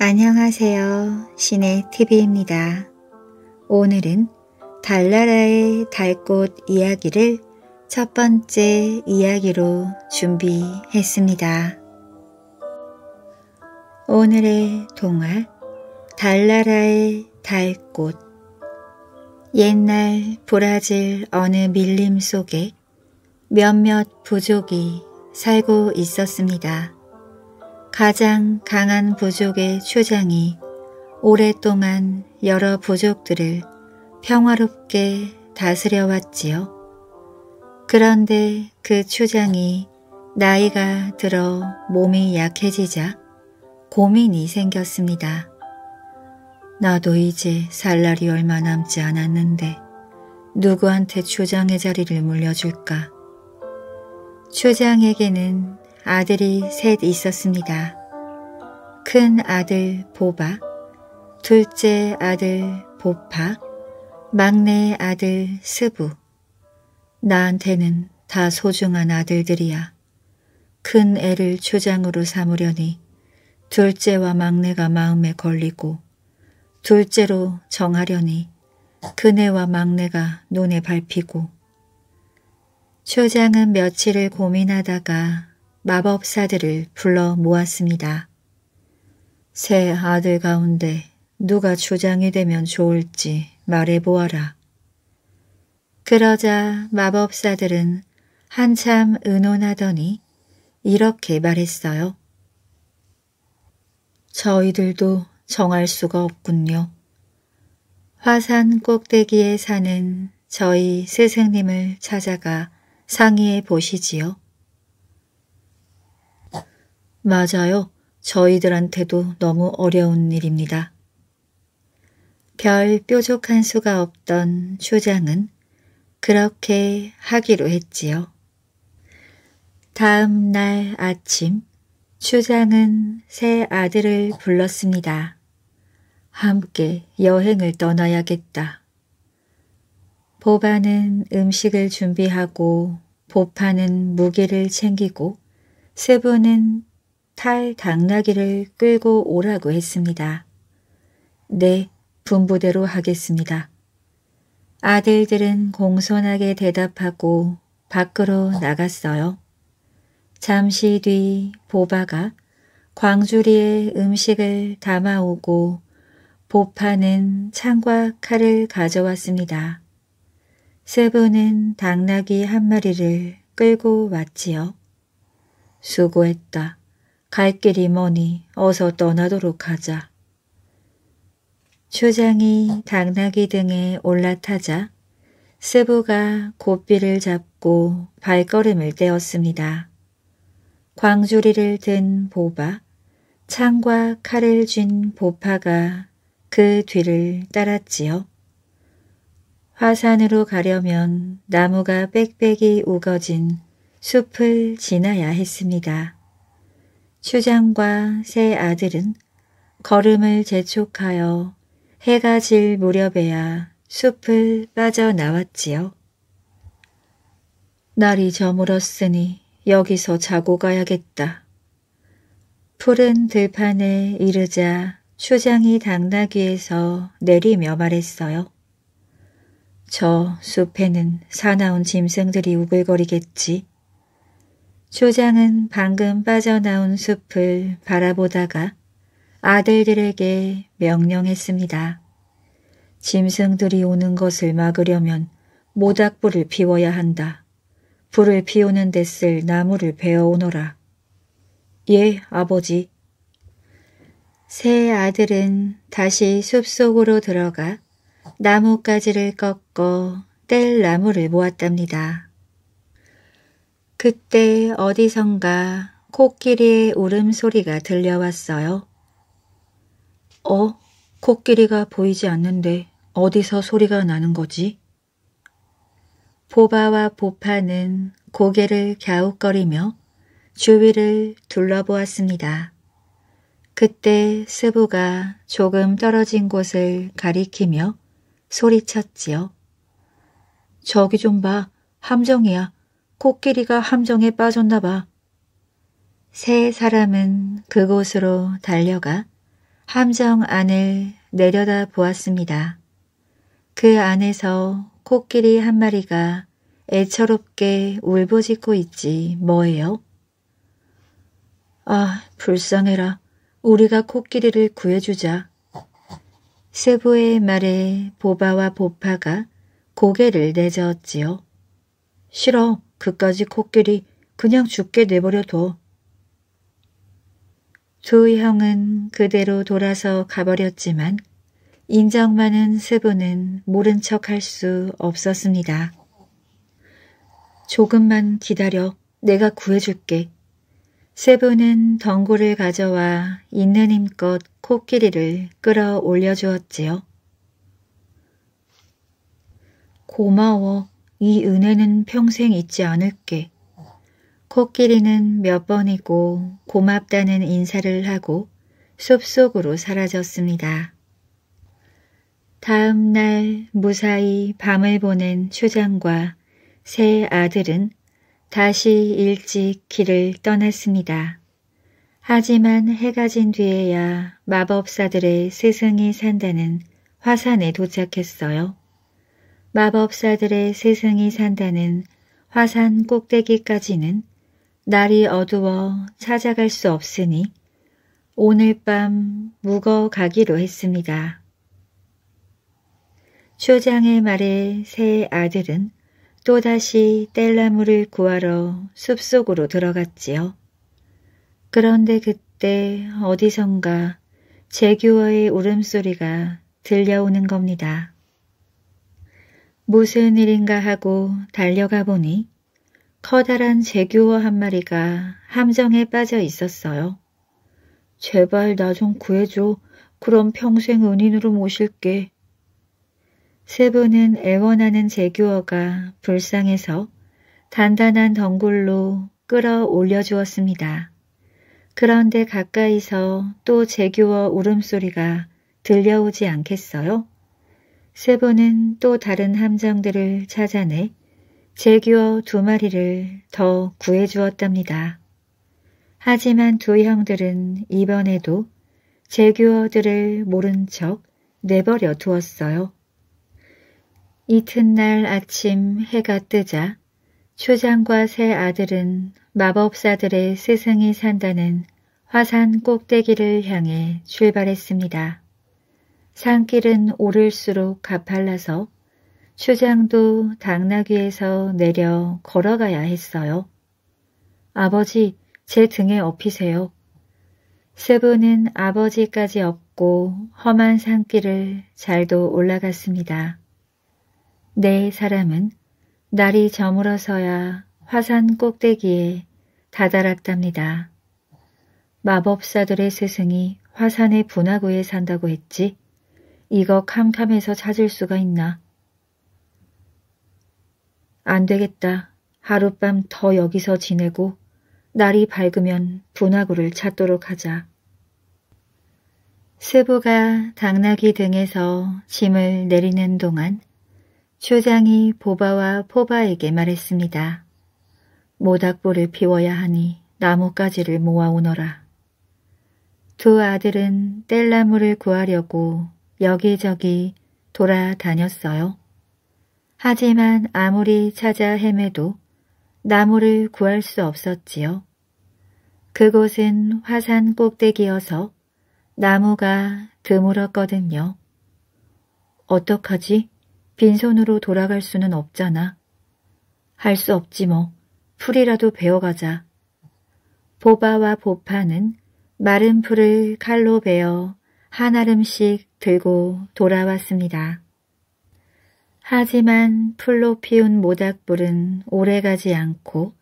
안녕하세요. 신의 TV입니다. 오늘은 달나라의 달꽃 이야기를 첫 번째 이야기로 준비했습니다. 오늘의 동화 달나라의 달꽃 옛날 브라질 어느 밀림 속에 몇몇 부족이 살고 있었습니다. 가장 강한 부족의 추장이 오랫동안 여러 부족들을 평화롭게 다스려왔지요. 그런데 그 추장이 나이가 들어 몸이 약해지자 고민이 생겼습니다. 나도 이제 살 날이 얼마 남지 않았는데 누구한테 추장의 자리를 물려줄까? 추장에게는 아들이 셋 있었습니다. 큰 아들 보바, 둘째 아들 보파, 막내 아들 스부. 나한테는 다 소중한 아들들이야. 큰 애를 초장으로 삼으려니 둘째와 막내가 마음에 걸리고 둘째로 정하려니 그네와 막내가 눈에 밟히고 초장은 며칠을 고민하다가 마법사들을 불러 모았습니다. 새 아들 가운데 누가 주장이 되면 좋을지 말해보아라. 그러자 마법사들은 한참 의논하더니 이렇게 말했어요. 저희들도 정할 수가 없군요. 화산 꼭대기에 사는 저희 스승님을 찾아가 상의해 보시지요. 맞아요. 저희들한테도 너무 어려운 일입니다. 별 뾰족한 수가 없던 초장은 그렇게 하기로 했지요. 다음 날 아침 추장은 새 아들을 불렀습니다. 함께 여행을 떠나야겠다. 보바는 음식을 준비하고 보파는 무기를 챙기고 세부는 탈 당나귀를 끌고 오라고 했습니다. 네, 분부대로 하겠습니다. 아들들은 공손하게 대답하고 밖으로 나갔어요. 잠시 뒤 보바가 광주리에 음식을 담아오고 보파는 창과 칼을 가져왔습니다. 세부는 당나귀 한 마리를 끌고 왔지요. 수고했다. 갈 길이 머니 어서 떠나도록 하자. 추장이 당나귀 등에 올라타자 스부가 고삐를 잡고 발걸음을 떼었습니다. 광주리를 든 보바, 창과 칼을 쥔 보파가 그 뒤를 따랐지요. 화산으로 가려면 나무가 빽빽이 우거진 숲을 지나야 했습니다. 추장과 세 아들은 걸음을 재촉하여 해가 질 무렵에야 숲을 빠져나왔지요. 날이 저물었으니 여기서 자고 가야겠다. 푸른 들판에 이르자 추장이 당나귀에서 내리며 말했어요. 저 숲에는 사나운 짐승들이 우글거리겠지. 초장은 방금 빠져나온 숲을 바라보다가 아들들에게 명령했습니다. 짐승들이 오는 것을 막으려면 모닥불을 피워야 한다. 불을 피우는 데 쓸 나무를 베어오너라. 예, 아버지. 세 아들은 다시 숲속으로 들어가 나뭇가지를 꺾어뗄 나무를 모았답니다. 그때 어디선가 코끼리의 울음소리가 들려왔어요. 어? 코끼리가 보이지 않는데 어디서 소리가 나는 거지? 보바와 보파는 고개를 갸웃거리며 주위를 둘러보았습니다. 그때 스부가 조금 떨어진 곳을 가리키며 소리쳤지요. 저기 좀 봐, 함정이야. 코끼리가 함정에 빠졌나 봐. 세 사람은 그곳으로 달려가 함정 안을 내려다 보았습니다. 그 안에서 코끼리 한 마리가 애처롭게 울부짖고 있지 뭐예요? 아, 불쌍해라. 우리가 코끼리를 구해주자. 세부의 말에 보바와 보파가 고개를 내저었지요. 싫어. 그까지 코끼리 그냥 죽게 내버려둬. 두 형은 그대로 돌아서 가버렸지만 인정 많은 세부는 모른 척할 수 없었습니다. 조금만 기다려 내가 구해줄게. 세부는 덩굴을 가져와 있는 힘껏 코끼리를 끌어올려 주었지요. 고마워. 이 은혜는 평생 잊지 않을게. 코끼리는 몇 번이고 고맙다는 인사를 하고 숲속으로 사라졌습니다. 다음 날 무사히 밤을 보낸 추장과 세 아들은 다시 일찍 길을 떠났습니다. 하지만 해가 진 뒤에야 마법사들의 스승이 산다는 화산에 도착했어요. 마법사들의 세상이 산다는 화산 꼭대기까지는 날이 어두워 찾아갈 수 없으니 오늘 밤 묵어가기로 했습니다. 초장의 말에 새 아들은 또다시 땔나무를 구하러 숲속으로 들어갔지요. 그런데 그때 어디선가 제규어의 울음소리가 들려오는 겁니다. 무슨 일인가 하고 달려가 보니 커다란 재규어한 마리가 함정에 빠져 있었어요. 제발 나 좀 구해줘. 그럼 평생 은인으로 모실게. 세부는 애원하는 재규어가 불쌍해서 단단한 덩굴로 끌어올려 주었습니다. 그런데 가까이서 또재규어 울음소리가 들려오지 않겠어요? 세보는또 다른 함정들을 찾아내 제규어 두 마리를 더 구해주었답니다. 하지만 두 형들은 이번에도 제규어들을 모른 척 내버려 두었어요. 이튿날 아침 해가 뜨자 추장과 새 아들은 마법사들의 스승이 산다는 화산 꼭대기를 향해 출발했습니다. 산길은 오를수록 가팔라서 추장도 당나귀에서 내려 걸어가야 했어요. 아버지, 제 등에 업히세요. 세부는 아버지까지 업고 험한 산길을 잘도 올라갔습니다. 네 사람은 날이 저물어서야 화산 꼭대기에 다다랐답니다. 마법사들의 스승이 화산의 분화구에 산다고 했지. 이거 캄캄해서 찾을 수가 있나. 안 되겠다. 하룻밤 더 여기서 지내고 날이 밝으면 분화구를 찾도록 하자. 스부가 당나귀 등에서 짐을 내리는 동안 초장이 보바와 포바에게 말했습니다. 모닥불을 피워야 하니 나뭇가지를 모아오너라. 두 아들은 뗄나무를 구하려고 여기저기 돌아다녔어요. 하지만 아무리 찾아 헤매도 나무를 구할 수 없었지요. 그곳은 화산 꼭대기여서 나무가 드물었거든요. 어떡하지? 빈손으로 돌아갈 수는 없잖아. 할 수 없지 뭐. 풀이라도 베어가자. 보바와 보파는 마른 풀을 칼로 베어 한 알음씩 들고 돌아왔습니다. 하지만 풀로 피운 모닥불은 오래가지 않고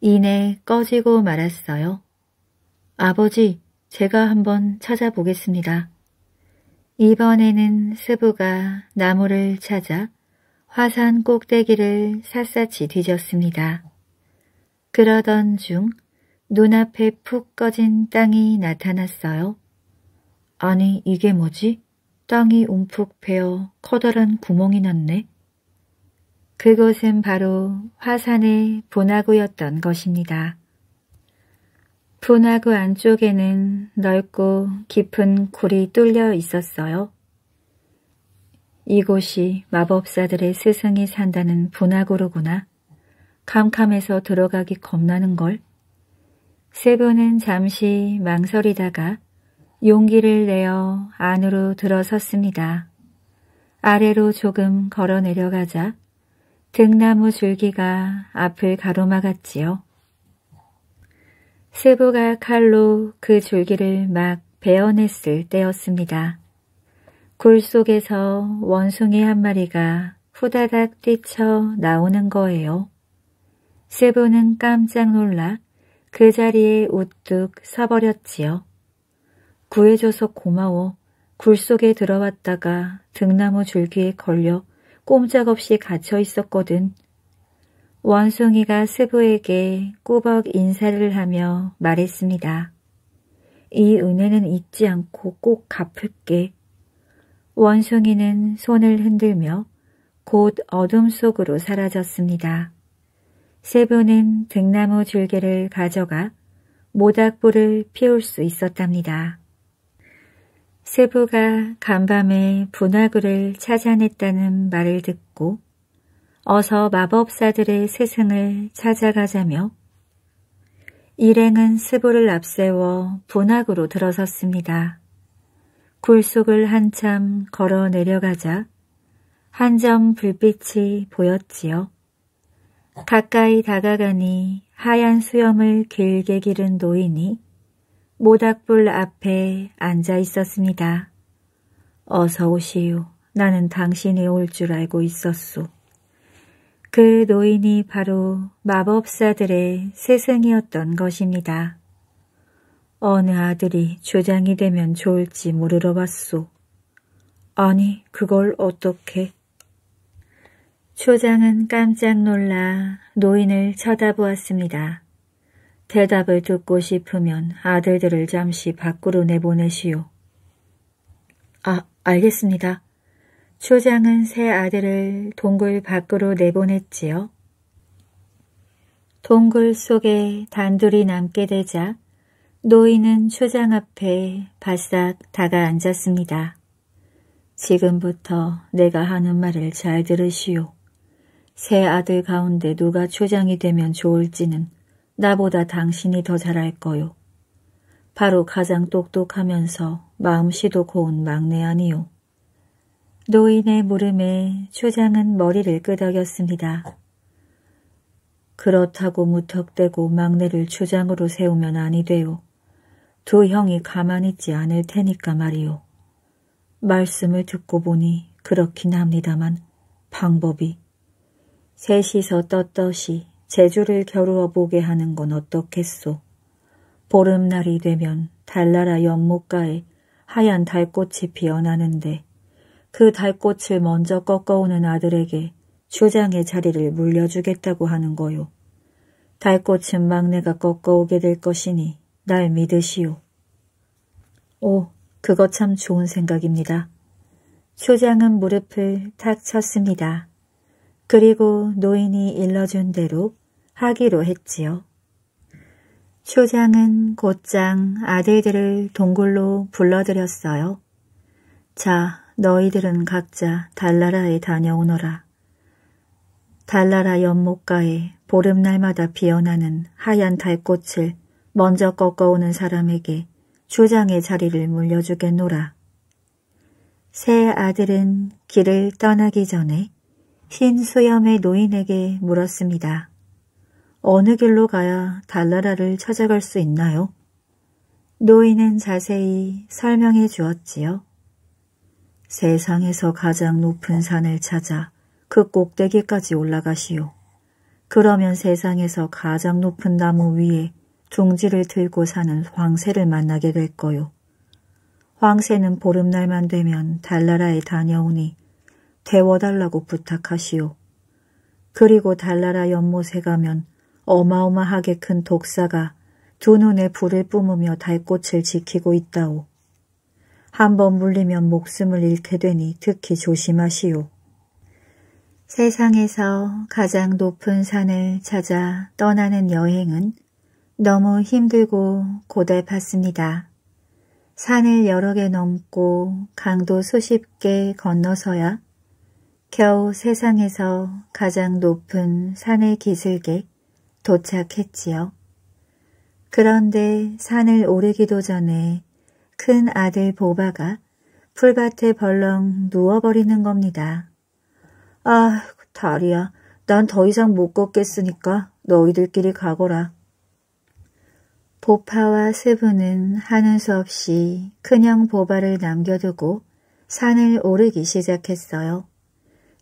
이내 꺼지고 말았어요. 아버지, 제가 한번 찾아보겠습니다. 이번에는 스부가 나무를 찾아 화산 꼭대기를 샅샅이 뒤졌습니다. 그러던 중 눈앞에 푹 꺼진 땅이 나타났어요. 아니 이게 뭐지? 땅이 움푹 베어 커다란 구멍이 났네. 그것은 바로 화산의 분화구였던 것입니다. 분화구 안쪽에는 넓고 깊은 굴이 뚫려 있었어요. 이곳이 마법사들의 스승이 산다는 분화구로구나. 캄캄해서 들어가기 겁나는 걸. 세븐은 잠시 망설이다가 용기를 내어 안으로 들어섰습니다. 아래로 조금 걸어 내려가자 등나무 줄기가 앞을 가로막았지요. 세부가 칼로 그 줄기를 막 베어냈을 때였습니다. 굴 속에서 원숭이 한 마리가 후다닥 뛰쳐 나오는 거예요. 세부는 깜짝 놀라 그 자리에 우뚝 서버렸지요. 구해줘서 고마워. 굴 속에 들어왔다가 등나무 줄기에 걸려 꼼짝없이 갇혀 있었거든. 원숭이가 스부에게 꾸벅 인사를 하며 말했습니다. 이 은혜는 잊지 않고 꼭 갚을게. 원숭이는 손을 흔들며 곧 어둠 속으로 사라졌습니다. 세부는 등나무 줄기를 가져가 모닥불을 피울 수 있었답니다. 세부가 간밤에 분화구를 찾아냈다는 말을 듣고 어서 마법사들의 스승을 찾아가자며 일행은 스보를 앞세워 분화구로 들어섰습니다. 굴속을 한참 걸어 내려가자 한 점 불빛이 보였지요. 가까이 다가가니 하얀 수염을 길게 기른 노인이 모닥불 앞에 앉아 있었습니다. 어서 오시오. 나는 당신이 올 줄 알고 있었소. 그 노인이 바로 마법사들의 세상이었던 것입니다. 어느 아들이 조장이 되면 좋을지 물으러 왔소. 아니, 그걸 어떻게? 조장은 깜짝 놀라 노인을 쳐다보았습니다. 대답을 듣고 싶으면 아들들을 잠시 밖으로 내보내시오. 아, 알겠습니다. 초장은 새 아들을 동굴 밖으로 내보냈지요. 동굴 속에 단둘이 남게 되자 노인은 초장 앞에 바싹 다가 앉았습니다. 지금부터 내가 하는 말을 잘 들으시오. 새 아들 가운데 누가 초장이 되면 좋을지는 나보다 당신이 더 잘할 거요. 바로 가장 똑똑하면서 마음씨도 고운 막내 아니요. 노인의 물음에 초장은 머리를 끄덕였습니다. 그렇다고 무턱대고 막내를 초장으로 세우면 아니 되요두 형이 가만 있지 않을 테니까 말이요. 말씀을 듣고 보니 그렇긴 합니다만 방법이 셋이서 떳떳이 제주를 겨루어 보게 하는 건 어떻겠소. 보름날이 되면 달나라 연못가에 하얀 달꽃이 피어나는데 그 달꽃을 먼저 꺾어오는 아들에게 추장의 자리를 물려주겠다고 하는 거요. 달꽃은 막내가 꺾어오게 될 것이니 날 믿으시오. 오, 그거 참 좋은 생각입니다. 초장은 무릎을 탁 쳤습니다. 그리고 노인이 일러준 대로 하기로 했지요. 초장은 곧장 아들들을 동굴로 불러들였어요. 자, 너희들은 각자 달나라에 다녀오너라. 달나라 연못가에 보름날마다 피어나는 하얀 달꽃을 먼저 꺾어오는 사람에게 초장의 자리를 물려주겠노라. 새 아들은 길을 떠나기 전에 흰 수염의 노인에게 물었습니다. 어느 길로 가야 달나라를 찾아갈 수 있나요? 노인은 자세히 설명해 주었지요. 세상에서 가장 높은 산을 찾아 그 꼭대기까지 올라가시오. 그러면 세상에서 가장 높은 나무 위에 종지를 들고 사는 황새를 만나게 될 거요. 황새는 보름날만 되면 달나라에 다녀오니 데워달라고 부탁하시오. 그리고 달나라 연못에 가면 어마어마하게 큰 독사가 두 눈에 불을 뿜으며 달꽃을 지키고 있다오. 한번 물리면 목숨을 잃게 되니 특히 조심하시오. 세상에서 가장 높은 산을 찾아 떠나는 여행은 너무 힘들고 고달팠습니다. 산을 여러 개 넘고 강도 수십 개 건너서야 겨우 세상에서 가장 높은 산의 기슭에 도착했지요. 그런데 산을 오르기도 전에 큰 아들 보바가 풀밭에 벌렁 누워버리는 겁니다. 아, 다리야. 난 더 이상 못 걷겠으니까 너희들끼리 가거라. 보파와 스부는 하는 수 없이 큰형 보바를 남겨두고 산을 오르기 시작했어요.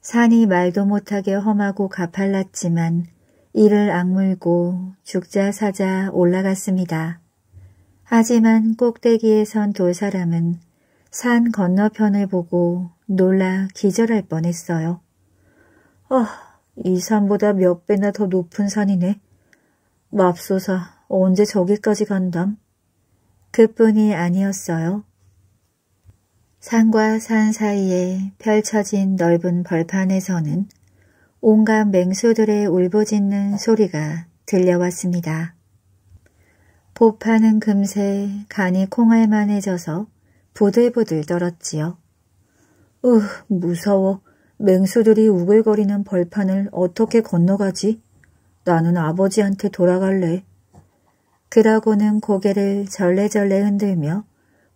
산이 말도 못하게 험하고 가팔랐지만 이를 악물고 죽자 사자 올라갔습니다. 하지만 꼭대기에 선 두 사람은 산 건너편을 보고 놀라 기절할 뻔했어요. 어, 이 산보다 몇 배나 더 높은 산이네. 맙소사, 언제 저기까지 간담? 그뿐이 아니었어요. 산과 산 사이에 펼쳐진 넓은 벌판에서는 온갖 맹수들의 울부짖는 소리가 들려왔습니다. 보파는 금세 간이 콩알만해져서 부들부들 떨었지요. 으, 무서워. 맹수들이 우글거리는 벌판을 어떻게 건너가지? 나는 아버지한테 돌아갈래. 그러고는 고개를 절레절레 흔들며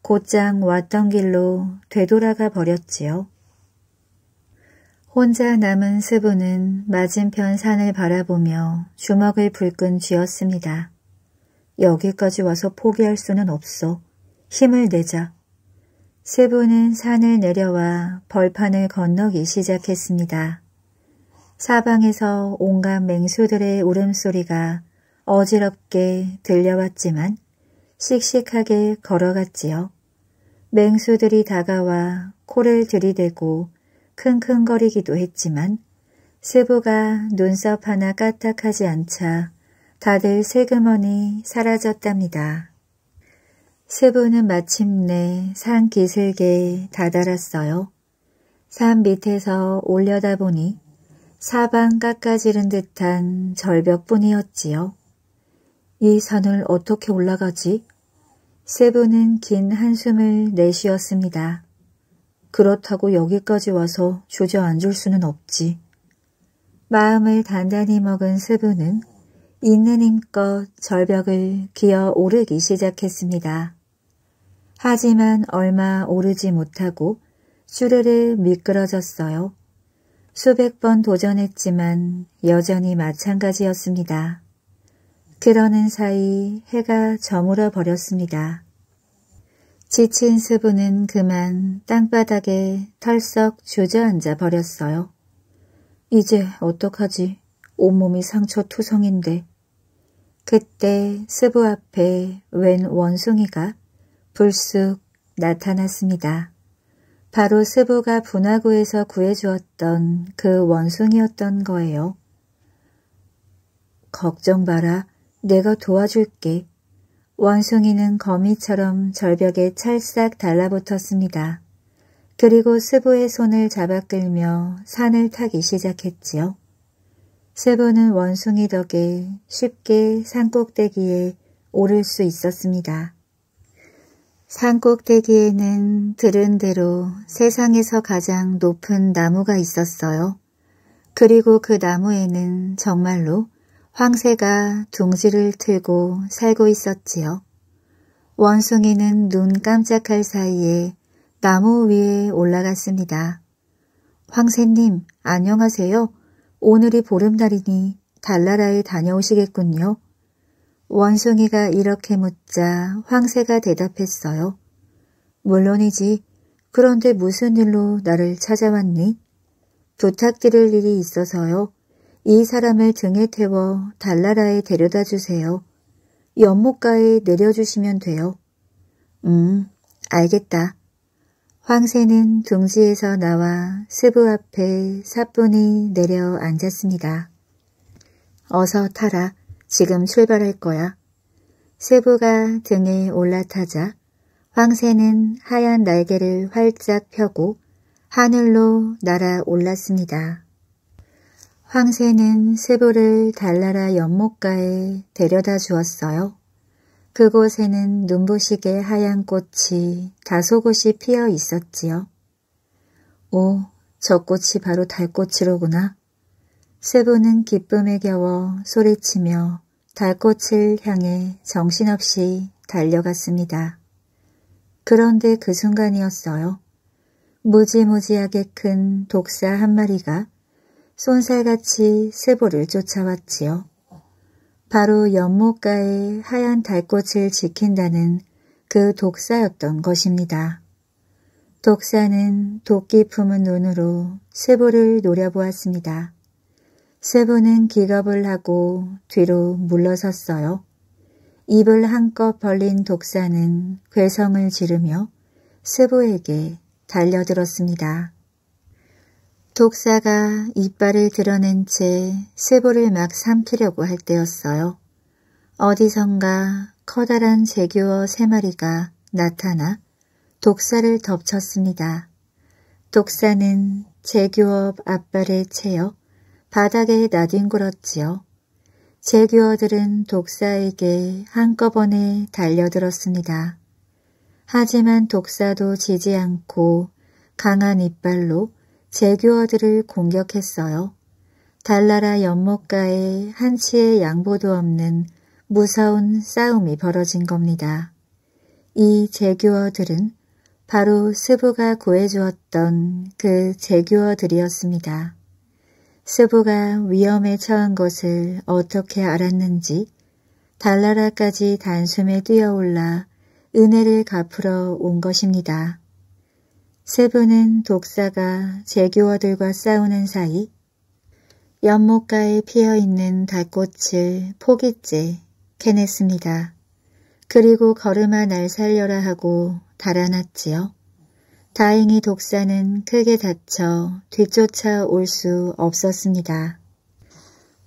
곧장 왔던 길로 되돌아가 버렸지요. 혼자 남은 스부는 맞은편 산을 바라보며 주먹을 불끈 쥐었습니다. 여기까지 와서 포기할 수는 없어. 힘을 내자. 스부는 산을 내려와 벌판을 건너기 시작했습니다. 사방에서 온갖 맹수들의 울음소리가 어지럽게 들려왔지만 씩씩하게 걸어갔지요. 맹수들이 다가와 코를 들이대고 킁킁거리기도 했지만 스부가 눈썹 하나 까딱하지 않자 다들 세그머니 사라졌답니다. 스부는 마침내 산 기슭에 다다랐어요. 산 밑에서 올려다보니 사방 깎아지른 듯한 절벽뿐이었지요. 이 산을 어떻게 올라가지? 세부는 긴 한숨을 내쉬었습니다. 그렇다고 여기까지 와서 주저앉을 수는 없지. 마음을 단단히 먹은 세부는 있는 힘껏 절벽을 기어 오르기 시작했습니다. 하지만 얼마 오르지 못하고 수르르 미끄러졌어요. 수백 번 도전했지만 여전히 마찬가지였습니다. 그러는 사이 해가 저물어 버렸습니다. 지친 스부는 그만 땅바닥에 털썩 주저앉아 버렸어요. 이제 어떡하지? 온몸이 상처투성인데. 그때 스부 앞에 웬 원숭이가 불쑥 나타났습니다. 바로 스부가 분화구에서 구해주었던 그 원숭이였던 거예요. 걱정 마라. 내가 도와줄게. 원숭이는 거미처럼 절벽에 찰싹 달라붙었습니다. 그리고 스부의 손을 잡아 끌며 산을 타기 시작했지요. 스부는 원숭이 덕에 쉽게 산 꼭대기에 오를 수 있었습니다. 산 꼭대기에는 들은 대로 세상에서 가장 높은 나무가 있었어요. 그리고 그 나무에는 정말로 황새가 둥지를 틀고 살고 있었지요. 원숭이는 눈 깜짝할 사이에 나무 위에 올라갔습니다. 황새님, 안녕하세요. 오늘이 보름달이니 달나라에 다녀오시겠군요. 원숭이가 이렇게 묻자 황새가 대답했어요. 물론이지. 그런데 무슨 일로 나를 찾아왔니? 부탁드릴 일이 있어서요. 이 사람을 등에 태워 달나라에 데려다 주세요. 연못가에 내려주시면 돼요. 음, 알겠다. 황새는 둥지에서 나와 스부 앞에 사뿐히 내려앉았습니다. 어서 타라. 지금 출발할 거야. 스부가 등에 올라타자 황새는 하얀 날개를 활짝 펴고 하늘로 날아올랐습니다. 황새는 세보를 달나라 연못가에 데려다 주었어요. 그곳에는 눈부시게 하얀 꽃이 다소 곳이 피어 있었지요. 오, 저 꽃이 바로 달꽃이로구나. 세보는 기쁨에 겨워 소리치며 달꽃을 향해 정신없이 달려갔습니다. 그런데 그 순간이었어요. 무지무지하게 큰 독사 한 마리가 손살같이세보를 쫓아왔지요. 바로 연못가의 하얀 달꽃을 지킨다는 그 독사였던 것입니다. 독사는 도끼 품은 눈으로 세보를 노려보았습니다. 세보는 기겁을 하고 뒤로 물러섰어요. 입을 한껏 벌린 독사는 괴성을 지르며 세보에게 달려들었습니다. 독사가 이빨을 드러낸 채세보를막 삼키려고 할 때였어요. 어디선가 커다란 제규어 세 마리가 나타나 독사를 덮쳤습니다. 독사는 제규어 앞발에 채여 바닥에 나뒹굴었지요. 제규어들은 독사에게 한꺼번에 달려들었습니다. 하지만 독사도 지지 않고 강한 이빨로 제규어들을 공격했어요. 달나라 연못가에 한치의 양보도 없는 무서운 싸움이 벌어진 겁니다. 이제규어들은 바로 스부가 구해주었던 그제규어들이었습니다 스부가 위험에 처한 것을 어떻게 알았는지 달나라까지 단숨에 뛰어올라 은혜를 갚으러 온 것입니다. 세부는 독사가 제교어들과 싸우는 사이 연못가에 피어있는 달꽃을 포기째 캐냈습니다. 그리고 걸음아 날 살려라 하고 달아났지요. 다행히 독사는 크게 다쳐 뒤쫓아 올 수 없었습니다.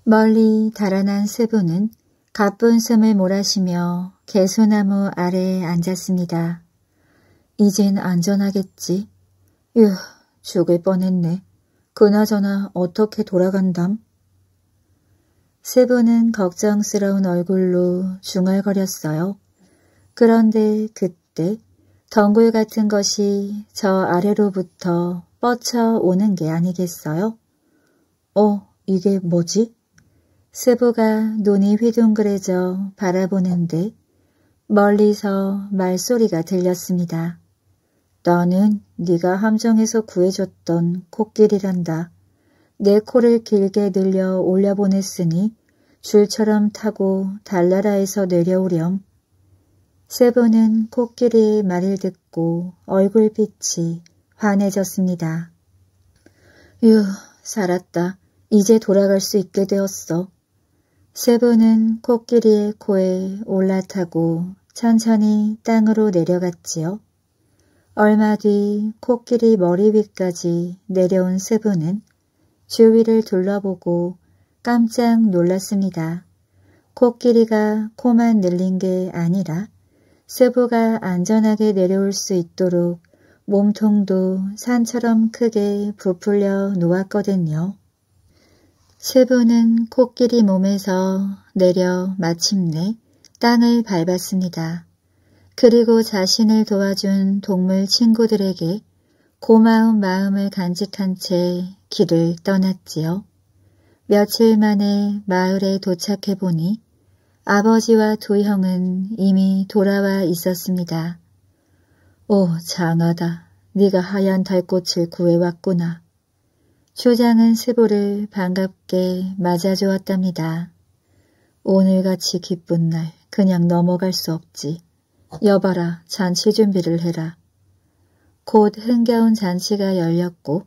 멀리 달아난 세부는 가쁜 숨을 몰아쉬며 개소나무 아래에 앉았습니다. 이젠 안전하겠지. 휴, 죽을 뻔했네. 그나저나 어떻게 돌아간담? 세부는 걱정스러운 얼굴로 중얼거렸어요. 그런데 그때 덩굴 같은 것이 저 아래로부터 뻗쳐오는 게 아니겠어요? 어, 이게 뭐지? 세부가 눈이 휘둥그레져 바라보는데 멀리서 말소리가 들렸습니다. 너는 네가 함정에서 구해줬던 코끼리란다. 내 코를 길게 늘려 올려보냈으니 줄처럼 타고 달나라에서 내려오렴. 세븐는 코끼리의 말을 듣고 얼굴빛이 환해졌습니다. 휴, 살았다. 이제 돌아갈 수 있게 되었어. 세븐는 코끼리의 코에 올라타고 천천히 땅으로 내려갔지요. 얼마 뒤 코끼리 머리 위까지 내려온 세부는 주위를 둘러보고 깜짝 놀랐습니다. 코끼리가 코만 늘린 게 아니라 세부가 안전하게 내려올 수 있도록 몸통도 산처럼 크게 부풀려 놓았거든요. 세부는 코끼리 몸에서 내려 마침내 땅을 밟았습니다. 그리고 자신을 도와준 동물 친구들에게 고마운 마음을 간직한 채 길을 떠났지요. 며칠 만에 마을에 도착해 보니 아버지와 두 형은 이미 돌아와 있었습니다. 오, 장하다. 네가 하얀 달꽃을 구해왔구나. 초장은 스보를 반갑게 맞아주었답니다. 오늘같이 기쁜 날 그냥 넘어갈 수 없지. 여봐라, 잔치 준비를 해라. 곧 흥겨운 잔치가 열렸고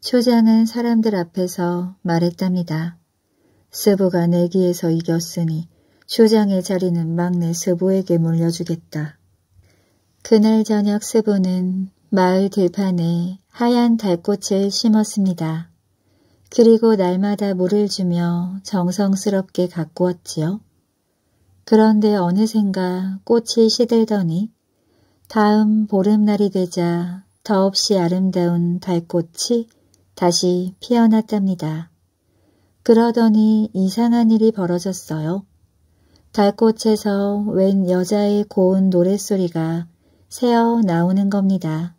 초장은 사람들 앞에서 말했답니다. 스부가 내기에서 이겼으니 초장의 자리는 막내 스부에게 물려주겠다. 그날 저녁 스부는 마을 들판에 하얀 달꽃을 심었습니다. 그리고 날마다 물을 주며 정성스럽게 가꾸었지요. 그런데 어느샌가 꽃이 시들더니 다음 보름날이 되자 더없이 아름다운 달꽃이 다시 피어났답니다. 그러더니 이상한 일이 벌어졌어요. 달꽃에서 웬 여자의 고운 노랫소리가 새어 나오는 겁니다.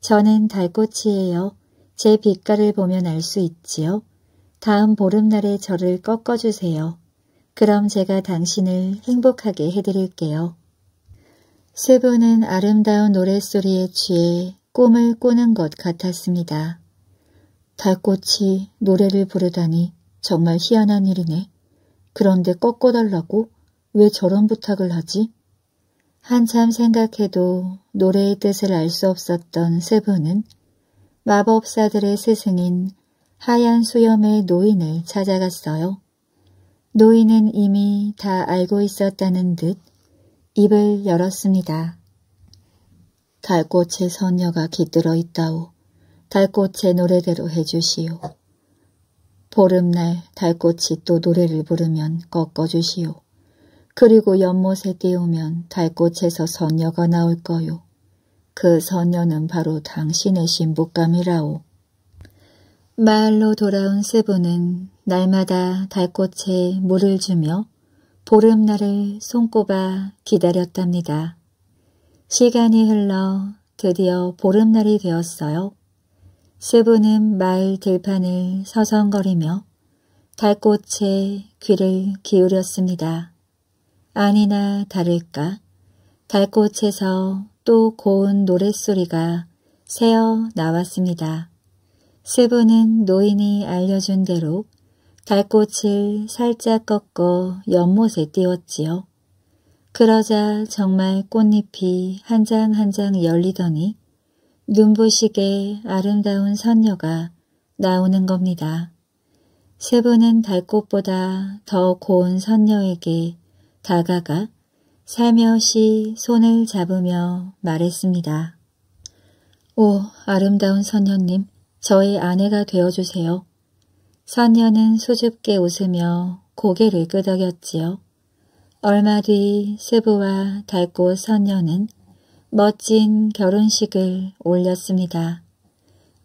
저는 달꽃이에요. 제 빛깔을 보면 알 수 있지요. 다음 보름날에 저를 꺾어주세요. 그럼 제가 당신을 행복하게 해드릴게요. 세보는 아름다운 노랫소리에 취해 꿈을 꾸는 것 같았습니다. 달꽃이 노래를 부르다니 정말 희한한 일이네. 그런데 꺾어달라고? 왜 저런 부탁을 하지? 한참 생각해도 노래의 뜻을 알 수 없었던 세부는 마법사들의 스승인 하얀 수염의 노인을 찾아갔어요. 노인은 이미 다 알고 있었다는 듯 입을 열었습니다. 달꽃의 선녀가 깃들어 있다오. 달꽃의 노래대로 해주시오. 보름날 달꽃이 또 노래를 부르면 꺾어주시오. 그리고 연못에 띄우면 달꽃에서 선녀가 나올 거요. 그 선녀는 바로 당신의 신부감이라오. 마을로 돌아온 세부는 날마다 달꽃에 물을 주며 보름날을 손꼽아 기다렸답니다. 시간이 흘러 드디어 보름날이 되었어요. 세부는 마을 들판을 서성거리며 달꽃에 귀를 기울였습니다. 아니나 다를까 달꽃에서 또 고운 노랫소리가 새어 나왔습니다. 시부는 노인이 알려준 대로 달꽃을 살짝 꺾어 연못에 띄웠지요. 그러자 정말 꽃잎이 한 장 한 장 열리더니 눈부시게 아름다운 선녀가 나오는 겁니다. 세부는 달꽃보다 더 고운 선녀에게 다가가 살며시 손을 잡으며 말했습니다. 오 아름다운 선녀님 저의 아내가 되어주세요. 선녀는 수줍게 웃으며 고개를 끄덕였지요. 얼마 뒤 스부와 달꽃 선녀는 멋진 결혼식을 올렸습니다.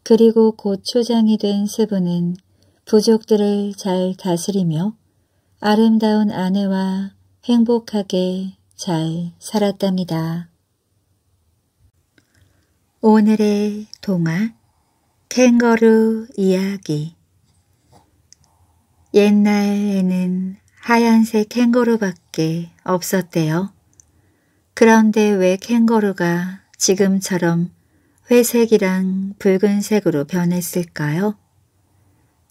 그리고 곧 초장이 된 스부는 부족들을 잘 다스리며 아름다운 아내와 행복하게 잘 살았답니다. 오늘의 동화 캥거루 이야기 옛날에는 하얀색 캥거루밖에 없었대요. 그런데 왜 캥거루가 지금처럼 회색이랑 붉은색으로 변했을까요?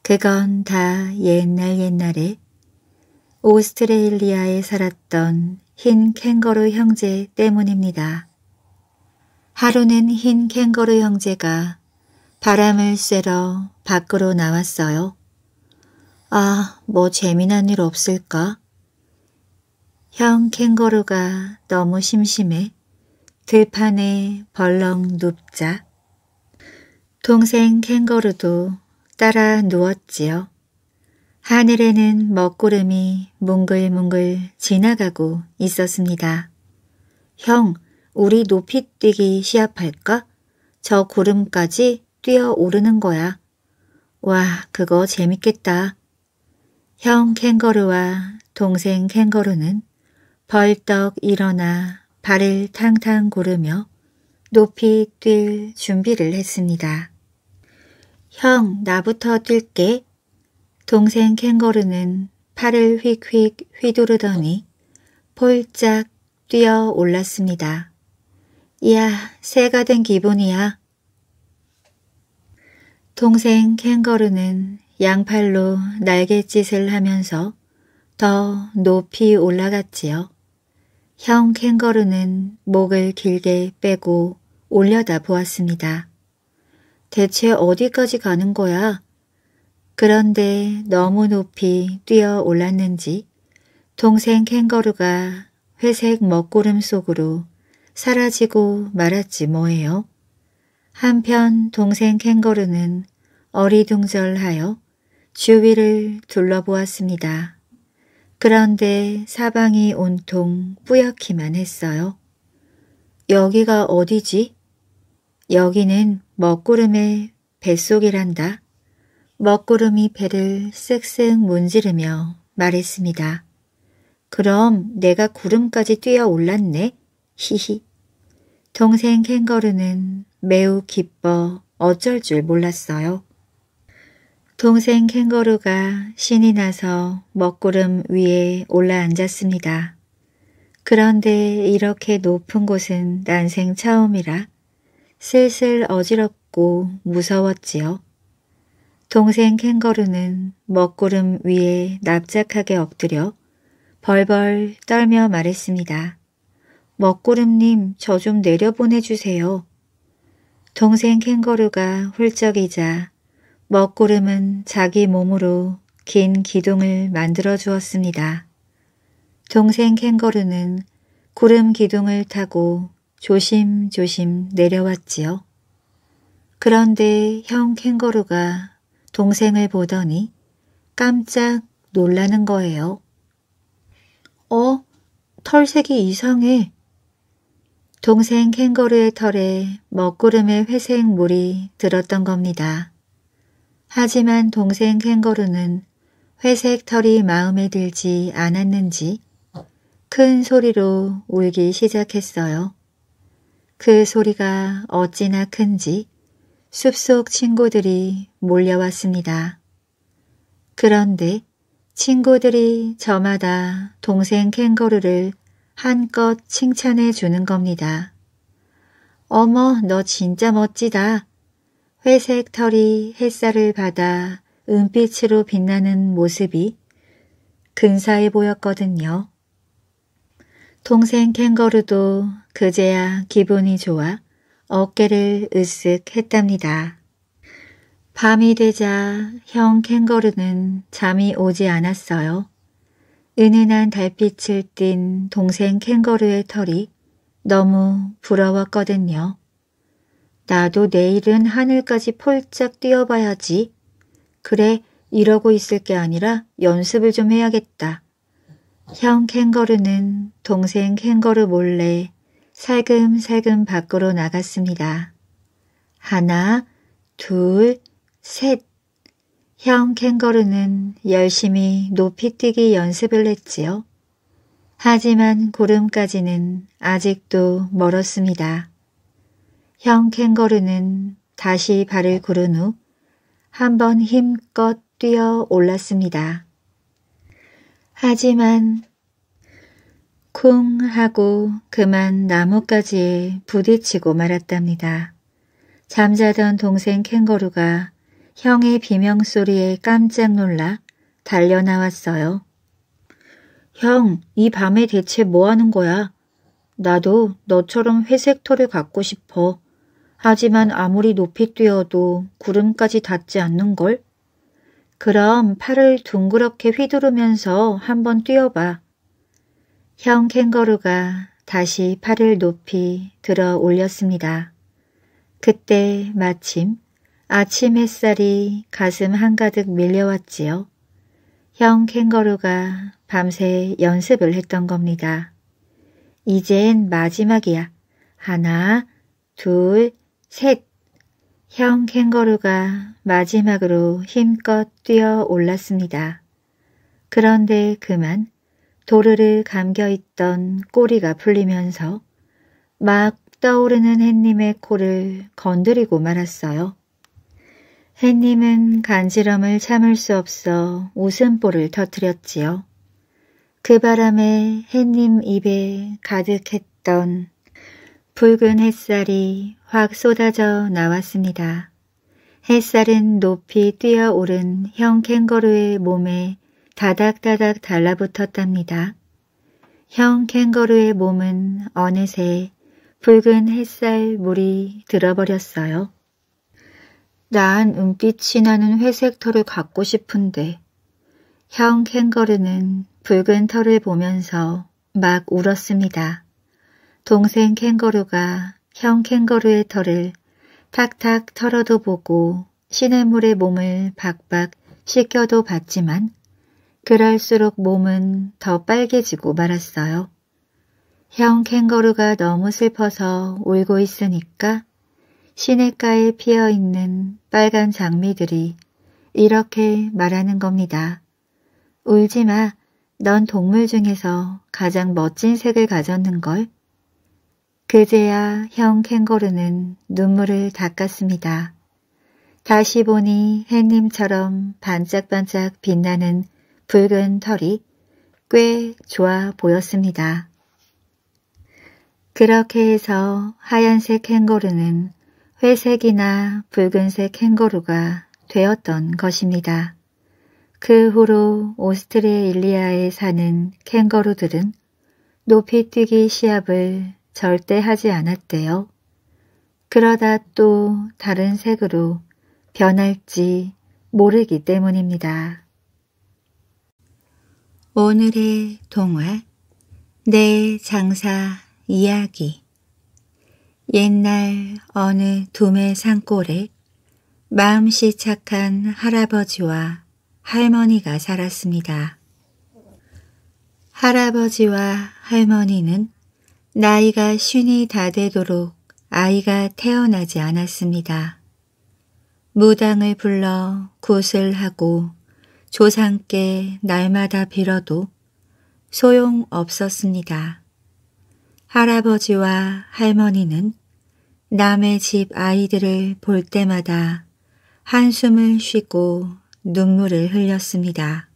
그건 다 옛날 옛날에 오스트레일리아에 살았던 흰 캥거루 형제 때문입니다. 하루는 흰 캥거루 형제가 바람을 쐬러 밖으로 나왔어요. 아, 뭐 재미난 일 없을까? 형 캥거루가 너무 심심해. 들판에 벌렁 눕자. 동생 캥거루도 따라 누웠지요. 하늘에는 먹구름이 뭉글뭉글 지나가고 있었습니다. 형, 우리 높이 뛰기 시합할까? 저 구름까지 뛰어 오르는 거야. 와, 그거 재밌겠다. 형 캥거루와 동생 캥거루는 벌떡 일어나 발을 탕탕 고르며 높이 뛸 준비를 했습니다. 형, 나부터 뛸게. 동생 캥거루는 팔을 휙휙 휘두르더니 폴짝 뛰어 올랐습니다. 이야, 새가 된 기분이야. 동생 캥거루는 양팔로 날갯짓을 하면서 더 높이 올라갔지요. 형 캥거루는 목을 길게 빼고 올려다 보았습니다. 대체 어디까지 가는 거야? 그런데 너무 높이 뛰어 올랐는지 동생 캥거루가 회색 먹구름 속으로 사라지고 말았지 뭐예요. 한편 동생 캥거루는 어리둥절하여 주위를 둘러보았습니다. 그런데 사방이 온통 뿌옇기만 했어요. 여기가 어디지? 여기는 먹구름의 뱃속이란다. 먹구름이 배를 쓱쓱 문지르며 말했습니다. 그럼 내가 구름까지 뛰어 올랐네. 히히. 동생 캥거루는 매우 기뻐 어쩔 줄 몰랐어요. 동생 캥거루가 신이 나서 먹구름 위에 올라앉았습니다. 그런데 이렇게 높은 곳은 난생 처음이라 슬슬 어지럽고 무서웠지요. 동생 캥거루는 먹구름 위에 납작하게 엎드려 벌벌 떨며 말했습니다. 먹구름님 저 좀 내려보내주세요. 동생 캥거루가 훌쩍이자 먹구름은 자기 몸으로 긴 기둥을 만들어 주었습니다. 동생 캥거루는 구름 기둥을 타고 조심조심 내려왔지요. 그런데 형 캥거루가 동생을 보더니 깜짝 놀라는 거예요. 어? 털색이 이상해. 동생 캥거루의 털에 먹구름의 회색 물이 들었던 겁니다. 하지만 동생 캥거루는 회색 털이 마음에 들지 않았는지 큰 소리로 울기 시작했어요. 그 소리가 어찌나 큰지 숲속 친구들이 몰려왔습니다. 그런데 친구들이 저마다 동생 캥거루를 한껏 칭찬해 주는 겁니다. 어머, 너 진짜 멋지다. 회색 털이 햇살을 받아 은빛으로 빛나는 모습이 근사해 보였거든요. 동생 캥거루도 그제야 기분이 좋아 어깨를 으쓱 했답니다. 밤이 되자 형 캥거루는 잠이 오지 않았어요. 은은한 달빛을 띤 동생 캥거루의 털이 너무 부러웠거든요. 나도 내일은 하늘까지 폴짝 뛰어봐야지. 그래, 이러고 있을 게 아니라 연습을 좀 해야겠다. 형 캥거루는 동생 캥거루 몰래 살금살금 밖으로 나갔습니다. 하나, 둘, 셋. 형 캥거루는 열심히 높이 뛰기 연습을 했지요. 하지만 구름까지는 아직도 멀었습니다. 형 캥거루는 다시 발을 구른 후 한 번 힘껏 뛰어 올랐습니다. 하지만 쿵 하고 그만 나뭇가지에 부딪히고 말았답니다. 잠자던 동생 캥거루가 형의 비명소리에 깜짝 놀라 달려나왔어요. 형, 이 밤에 대체 뭐하는 거야? 나도 너처럼 회색 털을 갖고 싶어. 하지만 아무리 높이 뛰어도 구름까지 닿지 않는걸? 그럼 팔을 둥그렇게 휘두르면서 한번 뛰어봐. 형 캥거루가 다시 팔을 높이 들어 올렸습니다. 그때 마침 아침 햇살이 가슴 한가득 밀려왔지요. 형 캥거루가 밤새 연습을 했던 겁니다. 이젠 마지막이야. 하나, 둘, 셋! 형 캥거루가 마지막으로 힘껏 뛰어 올랐습니다. 그런데 그만 도르르 감겨있던 꼬리가 풀리면서 막 떠오르는 햇님의 코를 건드리고 말았어요. 햇님은 간지럼을 참을 수 없어 웃음보를 터뜨렸지요. 그 바람에 햇님 입에 가득했던 붉은 햇살이 확 쏟아져 나왔습니다. 햇살은 높이 뛰어오른 형 캥거루의 몸에 다닥다닥 달라붙었답니다. 형 캥거루의 몸은 어느새 붉은 햇살 물이 들어버렸어요. 난 은빛이 나는 회색 털을 갖고 싶은데 형 캥거루는 붉은 털을 보면서 막 울었습니다. 동생 캥거루가 형 캥거루의 털을 탁탁 털어도 보고 시냇물의 몸을 박박 씻겨도 봤지만 그럴수록 몸은 더 빨개지고 말았어요. 형 캥거루가 너무 슬퍼서 울고 있으니까 시냇가에 피어있는 빨간 장미들이 이렇게 말하는 겁니다. 울지마, 넌 동물 중에서 가장 멋진 색을 가졌는걸. 그제야 형 캥거루는 눈물을 닦았습니다. 다시 보니 햇님처럼 반짝반짝 빛나는 붉은 털이 꽤 좋아 보였습니다. 그렇게 해서 하얀색 캥거루는 회색이나 붉은색 캥거루가 되었던 것입니다. 그 후로 오스트레일리아에 사는 캥거루들은 높이뛰기 시합을 절대 하지 않았대요. 그러다 또 다른 색으로 변할지 모르기 때문입니다. 오늘의 동화 내 장사 이야기 옛날 어느 두메 산골에 마음씨 착한 할아버지와 할머니가 살았습니다. 할아버지와 할머니는 나이가 쉰이 다 되도록 아이가 태어나지 않았습니다. 무당을 불러 굿을 하고 조상께 날마다 빌어도 소용없었습니다. 할아버지와 할머니는 남의 집 아이들을 볼 때마다 한숨을 쉬고 눈물을 흘렸습니다.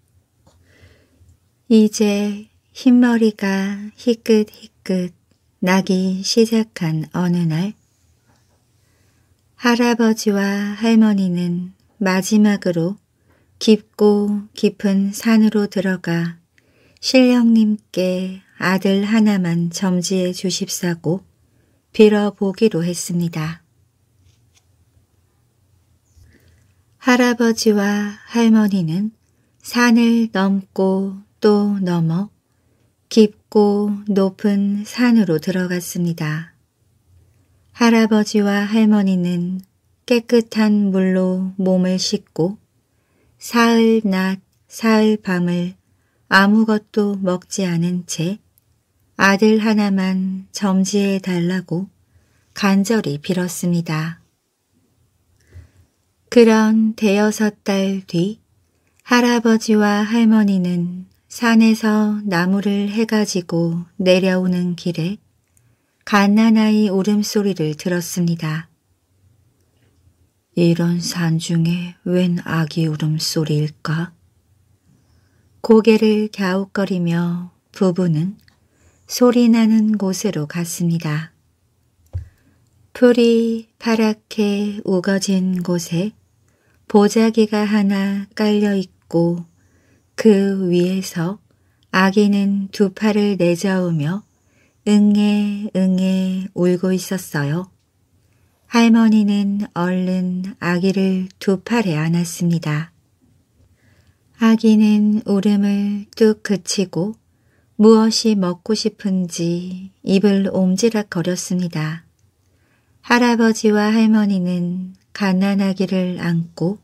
이제 흰머리가 희끗희끗 나기 시작한 어느 날 할아버지와 할머니는 마지막으로 깊고 깊은 산으로 들어가 신령님께 아들 하나만 점지해 주십사고 빌어보기로 했습니다. 할아버지와 할머니는 산을 넘고 또 넘어 깊 좁고 높은 산으로 들어갔습니다. 할아버지와 할머니는 깨끗한 물로 몸을 씻고 사흘 낮 사흘 밤을 아무것도 먹지 않은 채 아들 하나만 점지해 달라고 간절히 빌었습니다. 그런 대여섯 달 뒤 할아버지와 할머니는 산에서 나무를 해가지고 내려오는 길에 갓난아이 울음소리를 들었습니다. 이런 산중에 웬 아기 울음소리일까? 고개를 갸웃거리며 부부는 소리나는 곳으로 갔습니다. 풀이 파랗게 우거진 곳에 보자기가 하나 깔려있고 그 위에서 아기는 두 팔을 내저으며 응애 응애 울고 있었어요. 할머니는 얼른 아기를 두 팔에 안았습니다. 아기는 울음을 뚝 그치고 무엇이 먹고 싶은지 입을 옴지락거렸습니다. 할아버지와 할머니는 가난아기를 안고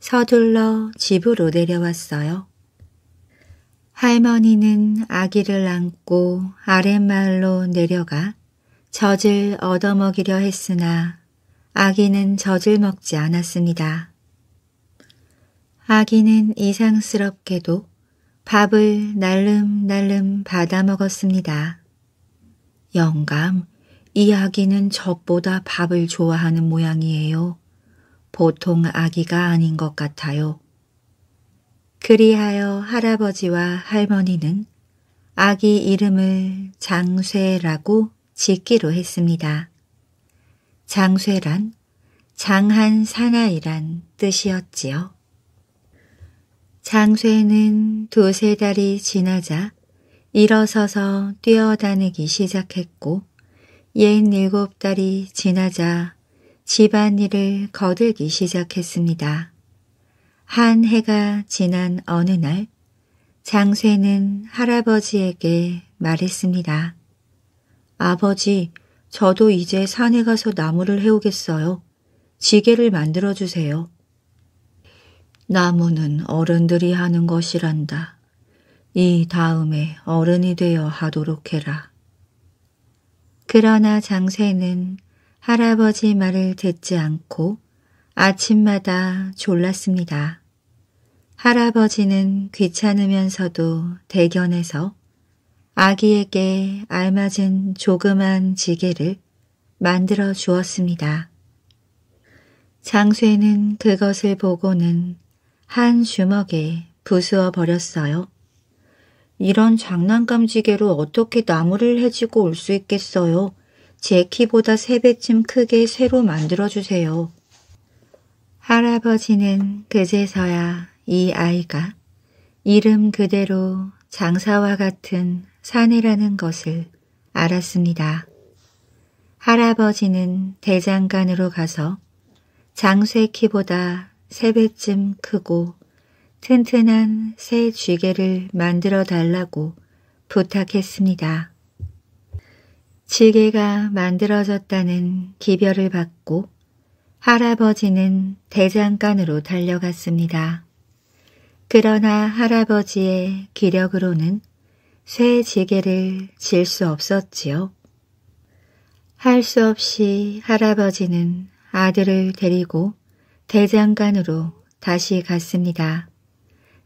서둘러 집으로 내려왔어요. 할머니는 아기를 안고 아랫마을로 내려가 젖을 얻어먹이려 했으나 아기는 젖을 먹지 않았습니다. 아기는 이상스럽게도 밥을 날름날름 받아 먹었습니다. 영감, 이 아기는 젖보다 밥을 좋아하는 모양이에요. 보통 아기가 아닌 것 같아요. 그리하여 할아버지와 할머니는 아기 이름을 장쇠라고 짓기로 했습니다. 장쇠란 장한 사나이란 뜻이었지요. 장쇠는 두세 달이 지나자 일어서서 뛰어다니기 시작했고 옌 일곱 달이 지나자 집안일을 거들기 시작했습니다. 한 해가 지난 어느 날 장쇠는 할아버지에게 말했습니다. 아버지, 저도 이제 산에 가서 나무를 해오겠어요. 지게를 만들어 주세요. 나무는 어른들이 하는 것이란다. 이 다음에 어른이 되어 하도록 해라. 그러나 장쇠는 할아버지 말을 듣지 않고 아침마다 졸랐습니다. 할아버지는 귀찮으면서도 대견해서 아기에게 알맞은 조그만 지게를 만들어 주었습니다. 장쇠는 그것을 보고는 한 주먹에 부수어 버렸어요. 이런 장난감 지게로 어떻게 나무를 해지고 올 수 있겠어요? 제 키보다 세배쯤 크게 새로 만들어주세요. 할아버지는 그제서야 이 아이가 이름 그대로 장사와 같은 사내라는 것을 알았습니다. 할아버지는 대장간으로 가서 장쇠 키보다 세배쯤 크고 튼튼한 새 쥐개를 만들어 달라고 부탁했습니다. 쥐개가 만들어졌다는 기별을 받고 할아버지는 대장간으로 달려갔습니다. 그러나 할아버지의 기력으로는 쇠 지게를 질 수 없었지요. 할 수 없이 할아버지는 아들을 데리고 대장간으로 다시 갔습니다.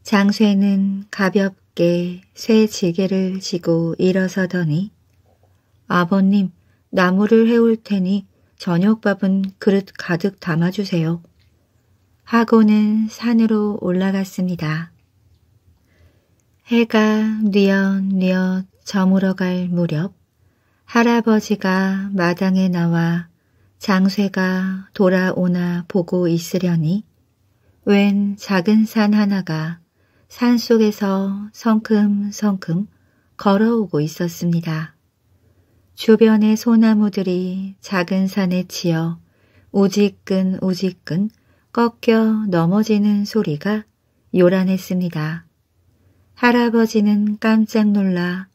장쇠는 가볍게 쇠 지게를 지고 일어서더니 아버님 나무를 해올 테니 저녁밥은 그릇 가득 담아주세요. 하고는 산으로 올라갔습니다. 해가 뉘엿뉘엿 저물어 갈 무렵 할아버지가 마당에 나와 장쇠가 돌아오나 보고 있으려니 웬 작은 산 하나가 산속에서 성큼성큼 걸어오고 있었습니다. 주변의 소나무들이 작은 산에 치여 오직근 오직근 꺾여 넘어지는 소리가 요란했습니다. 할아버지는 깜짝 놀라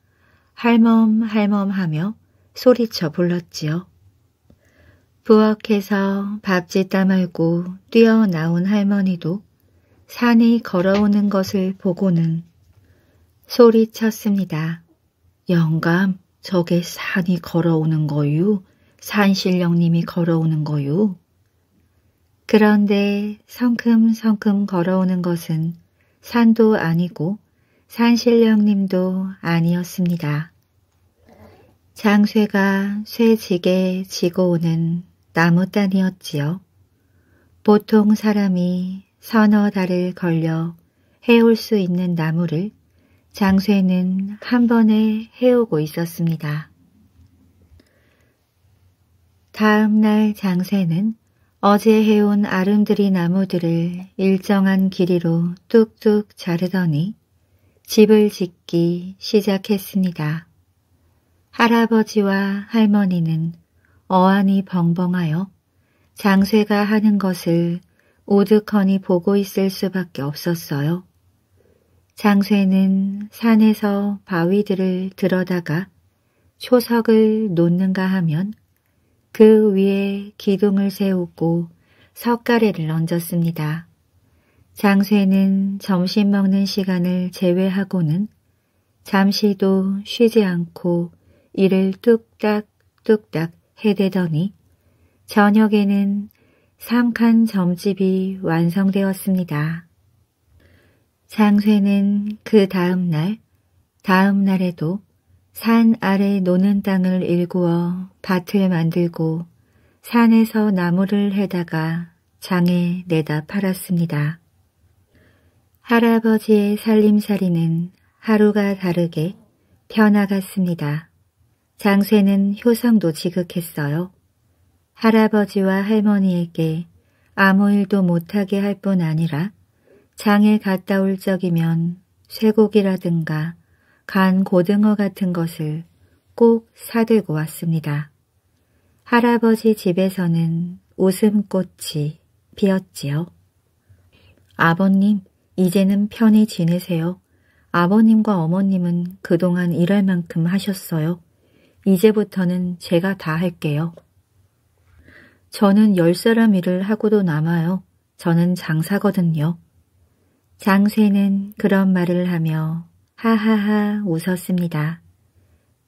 할멈 할멈 하며 소리쳐 불렀지요. 부엌에서 밥짓다말고 뛰어나온 할머니도 산이 걸어오는 것을 보고는 소리쳤습니다. 영감, 저게 산이 걸어오는 거유, 산신령님이 걸어오는 거유. 그런데 성큼성큼 걸어오는 것은 산도 아니고 산신령님도 아니었습니다. 장쇠가 쇠지게 지고 오는 나무단이었지요. 보통 사람이 서너 달을 걸려 해올 수 있는 나무를 장쇠는 한 번에 해오고 있었습니다. 다음 날 장쇠는 어제 해온 아름드리 나무들을 일정한 길이로 뚝뚝 자르더니 집을 짓기 시작했습니다. 할아버지와 할머니는 어안이 벙벙하여 장쇠가 하는 것을 오드커니 보고 있을 수밖에 없었어요. 장쇠는 산에서 바위들을 들어다가 초석을 놓는가 하면 그 위에 기둥을 세우고 석가래를 얹었습니다. 장쇠는 점심 먹는 시간을 제외하고는 잠시도 쉬지 않고 일을 뚝딱뚝딱 해대더니 저녁에는 삼칸 점집이 완성되었습니다. 장쇠는 그 다음 날, 다음 날에도 산 아래 노는 땅을 일구어 밭을 만들고 산에서 나무를 해다가 장에 내다 팔았습니다. 할아버지의 살림살이는 하루가 다르게 변화갔습니다. 장쇠는 효성도 지극했어요. 할아버지와 할머니에게 아무 일도 못하게 할 뿐 아니라 장에 갔다 올 적이면 쇠고기라든가 간 고등어 같은 것을 꼭 사들고 왔습니다. 할아버지 집에서는 웃음꽃이 피었지요. 아버님, 이제는 편히 지내세요. 아버님과 어머님은 그동안 일할 만큼 하셨어요. 이제부터는 제가 다 할게요. 저는 열 사람 일을 하고도 남아요. 저는 장사거든요. 장세는 그런 말을 하며 하하하 웃었습니다.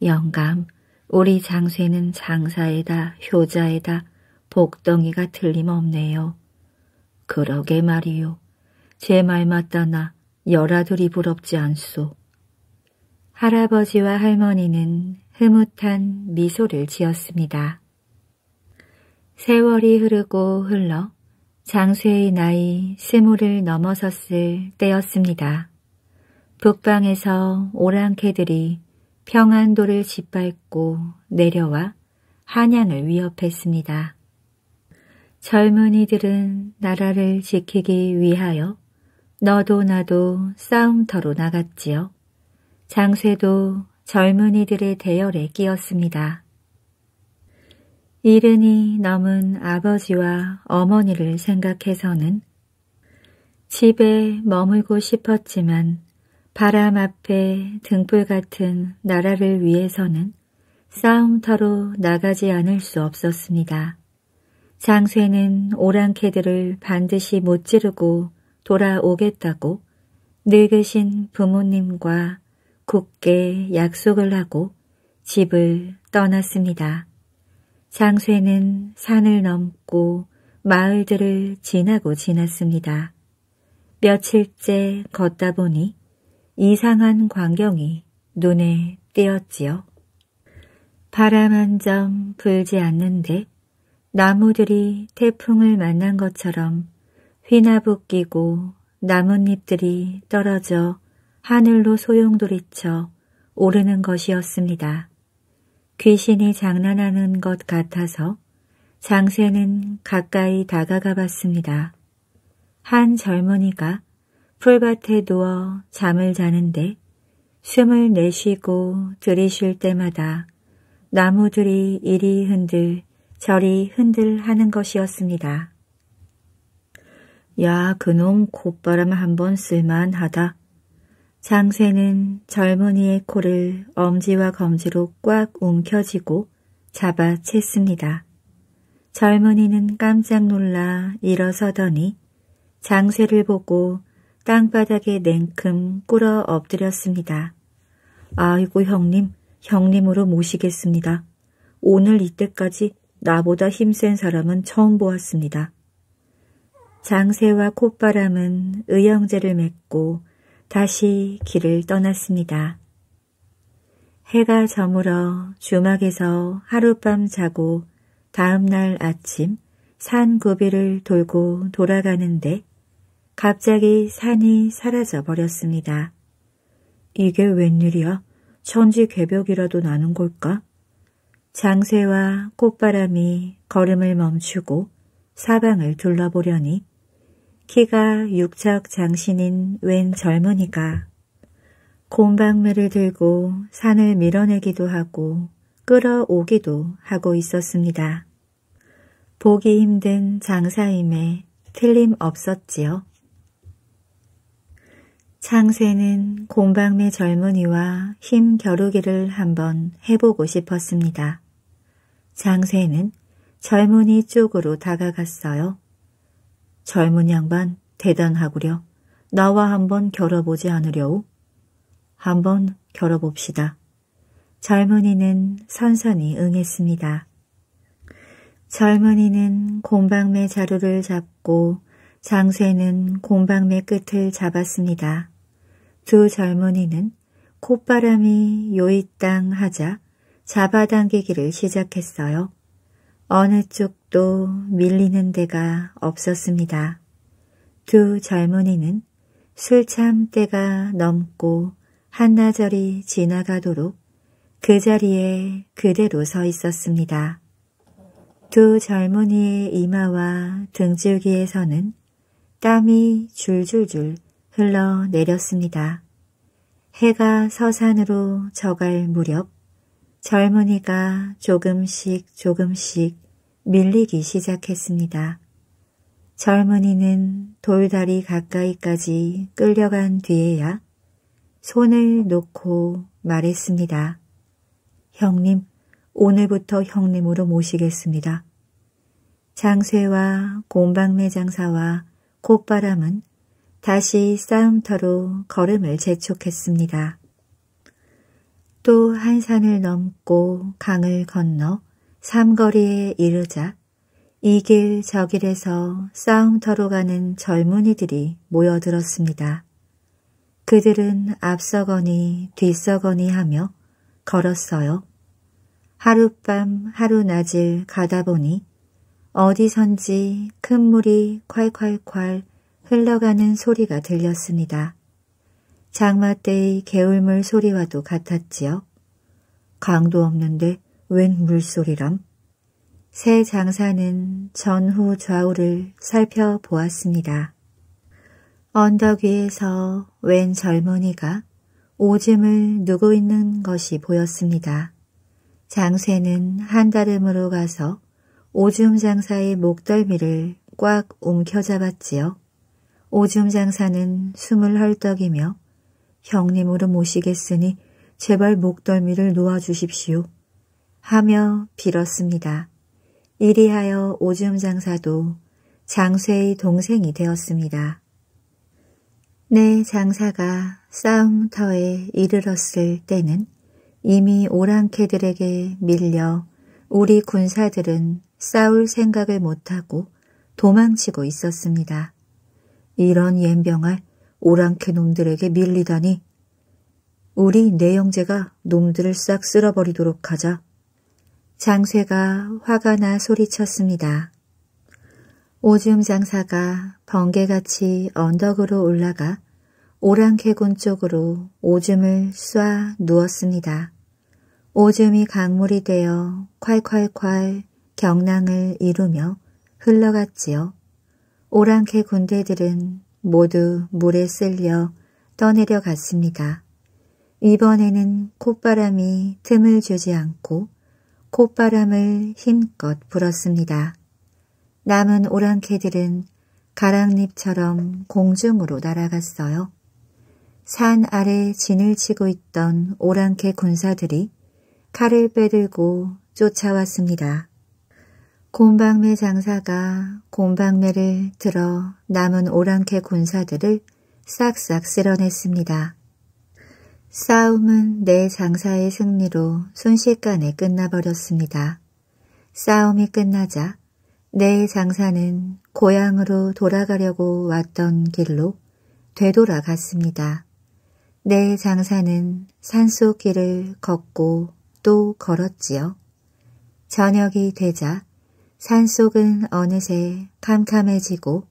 영감, 우리 장세는 장사에다 효자에다 복덩이가 틀림없네요. 그러게 말이요. 제 말 맞다나 열아들이 부럽지 않소. 할아버지와 할머니는 흐뭇한 미소를 지었습니다. 세월이 흐르고 흘러 장수의 나이 스물을 넘어섰을 때였습니다. 북방에서 오랑캐들이 평안도를 짓밟고 내려와 한양을 위협했습니다. 젊은이들은 나라를 지키기 위하여 너도 나도 싸움터로 나갔지요. 장쇠도 젊은이들의 대열에 끼었습니다. 이른이 넘은 아버지와 어머니를 생각해서는 집에 머물고 싶었지만 바람 앞에 등불 같은 나라를 위해서는 싸움터로 나가지 않을 수 없었습니다. 장쇠는 오랑캐들을 반드시 못 지르고 돌아오겠다고 늙으신 부모님과 굳게 약속을 하고 집을 떠났습니다. 상쇠는 산을 넘고 마을들을 지나고 지났습니다. 며칠째 걷다 보니 이상한 광경이 눈에 띄었지요. 바람 한 점 불지 않는데 나무들이 태풍을 만난 것처럼 휘나붓기고 나뭇잎들이 떨어져 하늘로 소용돌이쳐 오르는 것이었습니다. 귀신이 장난하는 것 같아서 장세는 가까이 다가가 봤습니다. 한 젊은이가 풀밭에 누워 잠을 자는데 숨을 내쉬고 들이쉴 때마다 나무들이 이리 흔들 저리 흔들 하는 것이었습니다. 야 그놈 콧바람 한 번 쓸만하다. 장쇠는 젊은이의 코를 엄지와 검지로 꽉 움켜쥐고 잡아 챘습니다. 젊은이는 깜짝 놀라 일어서더니 장쇠를 보고 땅바닥에 냉큼 꿇어 엎드렸습니다. 아이고 형님, 형님으로 모시겠습니다. 오늘 이때까지 나보다 힘센 사람은 처음 보았습니다. 장세와 콧바람은 의형제를 맺고 다시 길을 떠났습니다. 해가 저물어 주막에서 하룻밤 자고 다음날 아침 산 고비를 돌고 돌아가는데 갑자기 산이 사라져 버렸습니다. 이게 웬일이야? 천지 괴벽이라도 나는 걸까? 장세와 꽃바람이 걸음을 멈추고 사방을 둘러보려니 키가 육척 장신인 웬 젊은이가 곰방매를 들고 산을 밀어내기도 하고 끌어오기도 하고 있었습니다. 보기 힘든 장사임에 틀림없었지요. 창세는 곰방매 젊은이와 힘 겨루기를 한번 해보고 싶었습니다. 장세는 젊은이 쪽으로 다가갔어요. 젊은 양반 대단하구려. 나와 한번 겨뤄보지 않으려우? 한번 겨뤄봅시다. 젊은이는 선선히 응했습니다. 젊은이는 곰방매 자루를 잡고 장쇠는 곰방매 끝을 잡았습니다. 두 젊은이는 콧바람이 요이 땅 하자 잡아당기기를 시작했어요. 어느 쪽또 밀리는 데가 없었습니다. 두 젊은이는 술참 때가 넘고 한나절이 지나가도록 그 자리에 그대로 서 있었습니다. 두 젊은이의 이마와 등줄기에서는 땀이 줄줄줄 흘러내렸습니다. 해가 서산으로 저갈 무렵 젊은이가 조금씩 조금씩 밀리기 시작했습니다. 젊은이는 돌다리 가까이까지 끌려간 뒤에야 손을 놓고 말했습니다. 형님, 오늘부터 형님으로 모시겠습니다. 장쇠와 곰방매 장사와 콧바람은 다시 싸움터로 걸음을 재촉했습니다. 또 한 산을 넘고 강을 건너 삼거리에 이르자 이 길 저 길에서 싸움터로 가는 젊은이들이 모여들었습니다. 그들은 앞서거니 뒤서거니 하며 걸었어요. 하룻밤 하루낮을 가다 보니 어디선지 큰 물이 콸콸콸 흘러가는 소리가 들렸습니다. 장마 때의 개울물 소리와도 같았지요. 강도 없는데 웬 물소리람? 새 장사는 전후 좌우를 살펴보았습니다. 언덕 위에서 웬 젊은이가 오줌을 누고 있는 것이 보였습니다. 장세는 한다름으로 가서 오줌 장사의 목덜미를 꽉 움켜잡았지요. 오줌 장사는 숨을 헐떡이며 형님으로 모시겠으니 제발 목덜미를 놓아주십시오. 하며 빌었습니다. 이리하여 오줌 장사도 장쇠의 동생이 되었습니다. 내 장사가 싸움터에 이르렀을 때는 이미 오랑캐들에게 밀려 우리 군사들은 싸울 생각을 못하고 도망치고 있었습니다. 이런 옌병을 오랑캐 놈들에게 밀리다니 우리 내 형제가 놈들을 싹 쓸어버리도록 하자 장쇠가 화가 나 소리쳤습니다. 오줌 장사가 번개같이 언덕으로 올라가 오랑캐군 쪽으로 오줌을 쏴 누웠습니다. 오줌이 강물이 되어 콸콸콸 경랑을 이루며 흘러갔지요. 오랑캐 군대들은 모두 물에 쓸려 떠내려 갔습니다. 이번에는 콧바람이 틈을 주지 않고 콧바람을 힘껏 불었습니다. 남은 오랑캐들은 가랑잎처럼 공중으로 날아갔어요. 산 아래 진을 치고 있던 오랑캐 군사들이 칼을 빼들고 쫓아왔습니다. 곰방매 장사가 곰방매를 들어 남은 오랑캐 군사들을 싹싹 쓸어냈습니다. 싸움은 내 장사의 승리로 순식간에 끝나버렸습니다. 싸움이 끝나자 내 장사는 고향으로 돌아가려고 왔던 길로 되돌아갔습니다. 내 장사는 산속길을 걷고 또 걸었지요. 저녁이 되자 산속은 어느새 캄캄해지고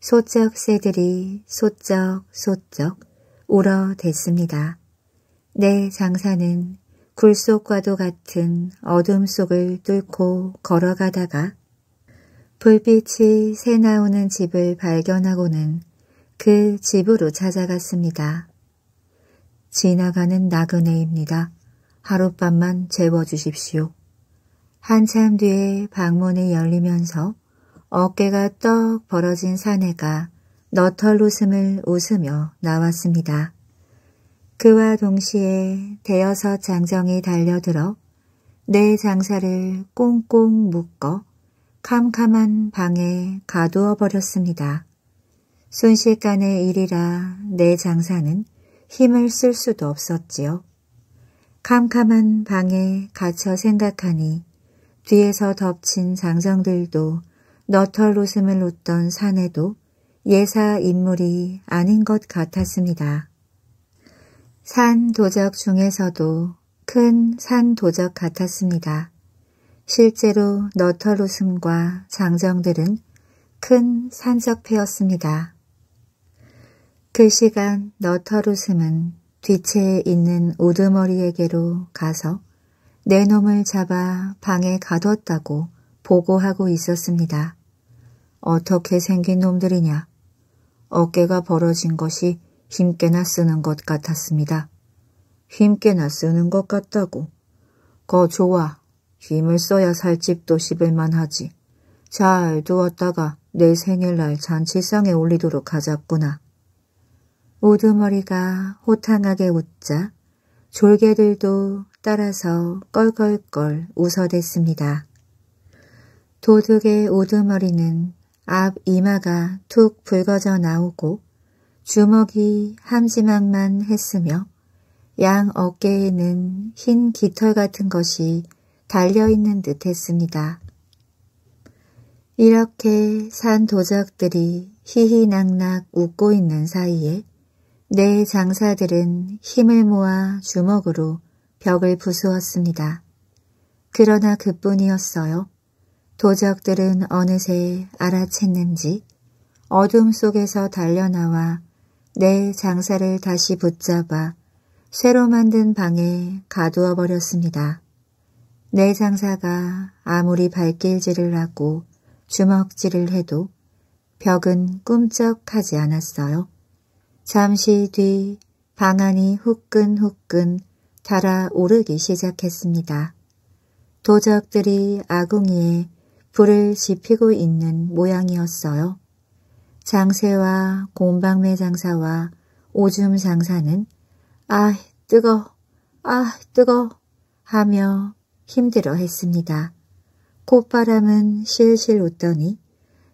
소쩍 새들이 소쩍소쩍 울어댔습니다. 내 장사는 굴속과도 같은 어둠 속을 뚫고 걸어가다가 불빛이 새 나오는 집을 발견하고는 그 집으로 찾아갔습니다. 지나가는 나그네입니다. 하룻밤만 재워주십시오. 한참 뒤에 방문이 열리면서 어깨가 떡 벌어진 사내가 너털 웃음을 웃으며 나왔습니다. 그와 동시에 대여섯 장정이 달려들어 내 네 장사를 꽁꽁 묶어 캄캄한 방에 가두어 버렸습니다. 순식간의 일이라 내 네 장사는 힘을 쓸 수도 없었지요. 캄캄한 방에 갇혀 생각하니 뒤에서 덮친 장정들도 너털 웃음을 웃던 사내도 예사 인물이 아닌 것 같았습니다. 산 도적 중에서도 큰 산 도적 같았습니다. 실제로 너털 웃음과 장정들은 큰 산적패였습니다. 그 시간 너털 웃음은 뒤채에 있는 우두머리에게로 가서 내 놈을 잡아 방에 가뒀다고 보고하고 있었습니다. 어떻게 생긴 놈들이냐. 어깨가 벌어진 것이 힘께나 쓰는 것 같았습니다. 힘께나 쓰는 것 같다고. 거 좋아. 힘을 써야 살 집도 씹을만 하지. 잘 두었다가 내 생일날 잔치상에 올리도록 하자꾸나. 우두머리가 호탕하게 웃자 졸개들도 따라서 껄껄껄 웃어댔습니다. 도둑의 우두머리는 앞 이마가 툭 붉어져 나오고 주먹이 함지막만 했으며 양 어깨에는 흰 깃털 같은 것이 달려있는 듯 했습니다. 이렇게 산 도적들이 희희낙낙 웃고 있는 사이에 내 네 장사들은 힘을 모아 주먹으로 벽을 부수었습니다. 그러나 그뿐이었어요. 도적들은 어느새 알아챘는지 어둠 속에서 달려나와 내 장사를 다시 붙잡아 새로 만든 방에 가두어 버렸습니다. 내 장사가 아무리 발길질을 하고 주먹질을 해도 벽은 꿈쩍하지 않았어요. 잠시 뒤 방안이 후끈후끈 달아오르기 시작했습니다. 도적들이 아궁이에 불을 지피고 있는 모양이었어요. 장세와 곰방매 장사와 오줌 장사는 아 뜨거 아 뜨거 하며 힘들어 했습니다. 콧바람은 실실 웃더니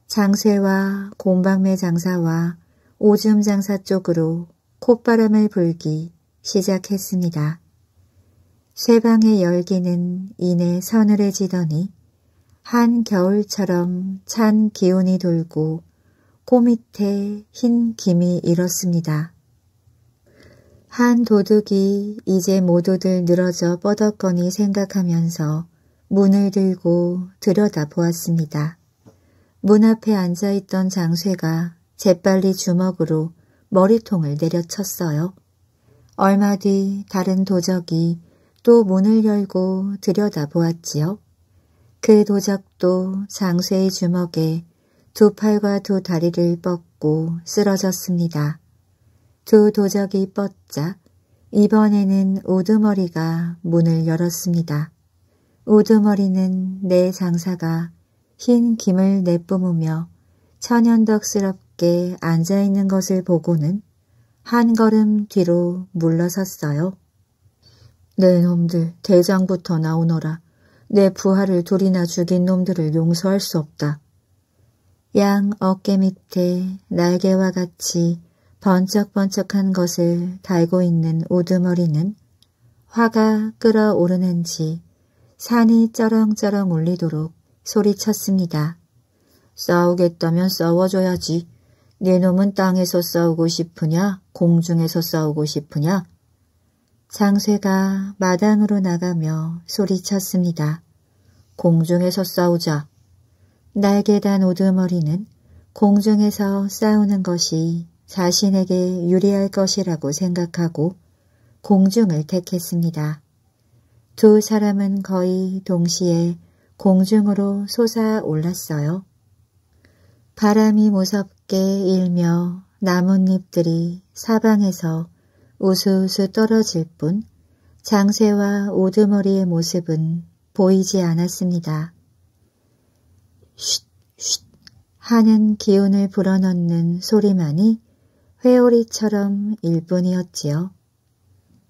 장세와 곰방매 장사와 오줌 장사 쪽으로 콧바람을 불기 시작했습니다. 세 방의 열기는 이내 서늘해지더니 한 겨울처럼 찬 기운이 돌고 코밑에흰 김이 일었습니다. 한 도둑이 이제 모두들 늘어져 뻗었거니 생각하면서 문을 들고 들여다보았습니다. 문 앞에 앉아있던 장쇠가 재빨리 주먹으로 머리통을 내려쳤어요. 얼마 뒤 다른 도적이 또 문을 열고 들여다보았지요. 그 도적도 장쇠의 주먹에 두 팔과 두 다리를 뻗고 쓰러졌습니다. 두 도적이 뻗자 이번에는 오두머리가 문을 열었습니다. 오두머리는 내 장사가 흰 김을 내뿜으며 천연덕스럽게 앉아있는 것을 보고는 한 걸음 뒤로 물러섰어요. 내 네, 놈들 대장부터 나오너라. 내 부하를 둘이나 죽인 놈들을 용서할 수 없다. 양 어깨 밑에 날개와 같이 번쩍번쩍한 것을 달고 있는 오두머리는 화가 끓어오르는지 산이 쩌렁쩌렁 울리도록 소리쳤습니다. 싸우겠다면 싸워줘야지. 네 놈은 땅에서 싸우고 싶으냐 공중에서 싸우고 싶으냐 장쇠가 마당으로 나가며 소리쳤습니다. 공중에서 싸우자. 날개 단 오두머리는 공중에서 싸우는 것이 자신에게 유리할 것이라고 생각하고 공중을 택했습니다. 두 사람은 거의 동시에 공중으로 솟아올랐어요. 바람이 무섭게 일며 나뭇잎들이 사방에서 우수우수 떨어질 뿐 장세와 오두머리의 모습은 보이지 않았습니다. 쉿, 쉿 하는 기운을 불어넣는 소리만이 회오리처럼 일뿐이었지요.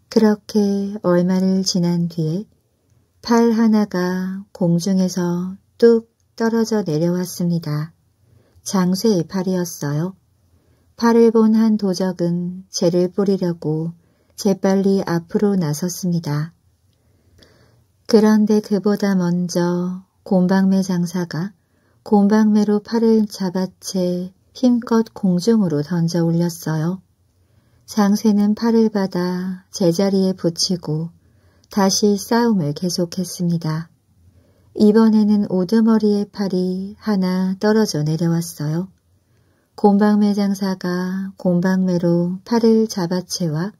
그렇게 얼마를 지난 뒤에 팔 하나가 공중에서 뚝 떨어져 내려왔습니다. 장쇠의 팔이었어요. 팔을 본 한 도적은 재를 뿌리려고 재빨리 앞으로 나섰습니다. 그런데 그보다 먼저 곰방매 장사가 곰방매로 팔을 잡아채 힘껏 공중으로 던져 올렸어요. 장쇠는 팔을 받아 제자리에 붙이고 다시 싸움을 계속했습니다. 이번에는 오두머리의 팔이 하나 떨어져 내려왔어요. 곰방매 장사가 곰방매로 팔을 잡아채와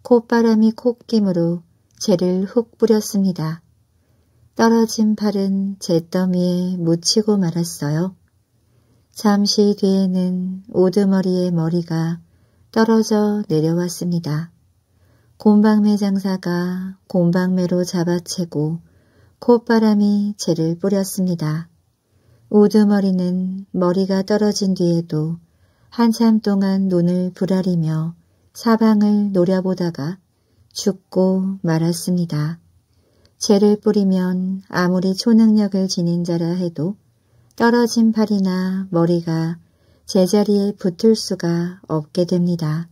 콧바람이 콧김으로 재를 훅 뿌렸습니다. 떨어진 팔은 잿 더미에 묻히고 말았어요. 잠시 뒤에는 오두머리의 머리가 떨어져 내려왔습니다. 곰방매 장사가 곰방매로 잡아채고 콧바람이 재를 뿌렸습니다. 오두머리는 머리가 떨어진 뒤에도 한참 동안 눈을 부라리며 사방을 노려보다가 죽고 말았습니다. 재를 뿌리면 아무리 초능력을 지닌 자라 해도 떨어진 팔이나 머리가 제자리에 붙을 수가 없게 됩니다.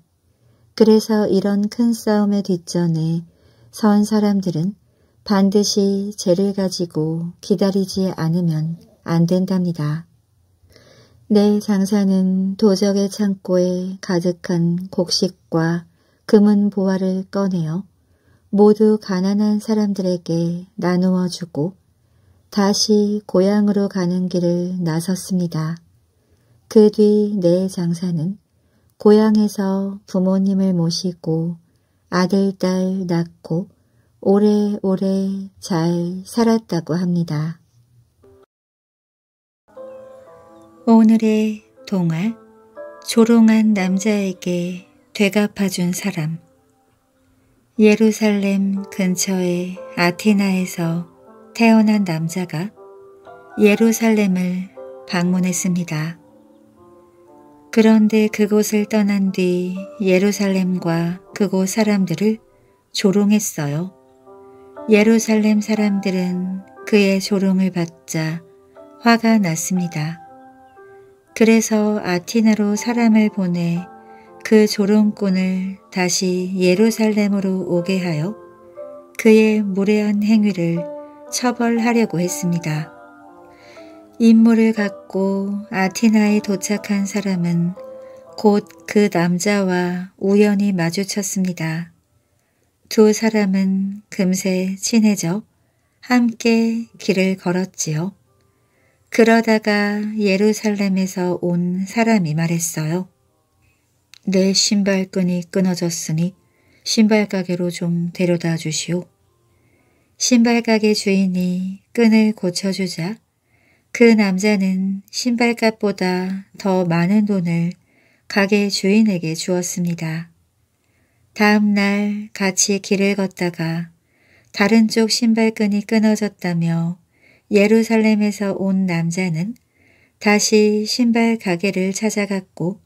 그래서 이런 큰 싸움의 뒷전에 선 사람들은 반드시 재를 가지고 기다리지 않으면 안 된답니다. 내 장사는 도적의 창고에 가득한 곡식과 금은 보화를 꺼내어 모두 가난한 사람들에게 나누어 주고 다시 고향으로 가는 길을 나섰습니다. 그 뒤내 네 장사는 고향에서 부모님을 모시고 아들, 딸 낳고 오래오래 잘 살았다고 합니다. 오늘의 동화 조롱한 남자에게 되갚아준 사람 예루살렘 근처의 아테나에서 태어난 남자가 예루살렘을 방문했습니다. 그런데 그곳을 떠난 뒤 예루살렘과 그곳 사람들을 조롱했어요. 예루살렘 사람들은 그의 조롱을 받자 화가 났습니다. 그래서 아티나로 사람을 보내 그 조롱꾼을 다시 예루살렘으로 오게 하여 그의 무례한 행위를 처벌하려고 했습니다. 임무를 갖고 아티나에 도착한 사람은 곧 그 남자와 우연히 마주쳤습니다. 두 사람은 금세 친해져 함께 길을 걸었지요. 그러다가 예루살렘에서 온 사람이 말했어요. 내 신발끈이 끊어졌으니 신발가게로 좀 데려다 주시오. 신발가게 주인이 끈을 고쳐주자 그 남자는 신발값보다 더 많은 돈을 가게 주인에게 주었습니다. 다음 날 같이 길을 걷다가 다른 쪽 신발끈이 끊어졌다며 예루살렘에서 온 남자는 다시 신발 가게를 찾아갔고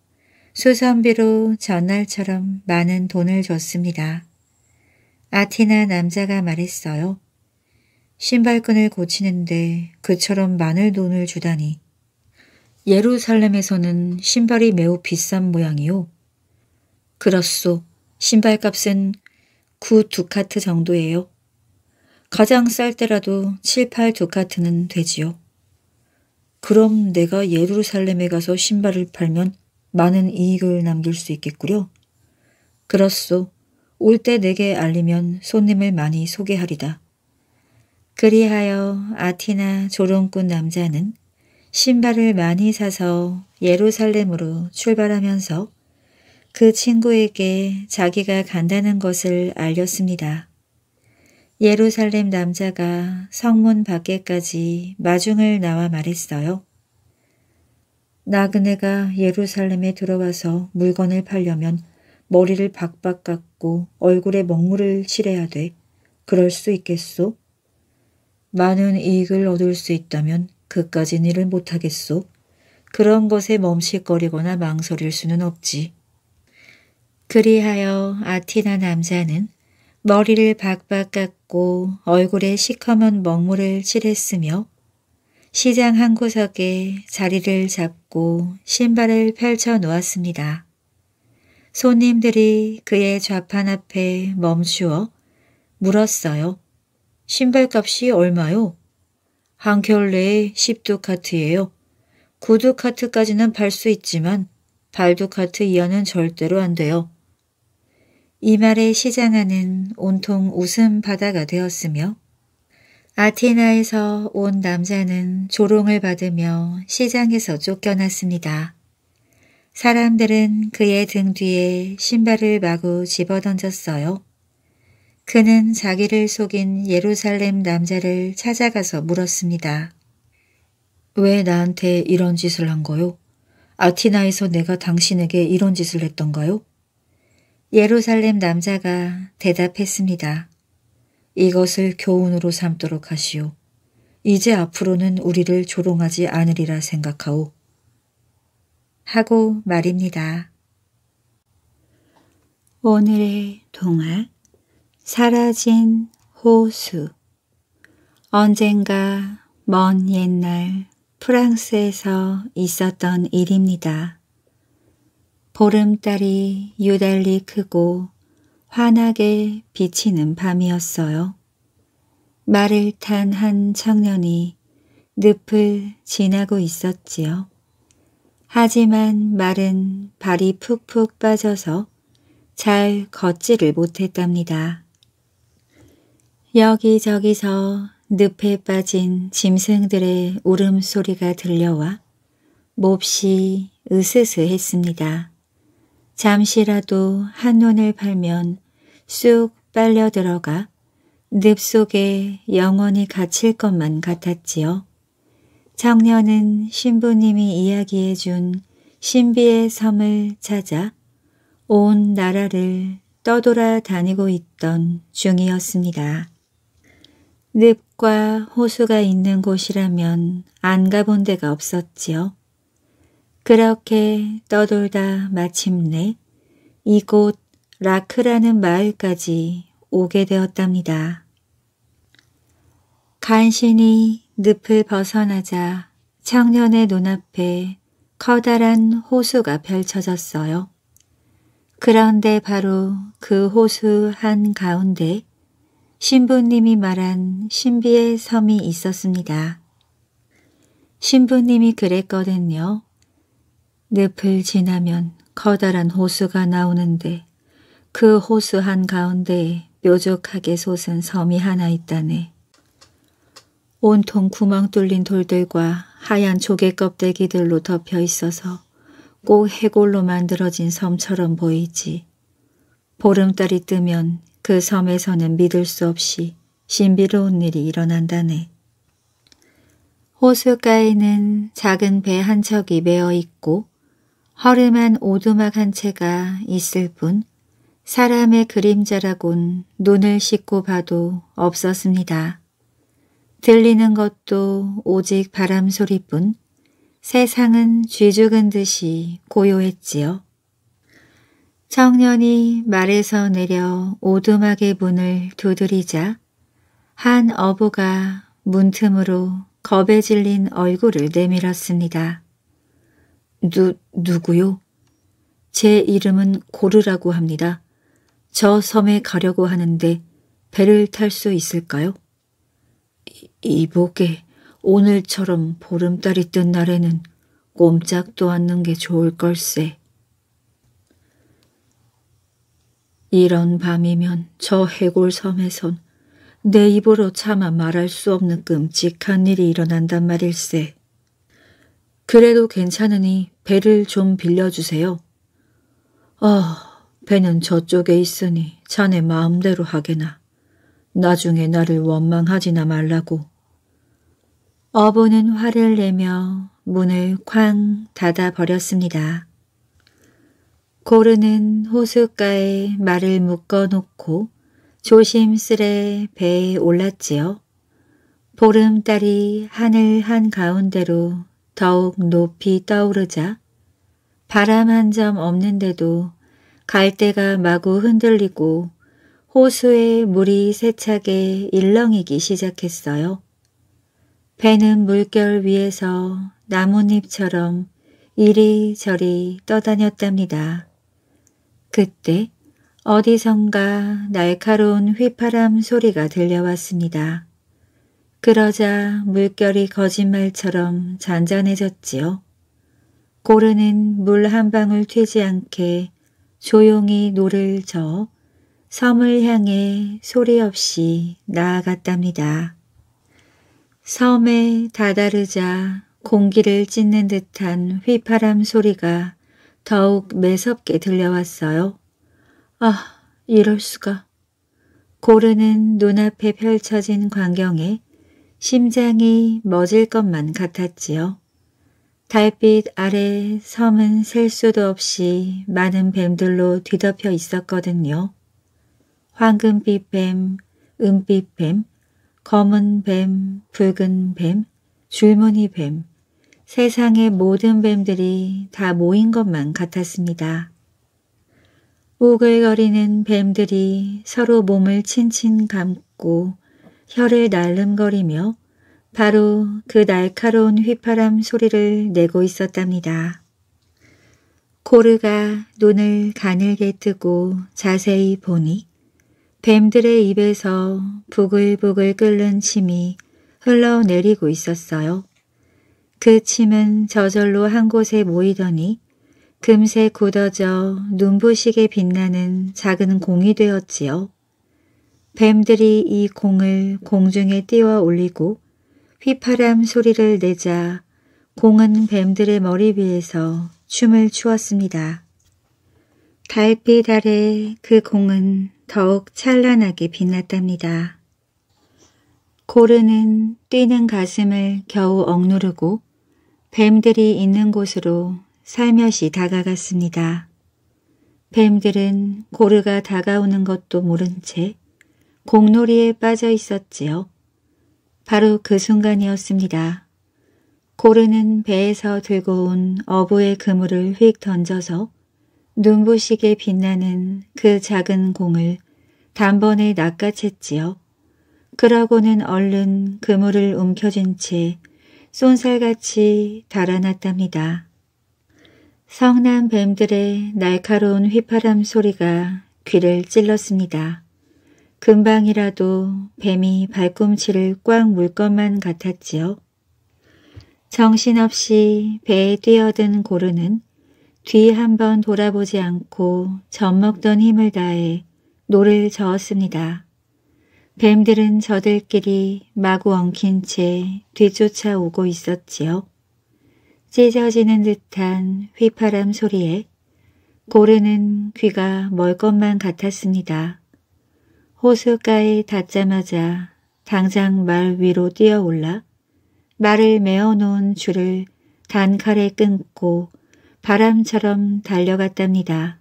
수선비로 전날처럼 많은 돈을 줬습니다. 아티나 남자가 말했어요. 신발끈을 고치는데 그처럼 많은 돈을 주다니. 예루살렘에서는 신발이 매우 비싼 모양이요. 그렇소. 신발값은 9 두카트 정도예요. 가장 쌀 때라도 7, 8 두카트는 되지요. 그럼 내가 예루살렘에 가서 신발을 팔면 많은 이익을 남길 수 있겠구려. 그렇소. 올 때 내게 알리면 손님을 많이 소개하리다. 그리하여 아티나 조롱꾼 남자는 신발을 많이 사서 예루살렘으로 출발하면서 그 친구에게 자기가 간다는 것을 알렸습니다. 예루살렘 남자가 성문 밖에까지 마중을 나와 말했어요. 나그네가 예루살렘에 들어와서 물건을 팔려면 머리를 박박 깎고 얼굴에 먹물을 칠해야 돼. 그럴 수 있겠소? 많은 이익을 얻을 수 있다면 그까진 일을 못하겠소? 그런 것에 멈칫거리거나 망설일 수는 없지. 그리하여 아티나 남자는 머리를 박박 깎고 얼굴에 시커먼 먹물을 칠했으며 시장 한 구석에 자리를 잡고 신발을 펼쳐 놓았습니다. 손님들이 그의 좌판 앞에 멈추어 물었어요. 신발값이 얼마요? 한 켤레에 10두카트예요. 9두카트까지는 팔 수 있지만 발두카트 이하는 절대로 안 돼요. 이 말에 시장하는 온통 웃음 바다가 되었으며 아테나에서 온 남자는 조롱을 받으며 시장에서 쫓겨났습니다. 사람들은 그의 등 뒤에 신발을 마구 집어던졌어요. 그는 자기를 속인 예루살렘 남자를 찾아가서 물었습니다. 왜 나한테 이런 짓을 한 거요? 아티나에서 내가 당신에게 이런 짓을 했던가요? 예루살렘 남자가 대답했습니다. 이것을 교훈으로 삼도록 하시오. 이제 앞으로는 우리를 조롱하지 않으리라 생각하오. 하고 말입니다. 오늘의 동화 사라진 호수 언젠가 먼 옛날 프랑스에서 있었던 일입니다. 보름달이 유달리 크고 환하게 비치는 밤이었어요. 말을 탄 한 청년이 늪을 지나고 있었지요. 하지만 말은 발이 푹푹 빠져서 잘 걷지를 못했답니다. 여기저기서 늪에 빠진 짐승들의 울음소리가 들려와 몹시 으스스했습니다. 잠시라도 한눈을 팔면 쑥 빨려 들어가 늪 속에 영원히 갇힐 것만 같았지요. 청년은 신부님이 이야기해 준 신비의 섬을 찾아 온 나라를 떠돌아 다니고 있던 중이었습니다. 늪과 호수가 있는 곳이라면 안 가본 데가 없었지요. 그렇게 떠돌다 마침내 이곳 라크라는 마을까지 오게 되었답니다. 간신히 늪을 벗어나자 청년의 눈앞에 커다란 호수가 펼쳐졌어요. 그런데 바로 그 호수 한가운데 신부님이 말한 신비의 섬이 있었습니다. 신부님이 그랬거든요. 늪을 지나면 커다란 호수가 나오는데 그 호수 한 가운데에 뾰족하게 솟은 섬이 하나 있다네. 온통 구멍 뚫린 돌들과 하얀 조개 껍데기들로 덮여 있어서 꼭 해골로 만들어진 섬처럼 보이지. 보름달이 뜨면 그 섬에서는 믿을 수 없이 신비로운 일이 일어난다네. 호수가에는 작은 배 한 척이 메어 있고 허름한 오두막 한 채가 있을 뿐 사람의 그림자라곤 눈을 씻고 봐도 없었습니다. 들리는 것도 오직 바람 소리뿐 세상은 쥐죽은 듯이 고요했지요. 청년이 말에서 내려 오두막의 문을 두드리자 한 어부가 문틈으로 겁에 질린 얼굴을 내밀었습니다. 누, 누구요? 제 이름은 고르라고 합니다. 저 섬에 가려고 하는데 배를 탈 수 있을까요? 이, 이복에 오늘처럼 보름달이 뜬 날에는 꼼짝도 않는 게 좋을 걸세. 이런 밤이면 저 해골섬에선 내 입으로 차마 말할 수 없는 끔찍한 일이 일어난단 말일세. 그래도 괜찮으니 배를 좀 빌려주세요. 어... 배는 저쪽에 있으니 자네 마음대로 하게나. 나중에 나를 원망하지나 말라고. 어부는 화를 내며 문을 쾅 닫아버렸습니다. 고르는 호숫가에 말을 묶어놓고 조심스레 배에 올랐지요. 보름달이 하늘 한가운데로 더욱 높이 떠오르자 바람 한 점 없는데도 갈대가 마구 흔들리고 호수에 물이 세차게 일렁이기 시작했어요. 배는 물결 위에서 나뭇잎처럼 이리저리 떠다녔답니다. 그때 어디선가 날카로운 휘파람 소리가 들려왔습니다. 그러자 물결이 거짓말처럼 잔잔해졌지요. 고르는 물 한 방울 튀지 않게 조용히 노를 저 섬을 향해 소리 없이 나아갔답니다. 섬에 다다르자 공기를 찢는 듯한 휘파람 소리가 더욱 매섭게 들려왔어요. 아, 이럴 수가. 고르는 눈앞에 펼쳐진 광경에 심장이 멎을 것만 같았지요. 달빛 아래 섬은 셀 수도 없이 많은 뱀들로 뒤덮여 있었거든요. 황금빛 뱀, 은빛 뱀, 검은 뱀, 붉은 뱀, 줄무늬 뱀, 세상의 모든 뱀들이 다 모인 것만 같았습니다. 오글거리는 뱀들이 서로 몸을 친친 감고 혀를 날름거리며 바로 그 날카로운 휘파람 소리를 내고 있었답니다. 코르가 눈을 가늘게 뜨고 자세히 보니 뱀들의 입에서 부글부글 끓는 침이 흘러내리고 있었어요. 그 침은 저절로 한 곳에 모이더니 금세 굳어져 눈부시게 빛나는 작은 공이 되었지요. 뱀들이 이 공을 공중에 띄워 올리고 휘파람 소리를 내자 공은 뱀들의 머리 위에서 춤을 추었습니다. 달빛 아래 그 공은 더욱 찬란하게 빛났답니다. 고르는 뛰는 가슴을 겨우 억누르고 뱀들이 있는 곳으로 살며시 다가갔습니다. 뱀들은 고르가 다가오는 것도 모른 채 공놀이에 빠져 있었지요. 바로 그 순간이었습니다. 고르는 배에서 들고 온 어부의 그물을 휙 던져서 눈부시게 빛나는 그 작은 공을 단번에 낚아챘지요. 그러고는 얼른 그물을 움켜쥔 채 쏜살같이 달아났답니다. 성난 뱀들의 날카로운 휘파람 소리가 귀를 찔렀습니다. 금방이라도 뱀이 발꿈치를 꽉 물 것만 같았지요. 정신없이 배에 뛰어든 고르는 뒤 한 번 돌아보지 않고 젖먹던 힘을 다해 노를 저었습니다. 뱀들은 저들끼리 마구 엉킨 채 뒤쫓아 오고 있었지요. 찢어지는 듯한 휘파람 소리에 고르는 귀가 멀 것만 같았습니다. 호수가에 닿자마자 당장 말 위로 뛰어올라 말을 메어놓은 줄을 단칼에 끊고 바람처럼 달려갔답니다.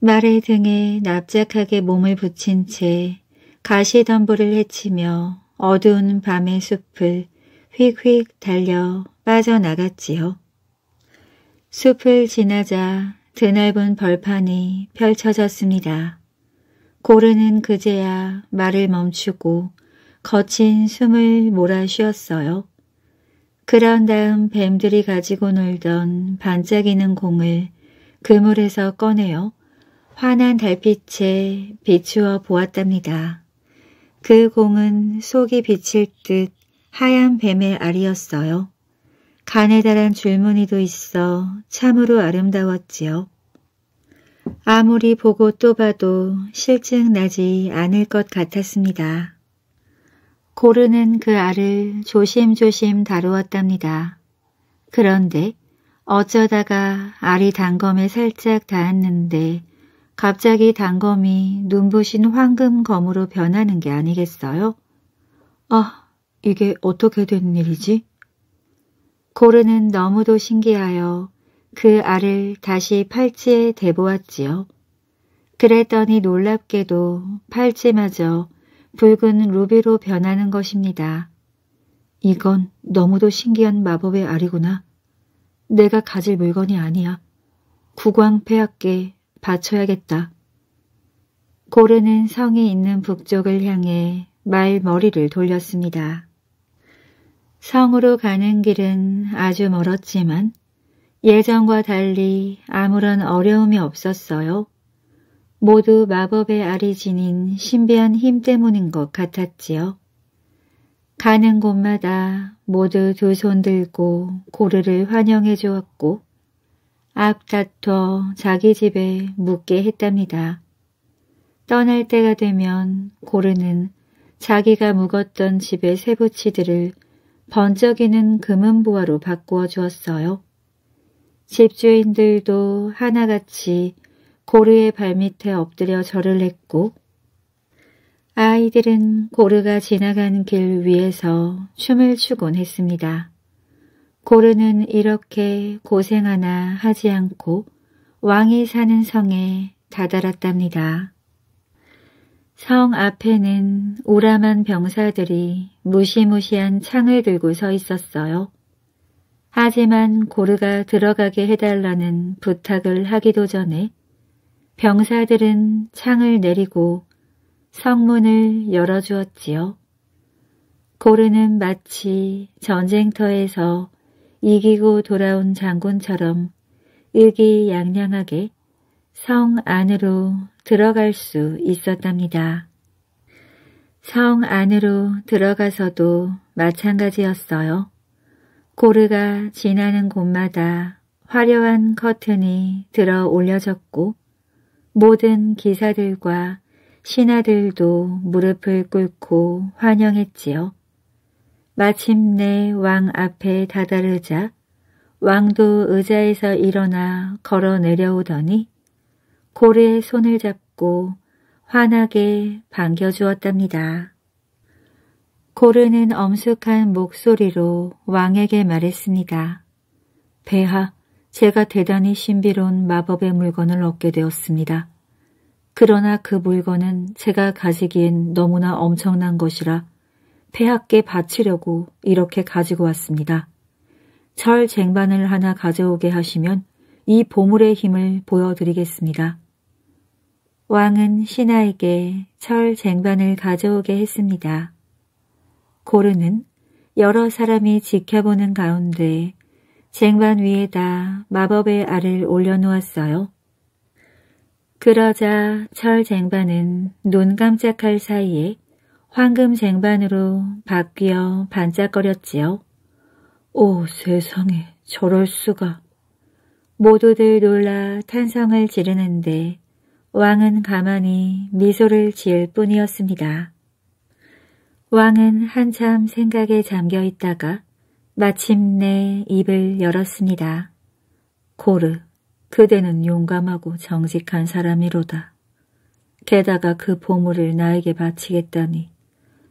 말의 등에 납작하게 몸을 붙인 채 가시덤불을 헤치며 어두운 밤의 숲을 휙휙 달려 빠져나갔지요. 숲을 지나자 드넓은 벌판이 펼쳐졌습니다. 고르는 그제야 말을 멈추고 거친 숨을 몰아 쉬었어요. 그런 다음 뱀들이 가지고 놀던 반짝이는 공을 그물에서 꺼내어 환한 달빛에 비추어 보았답니다. 그 공은 속이 비칠 듯 하얀 뱀의 알이었어요. 가에 달한 줄무늬도 있어 참으로 아름다웠지요. 아무리 보고 또 봐도 실증 나지 않을 것 같았습니다. 고르는 그 알을 조심조심 다루었답니다. 그런데 어쩌다가 알이 단검에 살짝 닿았는데 갑자기 단검이 눈부신 황금검으로 변하는 게 아니겠어요? 아, 이게 어떻게 된 일이지? 고르는 너무도 신기하여 그 알을 다시 팔찌에 대보았지요. 그랬더니 놀랍게도 팔찌마저 붉은 루비로 변하는 것입니다. 이건 너무도 신기한 마법의 알이구나. 내가 가질 물건이 아니야. 국왕폐하께 바쳐야겠다. 고르는 성이 있는 북쪽을 향해 말 머리를 돌렸습니다. 성으로 가는 길은 아주 멀었지만 예전과 달리 아무런 어려움이 없었어요. 모두 마법의 알이 지닌 신비한 힘 때문인 것 같았지요. 가는 곳마다 모두 두 손 들고 고르를 환영해 주었고 앞다퉈 자기 집에 묵게 했답니다. 떠날 때가 되면 고르는 자기가 묵었던 집의 세부치들을 번쩍이는 금은보화로 바꾸어 주었어요. 집주인들도 하나같이 고르의 발밑에 엎드려 절을 했고 아이들은 고르가 지나가는 길 위에서 춤을 추곤 했습니다. 고르는 이렇게 고생 하나 하지 않고 왕이 사는 성에 다다랐답니다. 성 앞에는 우람한 병사들이 무시무시한 창을 들고 서 있었어요. 하지만 고르가 들어가게 해달라는 부탁을 하기도 전에 병사들은 창을 내리고 성문을 열어주었지요. 고르는 마치 전쟁터에서 이기고 돌아온 장군처럼 의기양양하게 성 안으로 들어갈 수 있었답니다. 성 안으로 들어가서도 마찬가지였어요. 고르가 지나는 곳마다 화려한 커튼이 들어 올려졌고 모든 기사들과 신하들도 무릎을 꿇고 환영했지요. 마침내 왕 앞에 다다르자 왕도 의자에서 일어나 걸어 내려오더니 고르의 손을 잡고 환하게 반겨주었답니다. 고르는 엄숙한 목소리로 왕에게 말했습니다. 배하, 제가 대단히 신비로운 마법의 물건을 얻게 되었습니다. 그러나 그 물건은 제가 가지기엔 너무나 엄청난 것이라 폐하께 바치려고 이렇게 가지고 왔습니다. 철 쟁반을 하나 가져오게 하시면 이 보물의 힘을 보여드리겠습니다. 왕은 신하에게 철 쟁반을 가져오게 했습니다. 고르는 여러 사람이 지켜보는 가운데 쟁반 위에다 마법의 알을 올려놓았어요. 그러자 철 쟁반은 눈 깜짝할 사이에 황금 쟁반으로 바뀌어 반짝거렸지요. 오 세상에 저럴 수가. 모두들 놀라 탄성을 지르는데 왕은 가만히 미소를 지을 뿐이었습니다. 왕은 한참 생각에 잠겨 있다가 마침내 입을 열었습니다. 고르, 그대는 용감하고 정직한 사람이로다. 게다가 그 보물을 나에게 바치겠다니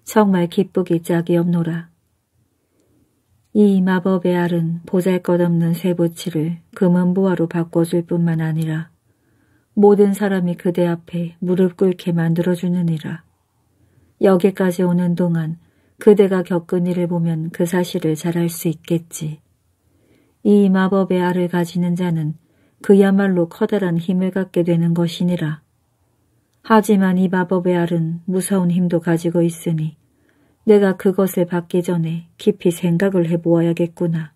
정말 기쁘기 짝이 없노라. 이 마법의 알은 보잘것없는 세부치를 금은보화로 바꿔줄 뿐만 아니라 모든 사람이 그대 앞에 무릎 꿇게 만들어주느니라. 여기까지 오는 동안 그대가 겪은 일을 보면 그 사실을 잘 알 수 있겠지. 이 마법의 알을 가지는 자는 그야말로 커다란 힘을 갖게 되는 것이니라. 하지만 이 마법의 알은 무서운 힘도 가지고 있으니 내가 그것을 받기 전에 깊이 생각을 해보아야겠구나.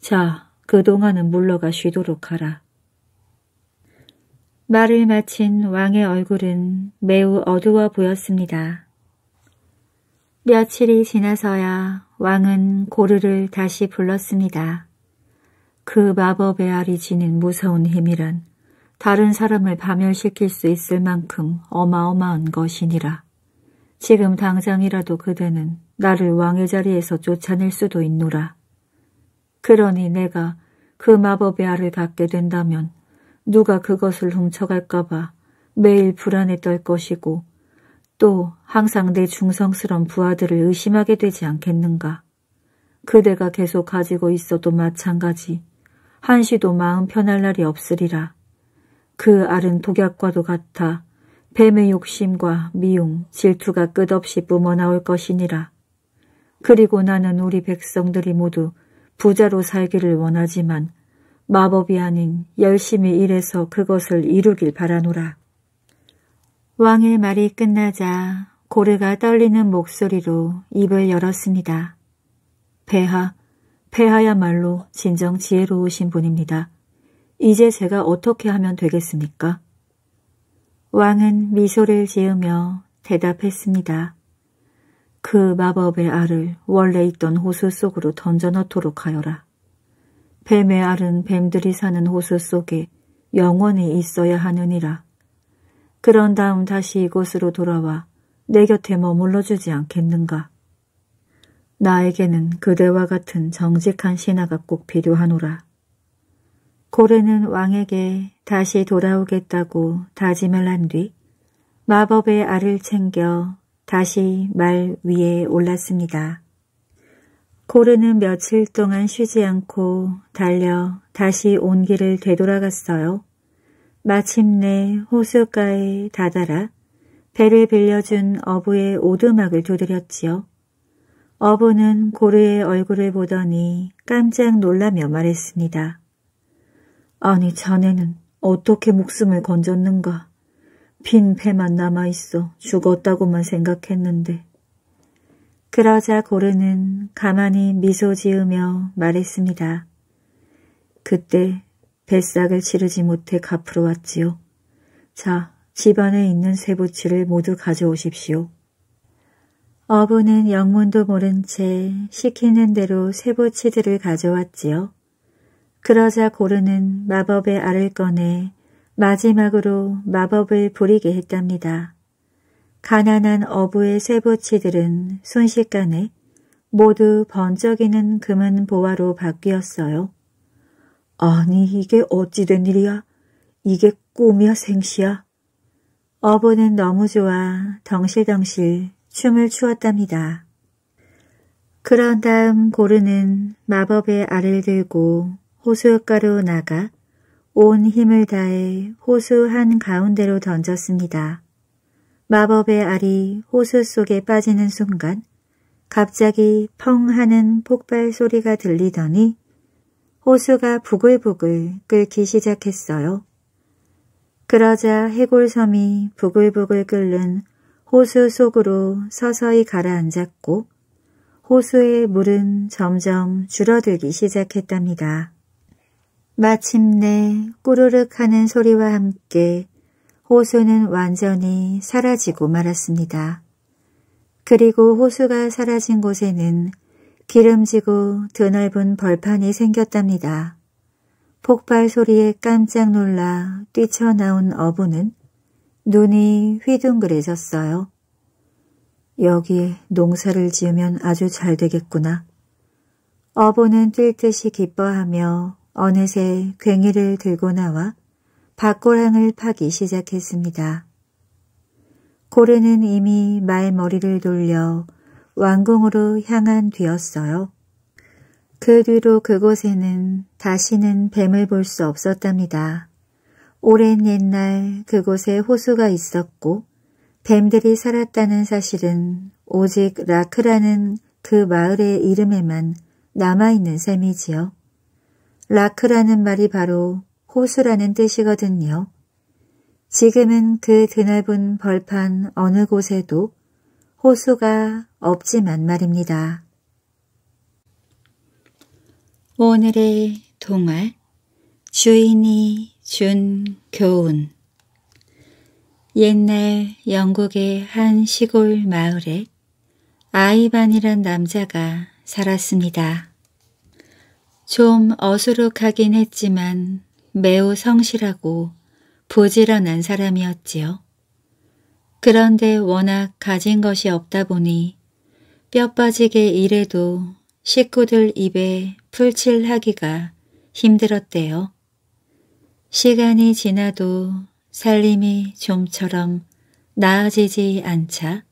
자, 그동안은 물러가 쉬도록 하라. 말을 마친 왕의 얼굴은 매우 어두워 보였습니다. 며칠이 지나서야 왕은 고르를 다시 불렀습니다. 그 마법의 알이 지닌 무서운 힘이란 다른 사람을 파멸시킬 수 있을 만큼 어마어마한 것이니라. 지금 당장이라도 그대는 나를 왕의 자리에서 쫓아낼 수도 있노라. 그러니 내가 그 마법의 알을 갖게 된다면 누가 그것을 훔쳐갈까봐 매일 불안에 떨 것이고 또 항상 내중성스러운 부하들을 의심하게 되지 않겠는가. 그대가 계속 가지고 있어도 마찬가지. 한시도 마음 편할 날이 없으리라. 그 알은 독약과도 같아 뱀의 욕심과 미움, 질투가 끝없이 뿜어나올 것이니라. 그리고 나는 우리 백성들이 모두 부자로 살기를 원하지만 마법이 아닌 열심히 일해서 그것을 이루길 바라노라. 왕의 말이 끝나자 고래가 떨리는 목소리로 입을 열었습니다. 폐하, 폐하야말로 진정 지혜로우신 분입니다. 이제 제가 어떻게 하면 되겠습니까? 왕은 미소를 지으며 대답했습니다. 그 마법의 알을 원래 있던 호수 속으로 던져 넣도록 하여라. 뱀의 알은 뱀들이 사는 호수 속에 영원히 있어야 하느니라. 그런 다음 다시 이곳으로 돌아와 내 곁에 머물러 주지 않겠는가. 나에게는 그대와 같은 정직한 신하가 꼭 필요하노라. 고래는 왕에게 다시 돌아오겠다고 다짐을 한 뒤 마법의 알을 챙겨 다시 말 위에 올랐습니다. 코르는 며칠 동안 쉬지 않고 달려 다시 온 길을 되돌아갔어요. 마침내 호수가에 다다라 배를 빌려준 어부의 오두막을 두드렸지요. 어부는 고르의 얼굴을 보더니 깜짝 놀라며 말했습니다. 아니 자네는 어떻게 목숨을 건졌는가. 빈 배만 남아있어 죽었다고만 생각했는데 그러자 고르는 가만히 미소 지으며 말했습니다. 그때 뱃삭을 치르지 못해 갚으러 왔지요. 자, 집안에 있는 세부치를 모두 가져오십시오. 어부는 영문도 모른 채 시키는 대로 세부치들을 가져왔지요. 그러자 고르는 마법의 알을 꺼내 마지막으로 마법을 부리게 했답니다. 가난한 어부의 세부치들은 순식간에 모두 번쩍이는 금은 보화로 바뀌었어요. 아니 이게 어찌된 일이야? 이게 꿈이야 생시야? 어부는 너무 좋아 덩실덩실 춤을 추었답니다. 그런 다음 고르는 마법의 알을 들고 호수가로 나가 온 힘을 다해 호수 한가운데로 던졌습니다. 마법의 알이 호수 속에 빠지는 순간 갑자기 펑 하는 폭발 소리가 들리더니 호수가 부글부글 끓기 시작했어요. 그러자 해골섬이 부글부글 끓는 호수 속으로 서서히 가라앉았고 호수의 물은 점점 줄어들기 시작했답니다. 마침내 꾸르륵 하는 소리와 함께 호수는 완전히 사라지고 말았습니다. 그리고 호수가 사라진 곳에는 기름지고 드넓은 벌판이 생겼답니다. 폭발 소리에 깜짝 놀라 뛰쳐나온 어부는 눈이 휘둥그레졌어요. 여기에 농사를 지으면 아주 잘 되겠구나. 어부는 뛸 듯이 기뻐하며 어느새 괭이를 들고 나와 밭고랑을 파기 시작했습니다. 고래는 이미 말머리를 돌려 왕궁으로 향한 뒤였어요. 그 뒤로 그곳에는 다시는 뱀을 볼 수 없었답니다. 오랜 옛날 그곳에 호수가 있었고 뱀들이 살았다는 사실은 오직 라크라는 그 마을의 이름에만 남아있는 셈이지요. 라크라는 말이 바로 호수라는 뜻이거든요. 지금은 그 드넓은 벌판 어느 곳에도 호수가 없지만 말입니다. 오늘의 동화 주인이 준 교훈 옛날 영국의 한 시골 마을에 아이반이란 남자가 살았습니다. 좀 어수룩하긴 했지만 매우 성실하고 부지런한 사람이었지요. 그런데 워낙 가진 것이 없다 보니 뼈 빠지게 일해도 식구들 입에 풀칠하기가 힘들었대요. 시간이 지나도 살림이 좀처럼 나아지지 않자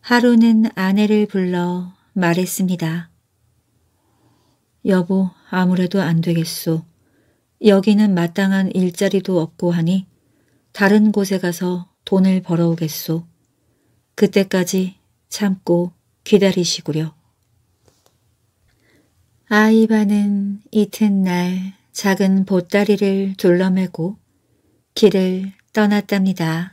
하루는 아내를 불러 말했습니다. 여보, 아무래도 안 되겠소. 여기는 마땅한 일자리도 없고 하니 다른 곳에 가서 돈을 벌어오겠소. 그때까지 참고 기다리시구려. 아이바는 이튿날 작은 보따리를 둘러매고 길을 떠났답니다.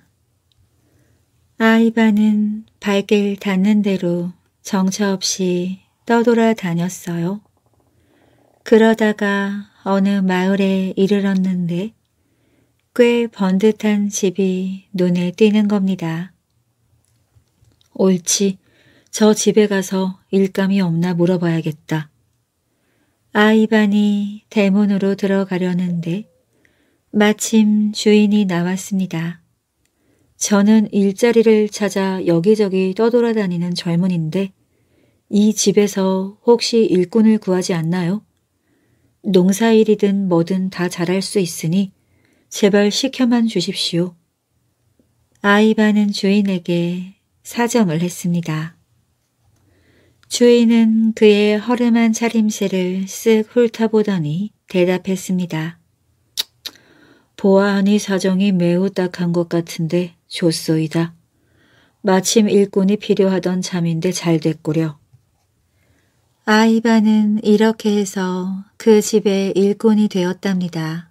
아이바는 발길 닿는 대로 정처 없이 떠돌아 다녔어요. 그러다가 어느 마을에 이르렀는데 꽤 번듯한 집이 눈에 띄는 겁니다. 옳지. 저 집에 가서 일감이 없나 물어봐야겠다. 아이반이 대문으로 들어가려는데 마침 주인이 나왔습니다. 저는 일자리를 찾아 여기저기 떠돌아다니는 젊은인데 이 집에서 혹시 일꾼을 구하지 않나요? 농사일이든 뭐든 다 잘할 수 있으니 제발 시켜만 주십시오. 아이바는 주인에게 사정을 했습니다. 주인은 그의 허름한 차림새를 쓱 훑어보더니 대답했습니다. 보아하니 사정이 매우 딱한 것 같은데 좋소이다. 마침 일꾼이 필요하던 잠인데 잘 됐구려. 아이바는 이렇게 해서 그 집의 일꾼이 되었답니다.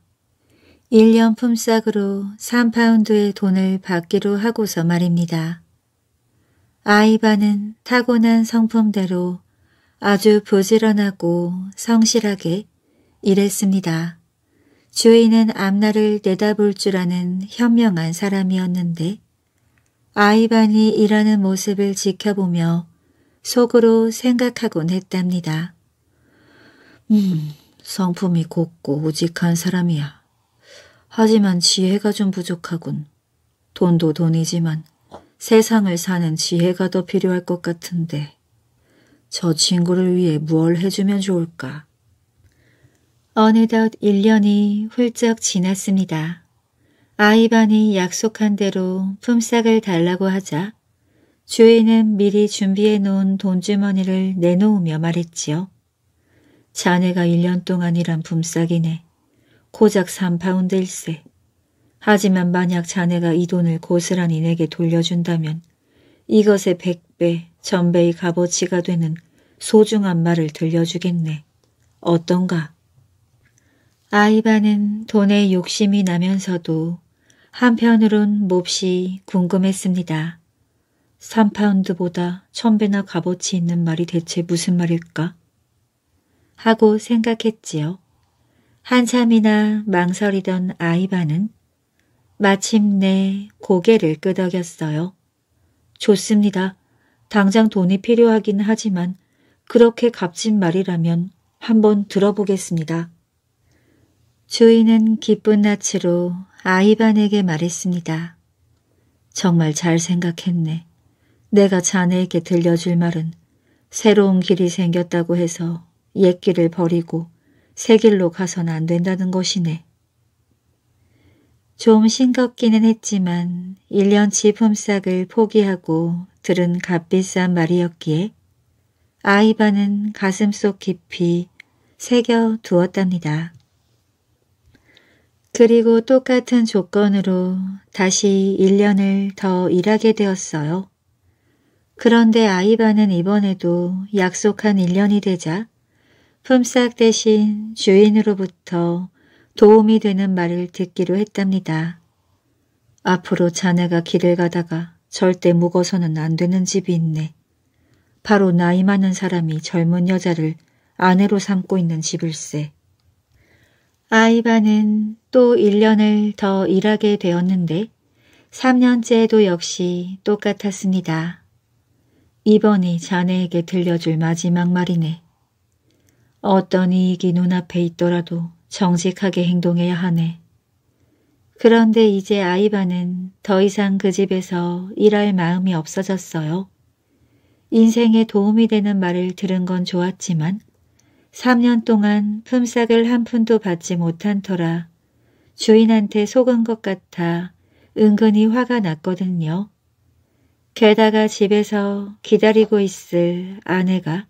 1년 품삯으로 3파운드의 돈을 받기로 하고서 말입니다. 아이바는 타고난 성품대로 아주 부지런하고 성실하게 일했습니다. 주인은 앞날을 내다볼 줄 아는 현명한 사람이었는데 아이반이 일하는 모습을 지켜보며 속으로 생각하곤 했답니다. 음, 성품이 곱고 우직한 사람이야. 하지만 지혜가 좀 부족하군. 돈도 돈이지만 세상을 사는 지혜가 더 필요할 것 같은데 저 친구를 위해 무얼 해주면 좋을까? 어느덧 1년이 훌쩍 지났습니다. 아이반이 약속한 대로 품삯을 달라고 하자 주인은 미리 준비해 놓은 돈주머니를 내놓으며 말했지요. 자네가 1년 동안 이란붐싸이네 고작 3파운드 일세. 하지만 만약 자네가 이 돈을 고스란히 내게 돌려준다면 이것의 100배, 전배의 값어치가 되는 소중한 말을 들려주겠네. 어떤가? 아이바는 돈에 욕심이 나면서도 한편으론 몹시 궁금했습니다. 3파운드보다 천배나 값어치 있는 말이 대체 무슨 말일까? 하고 생각했지요. 한참이나 망설이던 아이바는 마침내 고개를 끄덕였어요. 좋습니다. 당장 돈이 필요하긴 하지만 그렇게 값진 말이라면 한번 들어보겠습니다. 주인은 기쁜 낯으로 아이반에게 말했습니다. 정말 잘 생각했네. 내가 자네에게 들려줄 말은 새로운 길이 생겼다고 해서 옛 길을 버리고 새 길로 가선 안 된다는 것이네. 좀 싱겁기는 했지만 1년치 품삯을 포기하고 들은 값비싼 말이었기에 아이바는 가슴속 깊이 새겨 두었답니다. 그리고 똑같은 조건으로 다시 1년을 더 일하게 되었어요. 그런데 아이바는 이번에도 약속한 1년이 되자 품삯 대신 주인으로부터 도움이 되는 말을 듣기로 했답니다. 앞으로 자네가 길을 가다가 절대 묵어서는 안 되는 집이 있네. 바로 나이 많은 사람이 젊은 여자를 아내로 삼고 있는 집일세. 아이바는 또 1년을 더 일하게 되었는데 3년째도 역시 똑같았습니다. 이번이 자네에게 들려줄 마지막 말이네. 어떤 이익이 눈앞에 있더라도 정직하게 행동해야 하네. 그런데 이제 아이바는 더 이상 그 집에서 일할 마음이 없어졌어요. 인생에 도움이 되는 말을 들은 건 좋았지만 3년 동안 품삯을 한 푼도 받지 못한 터라 주인한테 속은 것 같아 은근히 화가 났거든요. 게다가 집에서 기다리고 있을 아내가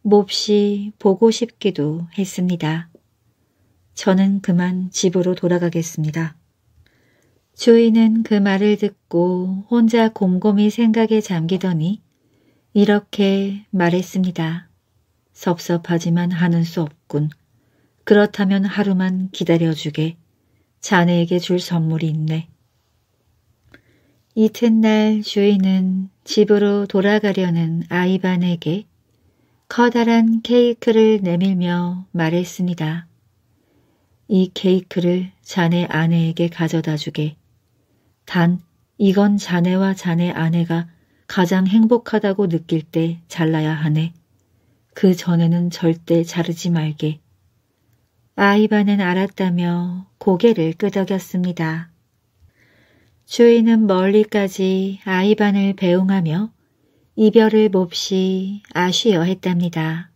몹시 보고 싶기도 했습니다. 저는 그만 집으로 돌아가겠습니다. 주인은 그 말을 듣고 혼자 곰곰이 생각에 잠기더니 이렇게 말했습니다. 섭섭하지만 하는 수 없군. 그렇다면 하루만 기다려주게. 자네에게 줄 선물이 있네. 이튿날 주인은 집으로 돌아가려는 아이반에게 커다란 케이크를 내밀며 말했습니다. 이 케이크를 자네 아내에게 가져다 주게. 단 이건 자네와 자네 아내가 가장 행복하다고 느낄 때 잘라야 하네. 그 전에는 절대 자르지 말게. 아이반은 알았다며 고개를 끄덕였습니다. 주인은 멀리까지 아이반을 배웅하며 이별을 몹시 아쉬어 했답니다.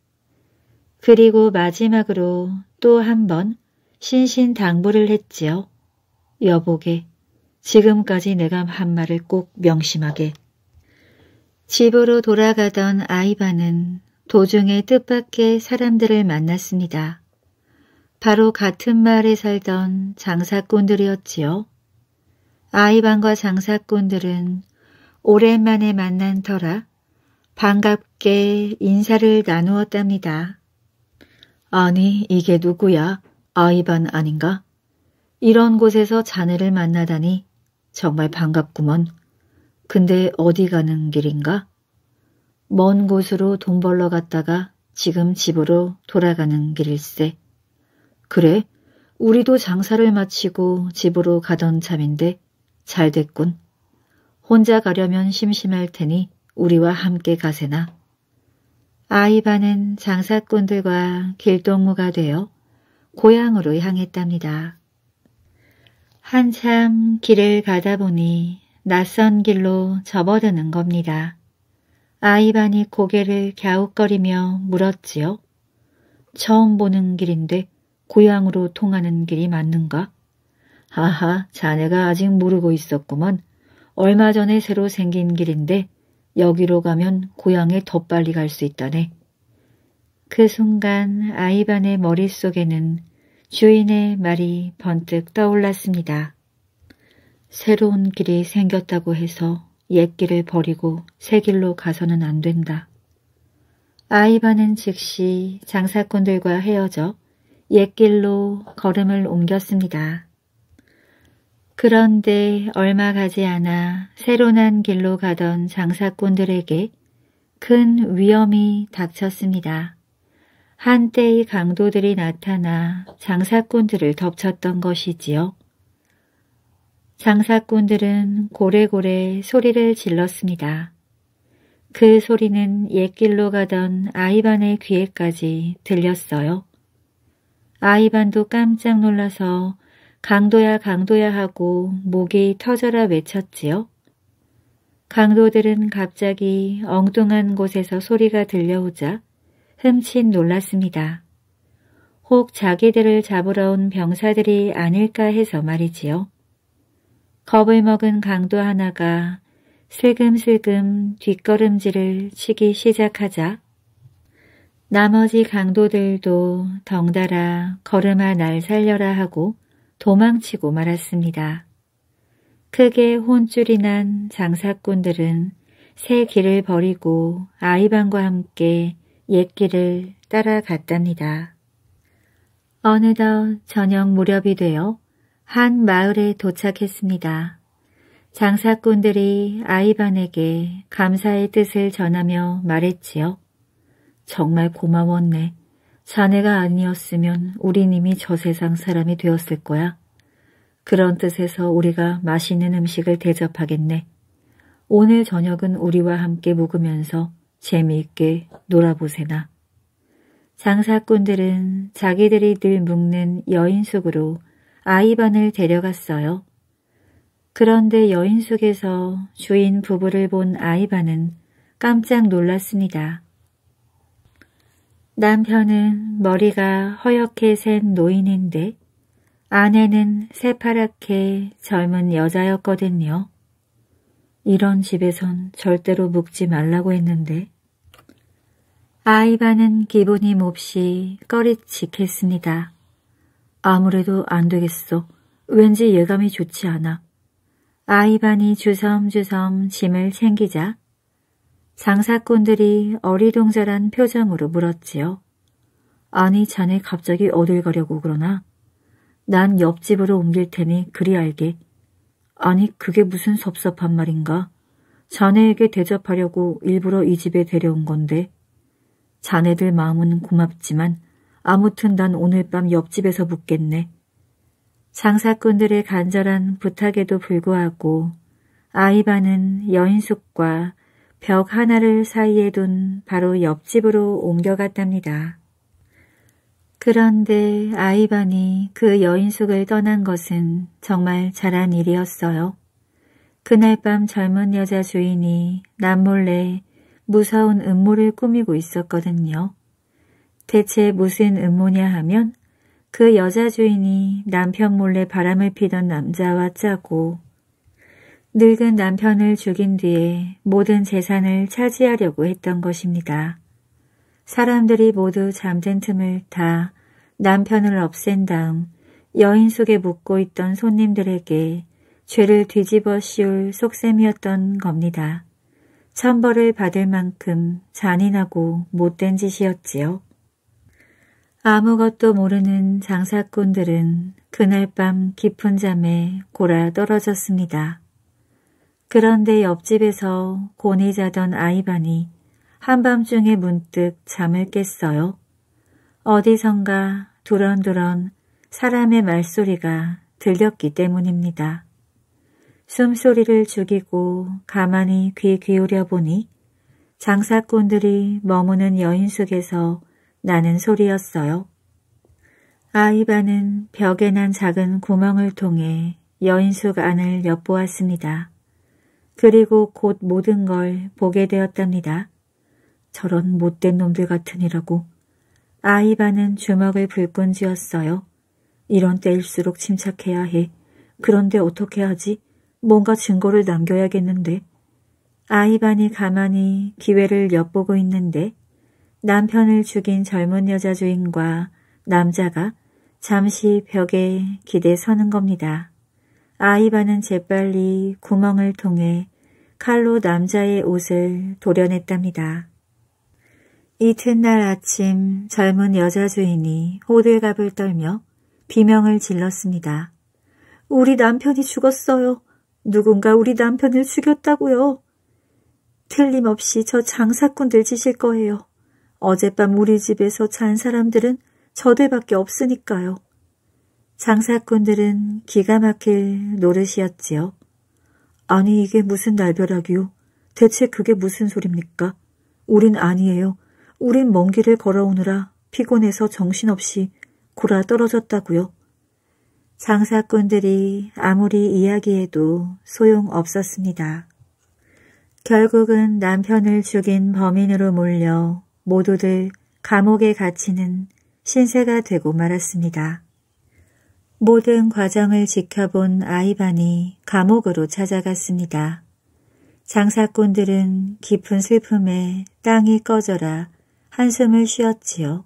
그리고 마지막으로 또 한 번 신신당부를 했지요. 여보게, 지금까지 내가 한 말을 꼭 명심하게. 집으로 돌아가던 아이반은 도중에 뜻밖의 사람들을 만났습니다. 바로 같은 마을에 살던 장사꾼들이었지요. 아이방과 장사꾼들은 오랜만에 만난 터라 반갑게 인사를 나누었답니다. 아니 이게 누구야? 아이반 아닌가? 이런 곳에서 자네를 만나다니 정말 반갑구먼. 근데 어디 가는 길인가? 먼 곳으로 돈 벌러 갔다가 지금 집으로 돌아가는 길일세. 그래, 우리도 장사를 마치고 집으로 가던 참인데 잘 됐군. 혼자 가려면 심심할 테니 우리와 함께 가세나. 아이바는 장사꾼들과 길동무가 되어 고향으로 향했답니다. 한참 길을 가다 보니 낯선 길로 접어드는 겁니다. 아이반이 고개를 갸웃거리며 물었지요. 처음 보는 길인데 고향으로 통하는 길이 맞는가? 아하 자네가 아직 모르고 있었구먼. 얼마 전에 새로 생긴 길인데 여기로 가면 고향에 더 빨리 갈 수 있다네. 그 순간 아이반의 머릿속에는 주인의 말이 번뜩 떠올랐습니다. 새로운 길이 생겼다고 해서 옛 길을 버리고 새 길로 가서는 안 된다. 아이반은 즉시 장사꾼들과 헤어져 옛길로 걸음을 옮겼습니다. 그런데 얼마 가지 않아 새로난 길로 가던 장사꾼들에게 큰 위험이 닥쳤습니다. 한때의 강도들이 나타나 장사꾼들을 덮쳤던 것이지요. 장사꾼들은 고래고래 소리를 질렀습니다. 그 소리는 옛길로 가던 아이반의 귀에까지 들렸어요. 아이반도 깜짝 놀라서 강도야 강도야 하고 목이 터져라 외쳤지요. 강도들은 갑자기 엉뚱한 곳에서 소리가 들려오자 흠칫 놀랐습니다. 혹 자기들을 잡으러 온 병사들이 아닐까 해서 말이지요. 겁을 먹은 강도 하나가 슬금슬금 뒷걸음질을 치기 시작하자 나머지 강도들도 덩달아 걸음아 날 살려라 하고 도망치고 말았습니다. 크게 혼쭐이 난 장사꾼들은 새 길을 버리고 아이방과 함께 옛 길을 따라갔답니다. 어느덧 저녁 무렵이 되어 한 마을에 도착했습니다. 장사꾼들이 아이반에게 감사의 뜻을 전하며 말했지요. 정말 고마웠네. 자네가 아니었으면 우린 이미 저 세상 사람이 되었을 거야. 그런 뜻에서 우리가 맛있는 음식을 대접하겠네. 오늘 저녁은 우리와 함께 묵으면서 재미있게 놀아보세나. 장사꾼들은 자기들이 늘 묵는 여인숙으로 아이반을 데려갔어요. 그런데 여인숙에서 주인 부부를 본 아이반은 깜짝 놀랐습니다. 남편은 머리가 허옇게 센 노인인데 아내는 새파랗게 젊은 여자였거든요. 이런 집에선 절대로 묵지 말라고 했는데 아이바는 기분이 몹시 꺼리칙했습니다. 아무래도 안 되겠어. 왠지 예감이 좋지 않아. 아이반이 주섬주섬 짐을 챙기자 장사꾼들이 어리둥절한 표정으로 물었지요. 아니 자네 갑자기 어딜 가려고 그러나? 난 옆집으로 옮길 테니 그리 알게. 아니 그게 무슨 섭섭한 말인가? 자네에게 대접하려고 일부러 이 집에 데려온 건데. 자네들 마음은 고맙지만 아무튼 난 오늘 밤 옆집에서 묵겠네. 장사꾼들의 간절한 부탁에도 불구하고 아이바는 여인숙과 벽 하나를 사이에 둔 바로 옆집으로 옮겨갔답니다. 그런데 아이반이 그 여인숙을 떠난 것은 정말 잘한 일이었어요. 그날 밤 젊은 여자 주인이 남몰래 무서운 음모를 꾸미고 있었거든요. 대체 무슨 음모냐 하면 그 여자 주인이 남편 몰래 바람을 피던 남자와 짜고 늙은 남편을 죽인 뒤에 모든 재산을 차지하려고 했던 것입니다. 사람들이 모두 잠든 틈을 다 남편을 없앤 다음 여인 속에 묵고 있던 손님들에게 죄를 뒤집어 씌울 속셈이었던 겁니다. 천벌을 받을 만큼 잔인하고 못된 짓이었지요. 아무것도 모르는 장사꾼들은 그날 밤 깊은 잠에 골아 떨어졌습니다. 그런데 옆집에서 곤히 자던 아이반이 한밤중에 문득 잠을 깼어요. 어디선가 두런두런 사람의 말소리가 들렸기 때문입니다. 숨소리를 죽이고 가만히 귀 기울여 보니 장사꾼들이 머무는 여인숙에서 나는 소리였어요. 아이반은 벽에 난 작은 구멍을 통해 여인숙 안을 엿보았습니다. 그리고 곧 모든 걸 보게 되었답니다. 저런 못된 놈들 같으니라고. 아이바는 주먹을 불끈쥐었어요. 이런 때일수록 침착해야 해. 그런데 어떻게 하지? 뭔가 증거를 남겨야겠는데. 아이반이 가만히 기회를 엿보고 있는데 남편을 죽인 젊은 여자 주인과 남자가 잠시 벽에 기대 서는 겁니다. 아이바는 재빨리 구멍을 통해 칼로 남자의 옷을 도려냈답니다. 이튿날 아침 젊은 여자 주인이 호들갑을 떨며 비명을 질렀습니다. 우리 남편이 죽었어요. 누군가 우리 남편을 죽였다고요. 틀림없이 저 장사꾼들 지실 거예요. 어젯밤 우리 집에서 잔 사람들은 저들밖에 없으니까요. 장사꾼들은 기가 막힐 노릇이었지요. 아니 이게 무슨 날벼락이요. 대체 그게 무슨 소립니까? 우린 아니에요. 우린 먼 길을 걸어오느라 피곤해서 정신없이 골아 떨어졌다고요. 장사꾼들이 아무리 이야기해도 소용없었습니다. 결국은 남편을 죽인 범인으로 몰려 모두들 감옥에 갇히는 신세가 되고 말았습니다. 모든 과정을 지켜본 아이반이 감옥으로 찾아갔습니다. 장사꾼들은 깊은 슬픔에 땅이 꺼져라 한숨을 쉬었지요.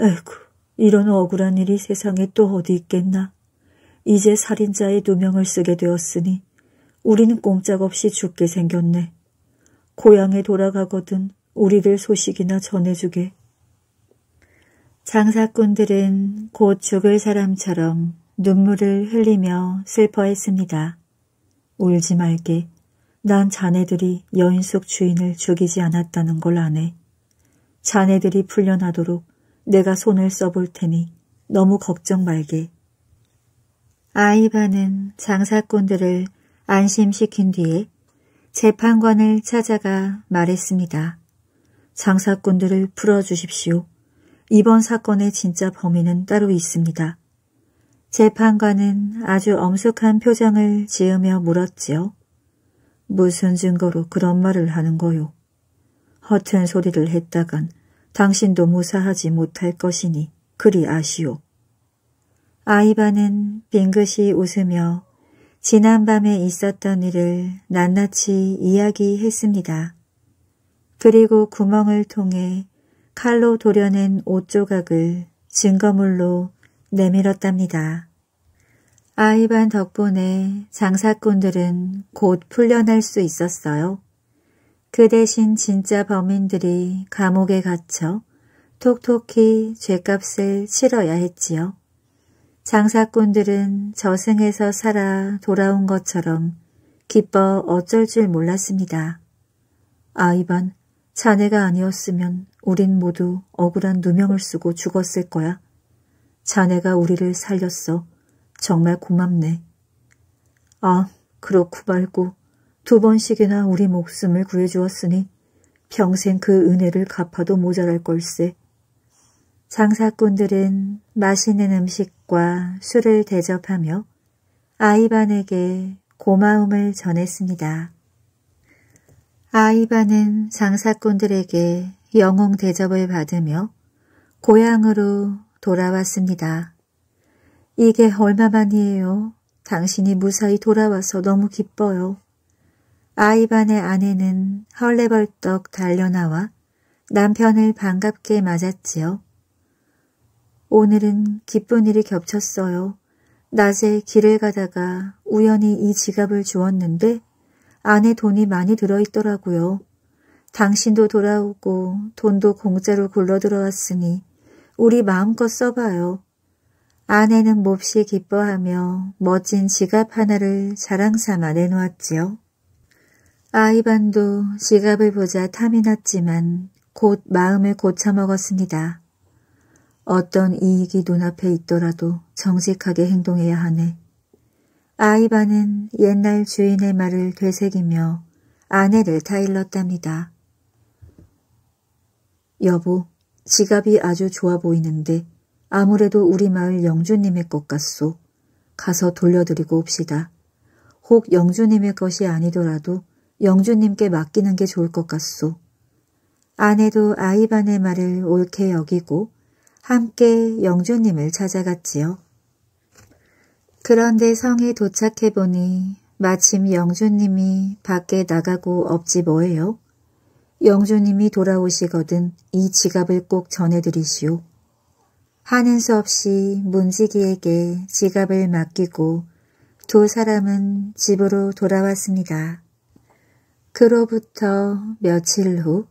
에구, 이런 억울한 일이 세상에 또 어디 있겠나. 이제 살인자의 누명을 쓰게 되었으니 우리는 꼼짝없이 죽게 생겼네. 고향에 돌아가거든 우리들 소식이나 전해주게. 장사꾼들은 곧 죽을 사람처럼 눈물을 흘리며 슬퍼했습니다. 울지 말게. 난 자네들이 여인숙 주인을 죽이지 않았다는 걸 아네. 자네들이 풀려나도록 내가 손을 써볼 테니 너무 걱정 말게. 아이바는 장사꾼들을 안심시킨 뒤에 재판관을 찾아가 말했습니다. 장사꾼들을 풀어주십시오. 이번 사건의 진짜 범인은 따로 있습니다. 재판관은 아주 엄숙한 표정을 지으며 물었지요. 무슨 증거로 그런 말을 하는 거요. 허튼 소리를 했다간 당신도 무사하지 못할 것이니 그리 아시오. 아이바는 빙긋이 웃으며 지난밤에 있었던 일을 낱낱이 이야기했습니다. 그리고 구멍을 통해 칼로 도려낸 옷 조각을 증거물로 내밀었답니다. 아이반 덕분에 장사꾼들은 곧 풀려날 수 있었어요. 그 대신 진짜 범인들이 감옥에 갇혀 톡톡히 죄값을 치러야 했지요. 장사꾼들은 저승에서 살아 돌아온 것처럼 기뻐 어쩔 줄 몰랐습니다. 아이반, 자네가 아니었으면 우린 모두 억울한 누명을 쓰고 죽었을 거야. 자네가 우리를 살렸어. 정말 고맙네. 아, 그렇고 말고 두 번씩이나 우리 목숨을 구해주었으니 평생 그 은혜를 갚아도 모자랄 걸세. 장사꾼들은 맛있는 음식과 술을 대접하며 아이반에게 고마움을 전했습니다. 아이바는 장사꾼들에게 영웅 대접을 받으며 고향으로 돌아왔습니다. 이게 얼마만이에요. 당신이 무사히 돌아와서 너무 기뻐요. 아이반의 아내는 헐레벌떡 달려나와 남편을 반갑게 맞았지요. 오늘은 기쁜 일이 겹쳤어요. 낮에 길을 가다가 우연히 이 지갑을 주었는데 안에 돈이 많이 들어있더라고요. 당신도 돌아오고 돈도 공짜로 굴러들어왔으니 우리 마음껏 써봐요. 아내는 몹시 기뻐하며 멋진 지갑 하나를 자랑삼아 내놓았지요. 아이반도 지갑을 보자 탐이 났지만 곧 마음을 고쳐먹었습니다. 어떤 이익이 눈앞에 있더라도 정직하게 행동해야 하네. 아이바는 옛날 주인의 말을 되새기며 아내를 타일렀답니다. 여보, 지갑이 아주 좋아 보이는데 아무래도 우리 마을 영주님의 것 같소. 가서 돌려드리고 옵시다. 혹 영주님의 것이 아니더라도 영주님께 맡기는 게 좋을 것 같소. 아내도 아이반의 말을 옳게 여기고 함께 영주님을 찾아갔지요. 그런데 성에 도착해 보니 마침 영주님이 밖에 나가고 없지 뭐예요. 영주님이 돌아오시거든 이 지갑을 꼭 전해드리시오. 하는 수 없이 문지기에게 지갑을 맡기고 두 사람은 집으로 돌아왔습니다. 그로부터 며칠 후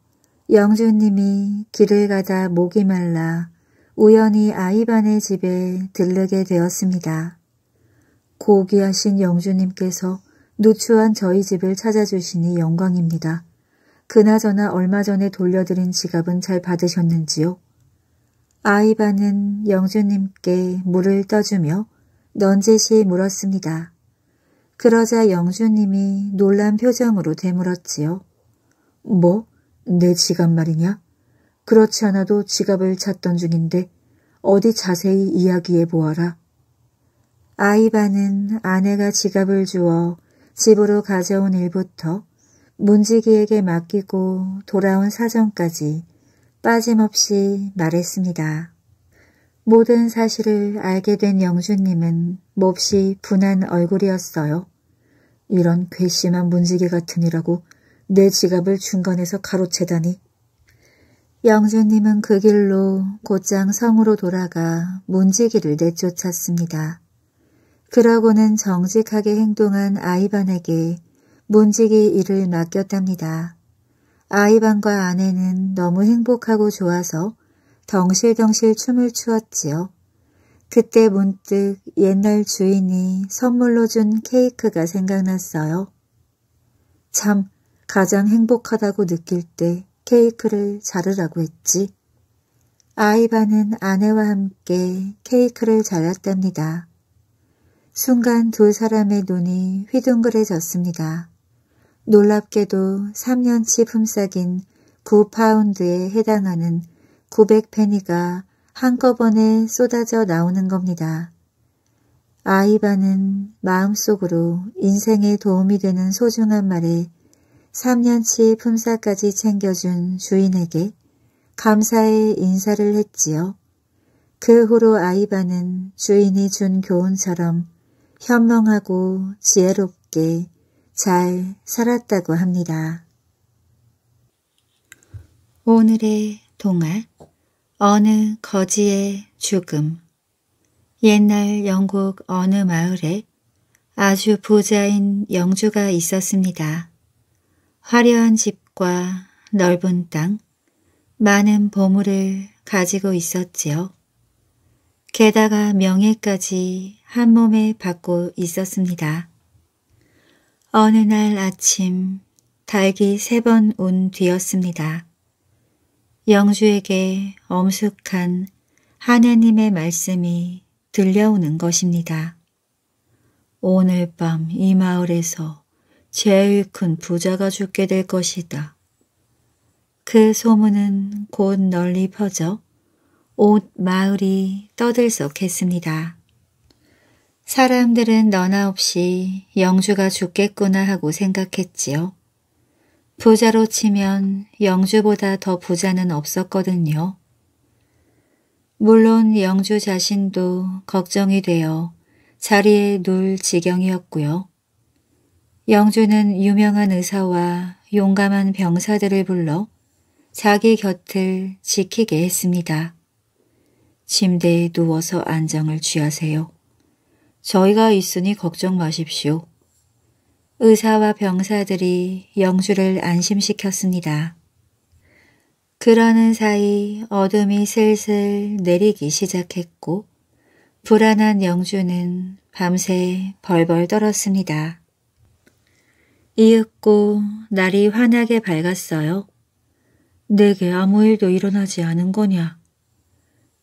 영주님이 길을 가다 목이 말라 우연히 아이반의 집에 들르게 되었습니다. 고귀하신 영주님께서 노추한 저희 집을 찾아주시니 영광입니다. 그나저나 얼마 전에 돌려드린 지갑은 잘 받으셨는지요? 아이바는 영주님께 물을 떠주며 넌지시 물었습니다. 그러자 영주님이 놀란 표정으로 되물었지요. 뭐? 내 지갑 말이냐? 그렇지 않아도 지갑을 찾던 중인데 어디 자세히 이야기해 보아라. 아이바는 아내가 지갑을 주어 집으로 가져온 일부터 문지기에게 맡기고 돌아온 사정까지 빠짐없이 말했습니다. 모든 사실을 알게 된 영주님은 몹시 분한 얼굴이었어요. 이런 괘씸한 문지기 같으니라고 내 지갑을 중간에서 가로채다니. 영주님은 그 길로 곧장 성으로 돌아가 문지기를 내쫓았습니다. 그러고는 정직하게 행동한 아이반에게 문지기 일을 맡겼답니다. 아이반과 아내는 너무 행복하고 좋아서 덩실덩실 춤을 추었지요. 그때 문득 옛날 주인이 선물로 준 케이크가 생각났어요. 참 가장 행복하다고 느낄 때 케이크를 자르라고 했지. 아이반은 아내와 함께 케이크를 잘랐답니다. 순간 두 사람의 눈이 휘둥그레졌습니다. 놀랍게도 3년치 품삯인 9파운드에 해당하는 900페니가 한꺼번에 쏟아져 나오는 겁니다. 아이바는 마음속으로 인생에 도움이 되는 소중한 말에 3년치 품삯까지 챙겨준 주인에게 감사의 인사를 했지요. 그 후로 아이바는 주인이 준 교훈처럼 현명하고 지혜롭게 잘 살았다고 합니다. 오늘의 동화 어느 거지의 죽음 옛날 영국 어느 마을에 아주 부자인 영주가 있었습니다. 화려한 집과 넓은 땅, 많은 보물을 가지고 있었지요. 게다가 명예까지 한 몸에 받고 있었습니다. 어느 날 아침 닭이 세 번 운 뒤였습니다. 영주에게 엄숙한 하나님의 말씀이 들려오는 것입니다. 오늘 밤 이 마을에서 제일 큰 부자가 죽게 될 것이다. 그 소문은 곧 널리 퍼져 옷 마을이 떠들썩했습니다. 사람들은 너나 없이 영주가 죽겠구나 하고 생각했지요. 부자로 치면 영주보다 더 부자는 없었거든요. 물론 영주 자신도 걱정이 되어 자리에 누울 지경이었고요. 영주는 유명한 의사와 용감한 병사들을 불러 자기 곁을 지키게 했습니다. 침대에 누워서 안정을 취하세요. 저희가 있으니 걱정 마십시오. 의사와 병사들이 영주를 안심시켰습니다. 그러는 사이 어둠이 슬슬 내리기 시작했고 불안한 영주는 밤새 벌벌 떨었습니다. 이윽고 날이 환하게 밝았어요. 내게 아무 일도 일어나지 않은 거냐?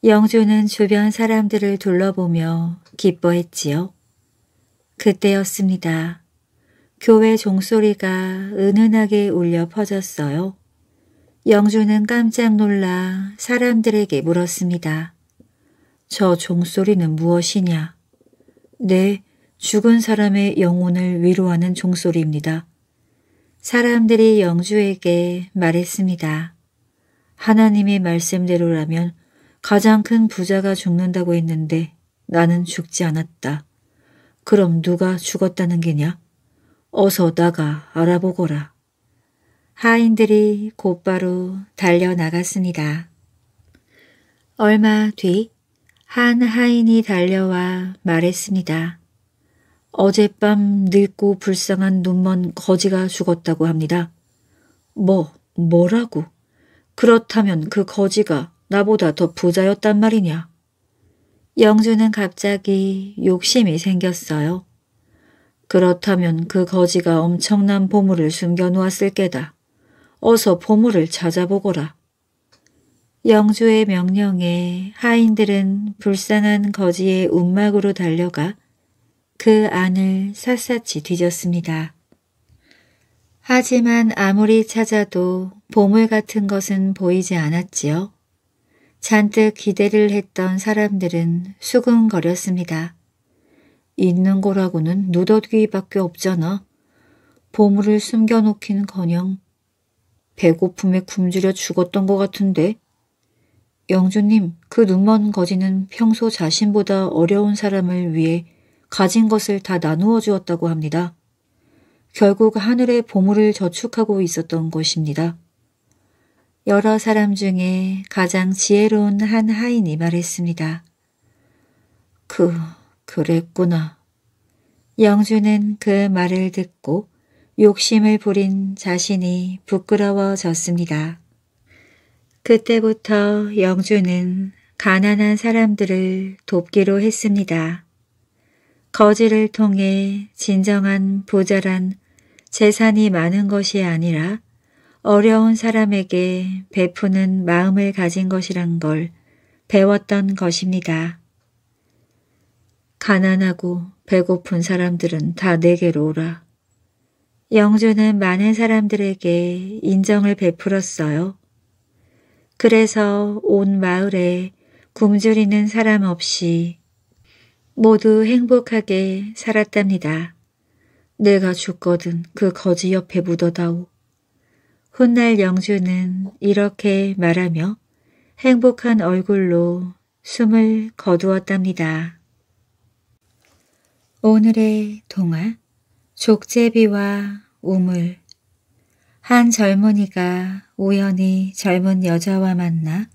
영조는 주변 사람들을 둘러보며 기뻐했지요. 그때였습니다. 교회 종소리가 은은하게 울려 퍼졌어요. 영주는 깜짝 놀라 사람들에게 물었습니다. 저 종소리는 무엇이냐? 네, 죽은 사람의 영혼을 위로하는 종소리입니다. 사람들이 영주에게 말했습니다. 하나님의 말씀대로라면 가장 큰 부자가 죽는다고 했는데 나는 죽지 않았다. 그럼 누가 죽었다는 게냐? 어서 나가 알아보거라. 하인들이 곧바로 달려나갔습니다. 얼마 뒤 한 하인이 달려와 말했습니다. 어젯밤 늙고 불쌍한 눈먼 거지가 죽었다고 합니다. 뭐, 뭐라고? 그렇다면 그 거지가 나보다 더 부자였단 말이냐. 영주는 갑자기 욕심이 생겼어요. 그렇다면 그 거지가 엄청난 보물을 숨겨놓았을 게다. 어서 보물을 찾아보거라. 영주의 명령에 하인들은 불쌍한 거지의 움막으로 달려가 그 안을 샅샅이 뒤졌습니다. 하지만 아무리 찾아도 보물 같은 것은 보이지 않았지요. 잔뜩 기대를 했던 사람들은 수근거렸습니다. 있는 거라고는 누더기밖에 없잖아. 보물을 숨겨놓기는커녕 배고픔에 굶주려 죽었던 것 같은데. 영주님, 그 눈먼 거지는 평소 자신보다 어려운 사람을 위해 가진 것을 다 나누어 주었다고 합니다. 결국 하늘에 보물을 저축하고 있었던 것입니다. 여러 사람 중에 가장 지혜로운 한 하인이 말했습니다. 그, 그랬구나. 영주는 그 말을 듣고 욕심을 부린 자신이 부끄러워졌습니다. 그때부터 영주는 가난한 사람들을 돕기로 했습니다. 거지를 통해 진정한 부자란 재산이 많은 것이 아니라 어려운 사람에게 베푸는 마음을 가진 것이란 걸 배웠던 것입니다. 가난하고 배고픈 사람들은 다 내게로 오라. 영주는 많은 사람들에게 인정을 베풀었어요. 그래서 온 마을에 굶주리는 사람 없이 모두 행복하게 살았답니다. 내가 죽거든 그 거지 옆에 묻어다오. 훗날 영주는 이렇게 말하며 행복한 얼굴로 숨을 거두었답니다. 오늘의 동화 족제비와 우물 한 젊은이가 우연히 젊은 여자와 만나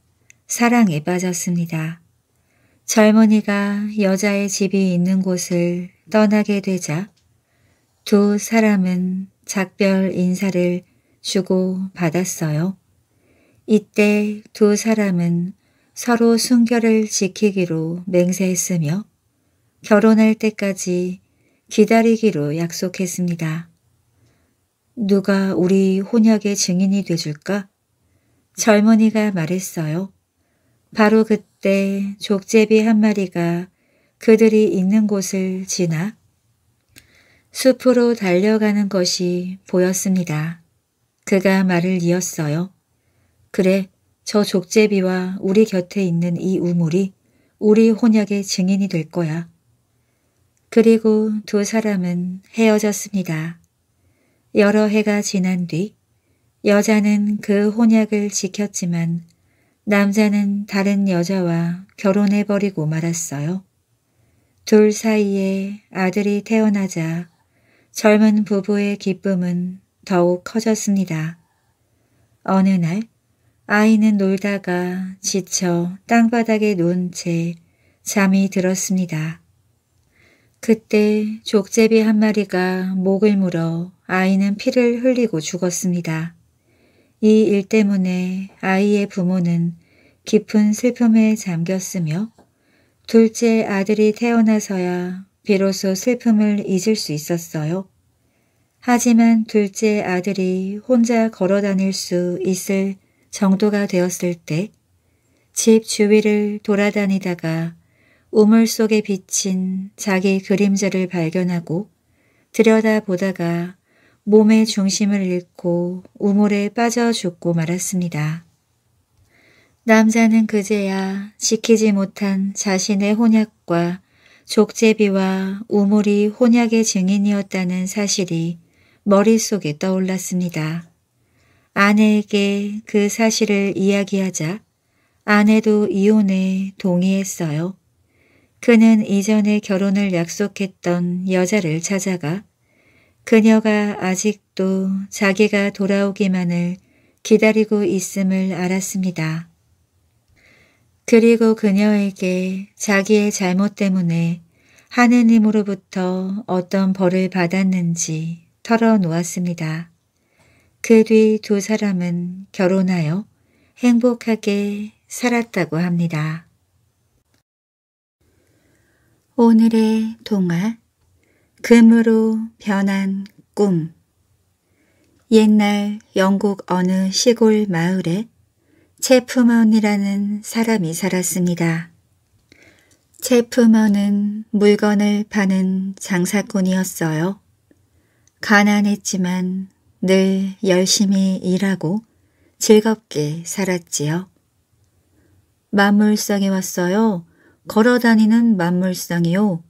사랑에 빠졌습니다. 젊은이가 여자의 집이 있는 곳을 떠나게 되자 두 사람은 작별 인사를 주고 받았어요. 이때 두 사람은 서로 순결을 지키기로 맹세했으며 결혼할 때까지 기다리기로 약속했습니다. 누가 우리 혼약의 증인이 돼줄까? 젊은이가 말했어요. 바로 그때 족제비 한 마리가 그들이 있는 곳을 지나 숲으로 달려가는 것이 보였습니다. 그가 말을 이었어요. 그래, 저 족제비와 우리 곁에 있는 이 우물이 우리 혼약의 증인이 될 거야. 그리고 두 사람은 헤어졌습니다. 여러 해가 지난 뒤 여자는 그 혼약을 지켰지만 남자는 다른 여자와 결혼해버리고 말았어요. 둘 사이에 아들이 태어나자 젊은 부부의 기쁨은 더욱 커졌습니다. 어느 날 아이는 놀다가 지쳐 땅바닥에 누운 채 잠이 들었습니다. 그때 족제비 한 마리가 목을 물어 아이는 피를 흘리고 죽었습니다. 이 일 때문에 아이의 부모는 깊은 슬픔에 잠겼으며 둘째 아들이 태어나서야 비로소 슬픔을 잊을 수 있었어요. 하지만 둘째 아들이 혼자 걸어 다닐 수 있을 정도가 되었을 때 집 주위를 돌아다니다가 우물 속에 비친 자기 그림자를 발견하고 들여다보다가 몸의 중심을 잃고 우물에 빠져 죽고 말았습니다. 남자는 그제야 지키지 못한 자신의 혼약과 족제비와 우물이 혼약의 증인이었다는 사실이 머릿속에 떠올랐습니다. 아내에게 그 사실을 이야기하자 아내도 이혼에 동의했어요. 그는 이전에 결혼을 약속했던 여자를 찾아가 그녀가 아직도 자기가 돌아오기만을 기다리고 있음을 알았습니다. 그리고 그녀에게 자기의 잘못 때문에 하느님으로부터 어떤 벌을 받았는지 털어놓았습니다. 그 뒤 두 사람은 결혼하여 행복하게 살았다고 합니다. 오늘의 동화 금으로 변한 꿈 옛날 영국 어느 시골 마을에 체프먼이라는 사람이 살았습니다. 체프먼은 물건을 파는 장사꾼이었어요. 가난했지만 늘 열심히 일하고 즐겁게 살았지요. 만물상에 왔어요. 걸어다니는 만물상이요.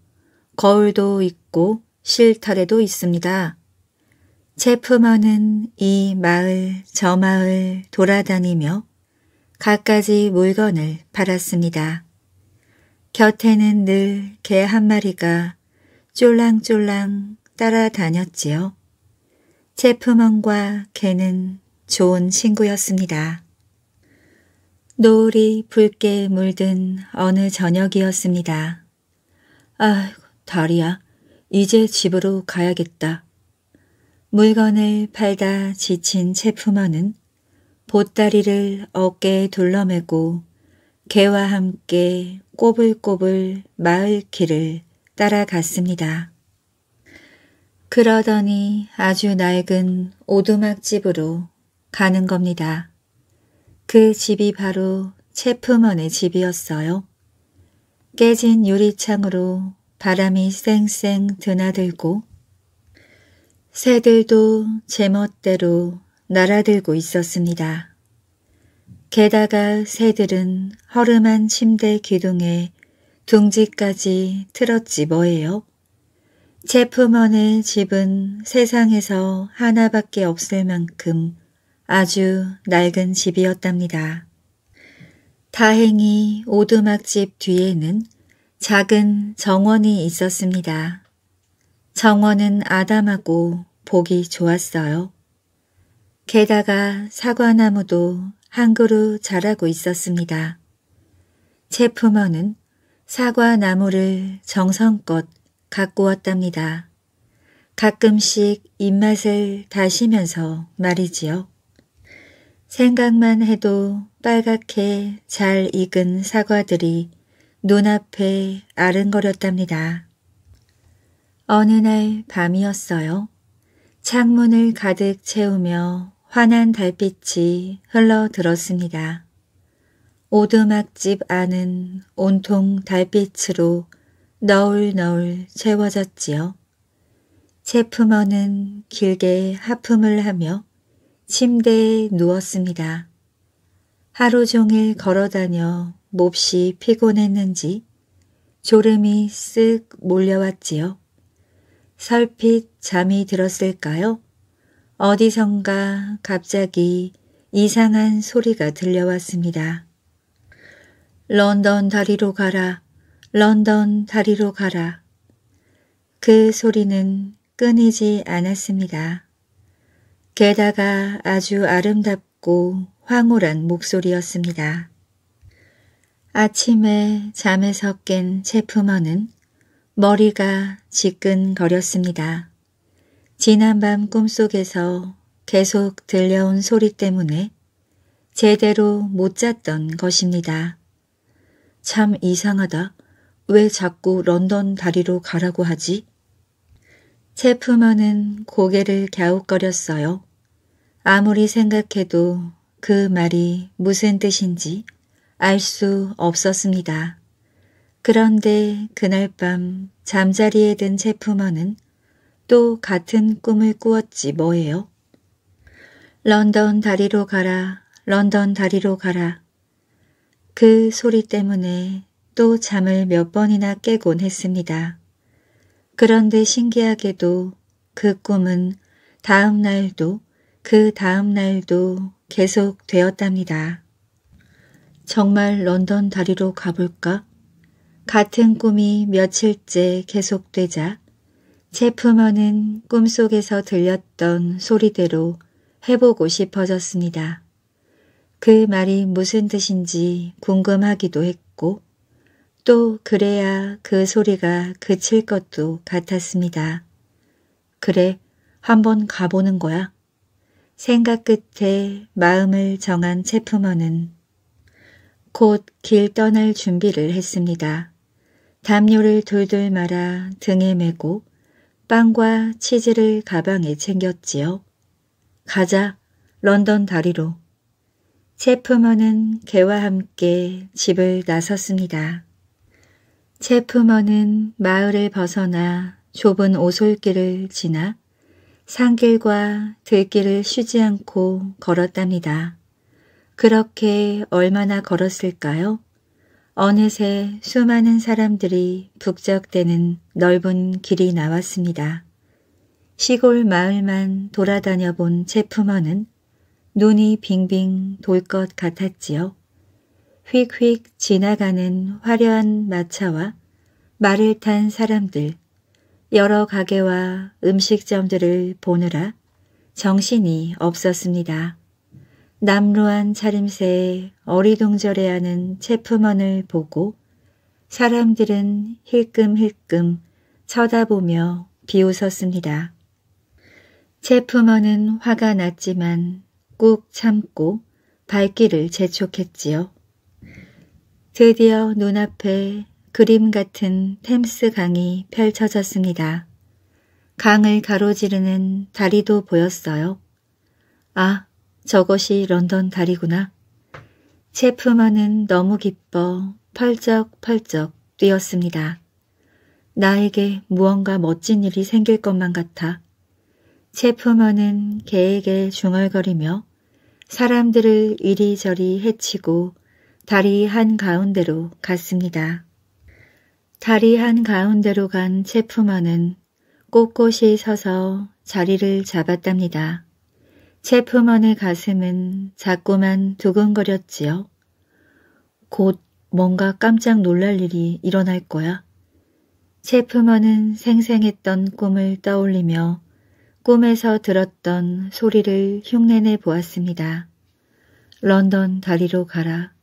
거울도 있고 실타래도 있습니다. 제품어은이 마을 저 마을 돌아다니며 갖가지 물건을 팔았습니다. 곁에는 늘 개 한 마리가 쫄랑쫄랑 따라다녔지요. 제프먼과 개는 좋은 친구였습니다. 노을이 붉게 물든 어느 저녁이었습니다. 아 다리야. 이제 집으로 가야겠다. 물건을 팔다 지친 체프먼은 보따리를 어깨에 둘러매고 개와 함께 꼬불꼬불 마을 길을 따라갔습니다. 그러더니 아주 낡은 오두막집으로 가는 겁니다. 그 집이 바로 체프먼의 집이었어요. 깨진 유리창으로 바람이 쌩쌩 드나들고 새들도 제멋대로 날아들고 있었습니다. 게다가 새들은 허름한 침대 기둥에 둥지까지 틀었지 뭐예요. 제품 안의 집은 세상에서 하나밖에 없을 만큼 아주 낡은 집이었답니다. 다행히 오두막집 뒤에는 작은 정원이 있었습니다. 정원은 아담하고 보기 좋았어요. 게다가 사과나무도 한 그루 자라고 있었습니다. 제 품어는 사과나무를 정성껏 가꾸었답니다. 가끔씩 입맛을 다시면서 말이지요. 생각만 해도 빨갛게 잘 익은 사과들이 눈앞에 아른거렸답니다. 어느 날 밤이었어요. 창문을 가득 채우며 환한 달빛이 흘러들었습니다. 오두막집 안은 온통 달빛으로 너울너울 채워졌지요. 체프머는 길게 하품을 하며 침대에 누웠습니다. 하루 종일 걸어다녀 몹시 피곤했는지 졸음이 쓱 몰려왔지요. 설핏 잠이 들었을까요? 어디선가 갑자기 이상한 소리가 들려왔습니다. 런던 다리로 가라. 런던 다리로 가라. 그 소리는 끊이지 않았습니다. 게다가 아주 아름답고 황홀한 목소리였습니다. 아침에 잠에서 깬 체프먼은 머리가 지끈거렸습니다. 지난밤 꿈속에서 계속 들려온 소리 때문에 제대로 못 잤던 것입니다. 참 이상하다. 왜 자꾸 런던 다리로 가라고 하지? 체프먼은 고개를 갸웃거렸어요. 아무리 생각해도 그 말이 무슨 뜻인지 알 수 없었습니다. 그런데 그날 밤 잠자리에 든 체프먼은 또 같은 꿈을 꾸었지 뭐예요. 런던 다리로 가라, 런던 다리로 가라. 그 소리 때문에 또 잠을 몇 번이나 깨곤 했습니다. 그런데 신기하게도 그 꿈은 다음 날도 그 다음 날도 계속 되었답니다. 정말 런던 다리로 가볼까? 같은 꿈이 며칠째 계속되자 제품어는 꿈속에서 들렸던 소리대로 해보고 싶어졌습니다. 그 말이 무슨 뜻인지 궁금하기도 했고 또 그래야 그 소리가 그칠 것도 같았습니다. 그래, 한번 가보는 거야. 생각 끝에 마음을 정한 체프먼은 곧 길 떠날 준비를 했습니다. 담요를 돌돌 말아 등에 메고 빵과 치즈를 가방에 챙겼지요. 가자, 런던 다리로. 체프먼은 개와 함께 집을 나섰습니다. 체 품어는 마을을 벗어나 좁은 오솔길을 지나 산길과 들길을 쉬지 않고 걸었답니다. 그렇게 얼마나 걸었을까요? 어느새 수많은 사람들이 북적대는 넓은 길이 나왔습니다. 시골 마을만 돌아다녀 본 체프머는 눈이 빙빙 돌 것 같았지요. 휙휙 지나가는 화려한 마차와 말을 탄 사람들, 여러 가게와 음식점들을 보느라 정신이 없었습니다. 남루한 차림새에 어리둥절해하는 체프먼을 보고 사람들은 힐끔힐끔 쳐다보며 비웃었습니다. 체프먼은 화가 났지만 꾹 참고 발길을 재촉했지요. 드디어 눈앞에 그림 같은 템스 강이 펼쳐졌습니다. 강을 가로지르는 다리도 보였어요. 아, 저것이 런던 다리구나. 체프먼은 너무 기뻐 펄쩍펄쩍 뛰었습니다. 나에게 무언가 멋진 일이 생길 것만 같아. 체프먼은 개에게 중얼거리며 사람들을 이리저리 해치고 다리 한가운데로 갔습니다. 다리 한가운데로 간 체프먼은 꼿꼿이 서서 자리를 잡았답니다. 체프먼의 가슴은 자꾸만 두근거렸지요. 곧 뭔가 깜짝 놀랄 일이 일어날 거야. 체프먼은 생생했던 꿈을 떠올리며 꿈에서 들었던 소리를 흉내내 보았습니다. 런던 다리로 가라.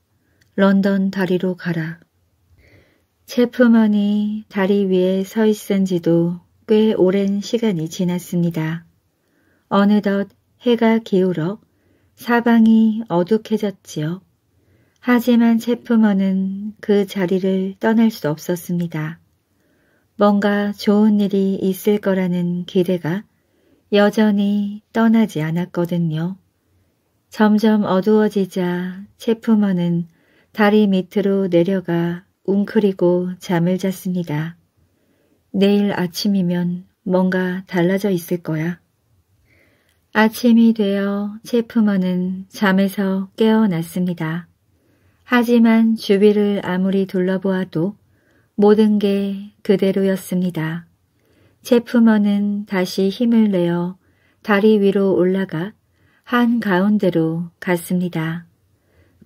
런던 다리로 가라. 체프먼이 다리 위에 서 있은 지도 꽤 오랜 시간이 지났습니다. 어느덧 해가 기울어 사방이 어둑해졌지요. 하지만 체프먼은 그 자리를 떠날 수 없었습니다. 뭔가 좋은 일이 있을 거라는 기대가 여전히 떠나지 않았거든요. 점점 어두워지자 체프먼은 다리 밑으로 내려가 웅크리고 잠을 잤습니다. 내일 아침이면 뭔가 달라져 있을 거야. 아침이 되어 체프먼은 잠에서 깨어났습니다. 하지만 주위를 아무리 둘러보아도 모든 게 그대로였습니다. 체프먼은 다시 힘을 내어 다리 위로 올라가 한 가운데로 갔습니다.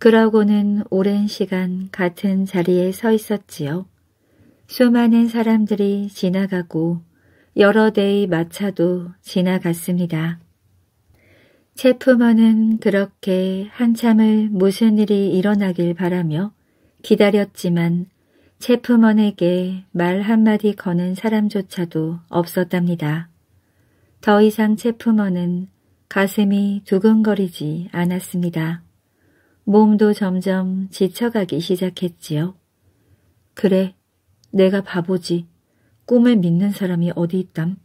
그러고는 오랜 시간 같은 자리에 서 있었지요. 수많은 사람들이 지나가고 여러 대의 마차도 지나갔습니다. 체프먼은 그렇게 한참을 무슨 일이 일어나길 바라며 기다렸지만 체프먼에게 말 한마디 거는 사람조차도 없었답니다. 더 이상 체프먼은 가슴이 두근거리지 않았습니다. 몸도 점점 지쳐가기 시작했지요. 그래, 내가 바보지. 꿈을 믿는 사람이 어디 있담?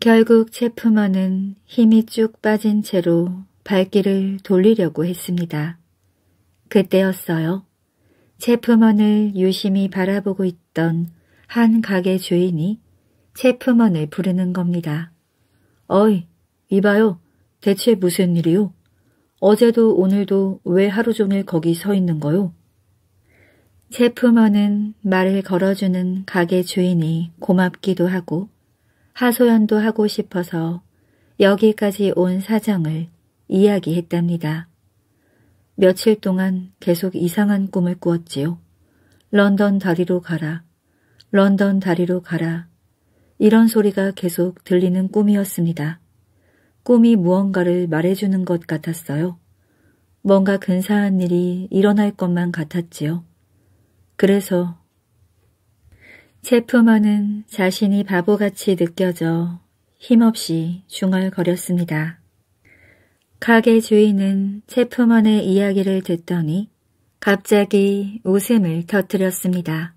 결국 체프먼은 힘이 쭉 빠진 채로 발길을 돌리려고 했습니다. 그때였어요. 체프먼을 유심히 바라보고 있던 한 가게 주인이 체프먼을 부르는 겁니다. 어이, 이봐요. 대체 무슨 일이요? 어제도 오늘도 왜 하루 종일 거기 서 있는 거요? 제품어는 말을 걸어주는 가게 주인이 고맙기도 하고 하소연도 하고 싶어서 여기까지 온 사정을 이야기했답니다. 며칠 동안 계속 이상한 꿈을 꾸었지요. 런던 다리로 가라. 런던 다리로 가라. 이런 소리가 계속 들리는 꿈이었습니다. 꿈이 무언가를 말해주는 것 같았어요. 뭔가 근사한 일이 일어날 것만 같았지요. 그래서 제프먼은 자신이 바보같이 느껴져 힘없이 중얼거렸습니다. 가게 주인은 제프먼의 이야기를 듣더니 갑자기 웃음을 터뜨렸습니다.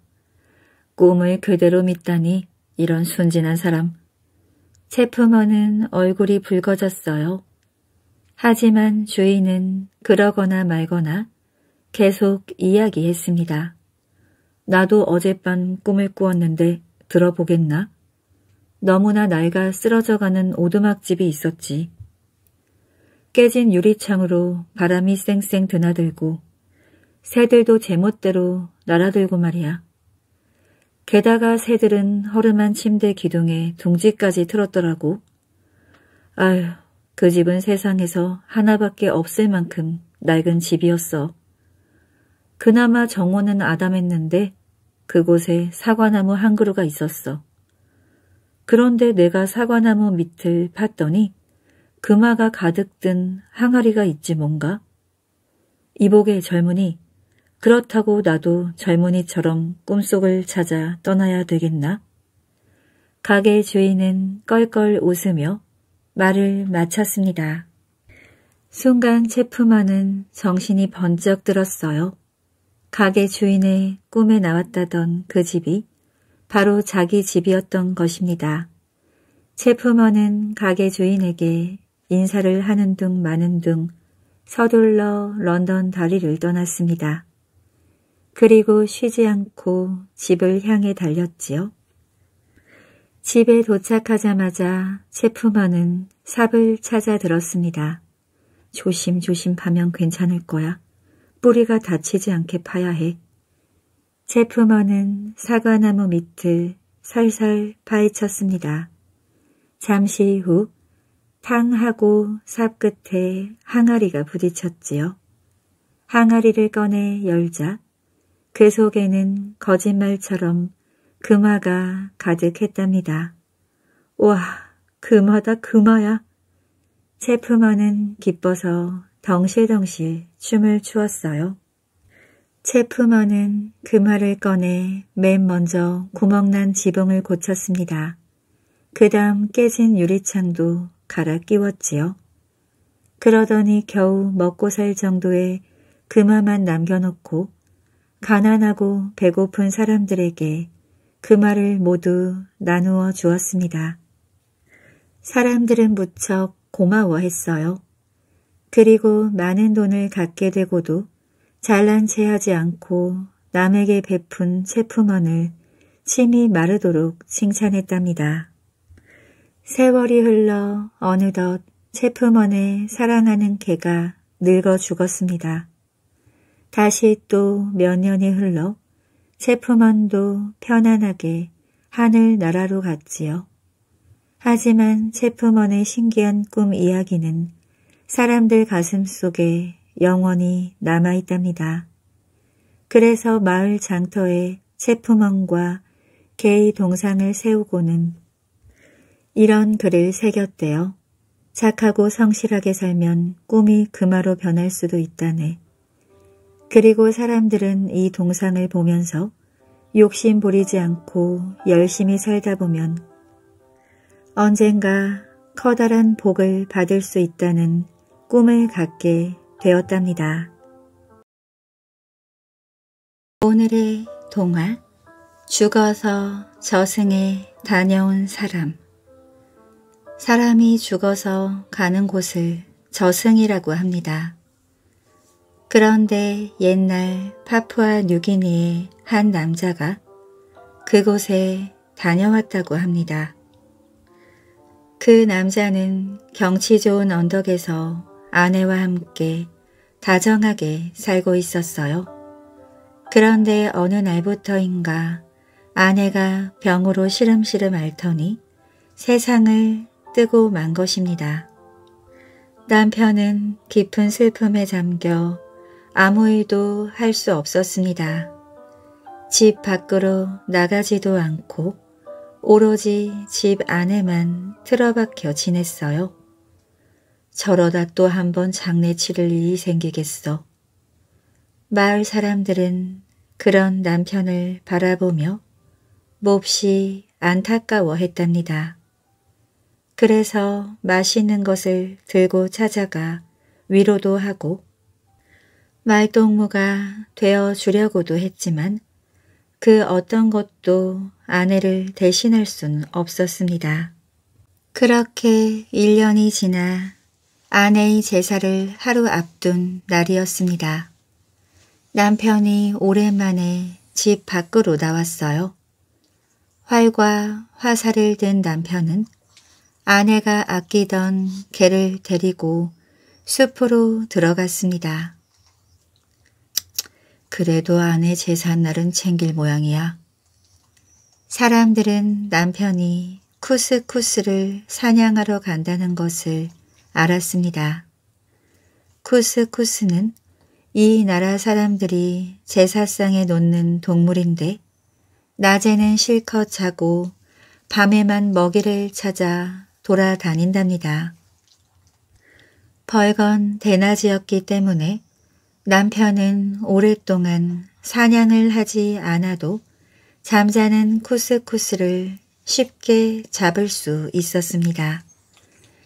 꿈을 그대로 믿다니 이런 순진한 사람 체풍어는 얼굴이 붉어졌어요. 하지만 주인은 그러거나 말거나 계속 이야기했습니다. 나도 어젯밤 꿈을 꾸었는데 들어보겠나? 너무나 낡아 쓰러져가는 오두막집이 있었지. 깨진 유리창으로 바람이 쌩쌩 드나들고 새들도 제멋대로 날아들고 말이야. 게다가 새들은 허름한 침대 기둥에 둥지까지 틀었더라고. 아휴, 그 집은 세상에서 하나밖에 없을 만큼 낡은 집이었어. 그나마 정원은 아담했는데 그곳에 사과나무 한 그루가 있었어. 그런데 내가 사과나무 밑을 팠더니 금화가 가득 든 항아리가 있지 뭔가. 이복의 젊은이 그렇다고 나도 젊은이처럼 꿈속을 찾아 떠나야 되겠나? 가게 주인은 껄껄 웃으며 말을 마쳤습니다. 순간 체프만은 정신이 번쩍 들었어요. 가게 주인의 꿈에 나왔다던 그 집이 바로 자기 집이었던 것입니다. 체프먼은 가게 주인에게 인사를 하는 둥 마는 둥 서둘러 런던 다리를 떠났습니다. 그리고 쉬지 않고 집을 향해 달렸지요. 집에 도착하자마자 체프먼은 삽을 찾아 들었습니다. 조심조심 파면 괜찮을 거야. 뿌리가 다치지 않게 파야 해. 체프먼은 사과나무 밑을 살살 파헤쳤습니다. 잠시 후 탕하고 삽 끝에 항아리가 부딪혔지요. 항아리를 꺼내 열자 그 속에는 거짓말처럼 금화가 가득했답니다. 와, 금화다 금화야. 채프머는 기뻐서 덩실덩실 춤을 추었어요. 채프머는 금화를 꺼내 맨 먼저 구멍난 지붕을 고쳤습니다. 그 다음 깨진 유리창도 갈아 끼웠지요. 그러더니 겨우 먹고 살 정도의 금화만 남겨놓고 가난하고 배고픈 사람들에게 그 말을 모두 나누어 주었습니다. 사람들은 무척 고마워했어요. 그리고 많은 돈을 갖게 되고도 잘난 체 하지 않고 남에게 베푼 체품원을 침이 마르도록 칭찬했답니다. 세월이 흘러 어느덧 체품원의 사랑하는 개가 늙어 죽었습니다. 다시 또 몇 년이 흘러 체프먼도 편안하게 하늘나라로 갔지요. 하지만 체프먼의 신기한 꿈 이야기는 사람들 가슴 속에 영원히 남아있답니다. 그래서 마을 장터에 체프먼과 개의 동상을 세우고는 이런 글을 새겼대요. 착하고 성실하게 살면 꿈이 금화로 변할 수도 있다네. 그리고 사람들은 이 동상을 보면서 욕심 부리지 않고 열심히 살다 보면 언젠가 커다란 복을 받을 수 있다는 꿈을 갖게 되었답니다. 오늘의 동화 죽어서 저승에 다녀온 사람 사람이 죽어서 가는 곳을 저승이라고 합니다. 그런데 옛날 파푸아 뉴기니의 한 남자가 그곳에 다녀왔다고 합니다. 그 남자는 경치 좋은 언덕에서 아내와 함께 다정하게 살고 있었어요. 그런데 어느 날부터인가 아내가 병으로 시름시름 앓더니 세상을 뜨고 만 것입니다. 남편은 깊은 슬픔에 잠겨 아무 일도 할 수 없었습니다. 집 밖으로 나가지도 않고 오로지 집 안에만 틀어박혀 지냈어요. 저러다 또 한번 장례 치를 일이 생기겠어. 마을 사람들은 그런 남편을 바라보며 몹시 안타까워했답니다. 그래서 맛있는 것을 들고 찾아가 위로도 하고 말동무가 되어 주려고도 했지만 그 어떤 것도 아내를 대신할 수는 없었습니다. 그렇게 1년이 지나 아내의 제사를 하루 앞둔 날이었습니다. 남편이 오랜만에 집 밖으로 나왔어요. 활과 화살을 든 남편은 아내가 아끼던 개를 데리고 숲으로 들어갔습니다. 그래도 아내 재산날은 챙길 모양이야. 사람들은 남편이 쿠스쿠스를 사냥하러 간다는 것을 알았습니다. 쿠스쿠스는 이 나라 사람들이 제사상에 놓는 동물인데 낮에는 실컷 자고 밤에만 먹이를 찾아 돌아다닌답니다. 벌건 대낮이었기 때문에 남편은 오랫동안 사냥을 하지 않아도 잠자는 쿠스쿠스를 쉽게 잡을 수 있었습니다.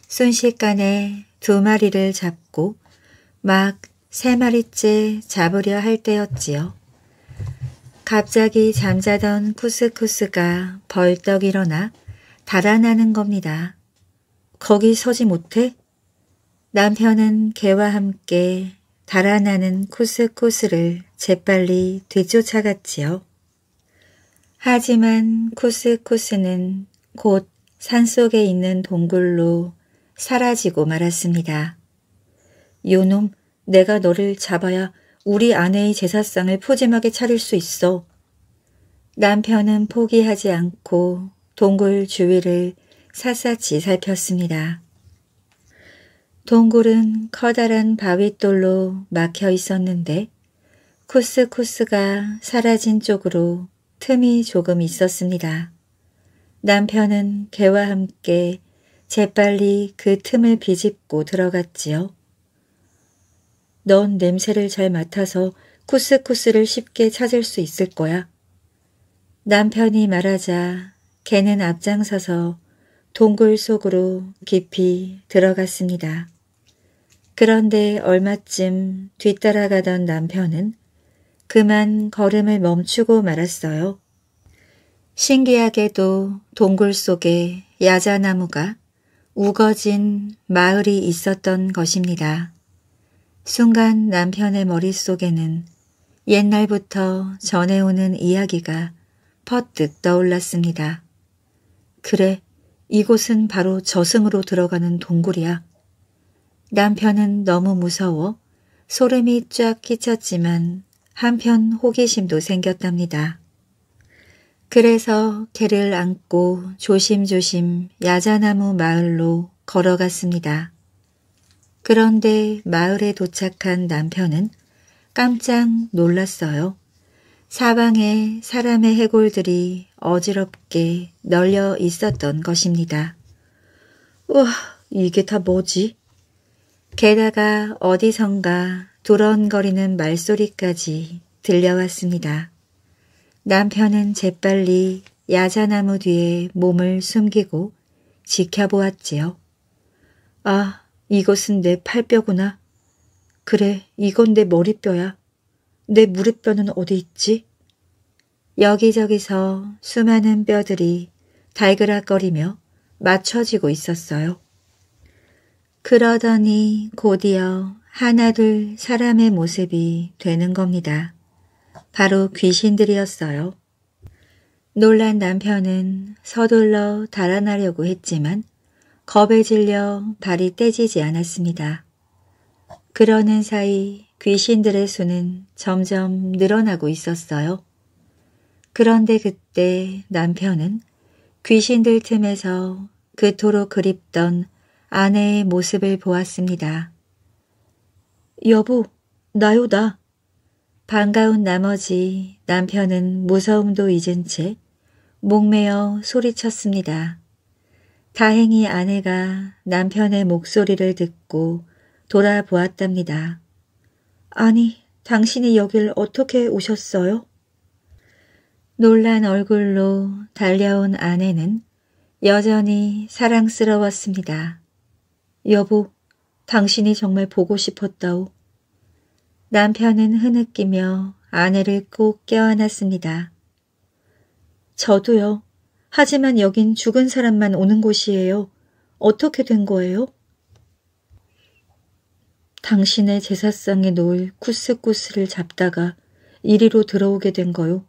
순식간에 두 마리를 잡고 막 세 마리째 잡으려 할 때였지요. 갑자기 잠자던 쿠스쿠스가 벌떡 일어나 달아나는 겁니다. 거기 서지 못해? 남편은 개와 함께 달아나는 코스코스를 재빨리 뒤쫓아갔지요. 하지만 코스코스는 곧 산속에 있는 동굴로 사라지고 말았습니다. 요놈, 내가 너를 잡아야 우리 아내의 제사상을 포짐하게 차릴 수 있어. 남편은 포기하지 않고 동굴 주위를 샅샅이 살폈습니다. 동굴은 커다란 바윗돌로 막혀 있었는데 코스코스가 사라진 쪽으로 틈이 조금 있었습니다. 남편은 개와 함께 재빨리 그 틈을 비집고 들어갔지요. 넌 냄새를 잘 맡아서 코스코스를 쉽게 찾을 수 있을 거야. 남편이 말하자 개는 앞장서서 동굴 속으로 깊이 들어갔습니다. 그런데 얼마쯤 뒤따라가던 남편은 그만 걸음을 멈추고 말았어요. 신기하게도 동굴 속에 야자나무가 우거진 마을이 있었던 것입니다. 순간 남편의 머릿속에는 옛날부터 전해오는 이야기가 퍼뜩 떠올랐습니다. 그래, 이곳은 바로 저승으로 들어가는 동굴이야. 남편은 너무 무서워 소름이 쫙 끼쳤지만 한편 호기심도 생겼답니다. 그래서 개를 안고 조심조심 야자나무 마을로 걸어갔습니다. 그런데 마을에 도착한 남편은 깜짝 놀랐어요. 사방에 사람의 해골들이 어지럽게 널려 있었던 것입니다. 우와, 이게 다 뭐지? 게다가 어디선가 도런거리는 말소리까지 들려왔습니다. 남편은 재빨리 야자나무 뒤에 몸을 숨기고 지켜보았지요. 아, 이것은 내 팔뼈구나. 그래, 이건 내 머리뼈야. 내 무릎뼈는 어디 있지? 여기저기서 수많은 뼈들이 달그락거리며 맞춰지고 있었어요. 그러더니 곧이어 하나둘 사람의 모습이 되는 겁니다. 바로 귀신들이었어요. 놀란 남편은 서둘러 달아나려고 했지만 겁에 질려 발이 떼지지 않았습니다. 그러는 사이 귀신들의 수는 점점 늘어나고 있었어요. 그런데 그때 남편은 귀신들 틈에서 그토록 그립던 아내의 모습을 보았습니다. 여보, 나요다. 반가운 나머지 남편은 무서움도 잊은 채 목매어 소리쳤습니다. 다행히 아내가 남편의 목소리를 듣고 돌아보았답니다. 아니, 당신이 여길 어떻게 오셨어요? 놀란 얼굴로 달려온 아내는 여전히 사랑스러웠습니다. 여보, 당신이 정말 보고 싶었다오. 남편은 흐느끼며 아내를 꼭 껴안았습니다. 저도요. 하지만 여긴 죽은 사람만 오는 곳이에요. 어떻게 된 거예요? 당신의 제사상에 놓을 쿠스쿠스를 잡다가 이리로 들어오게 된 거요.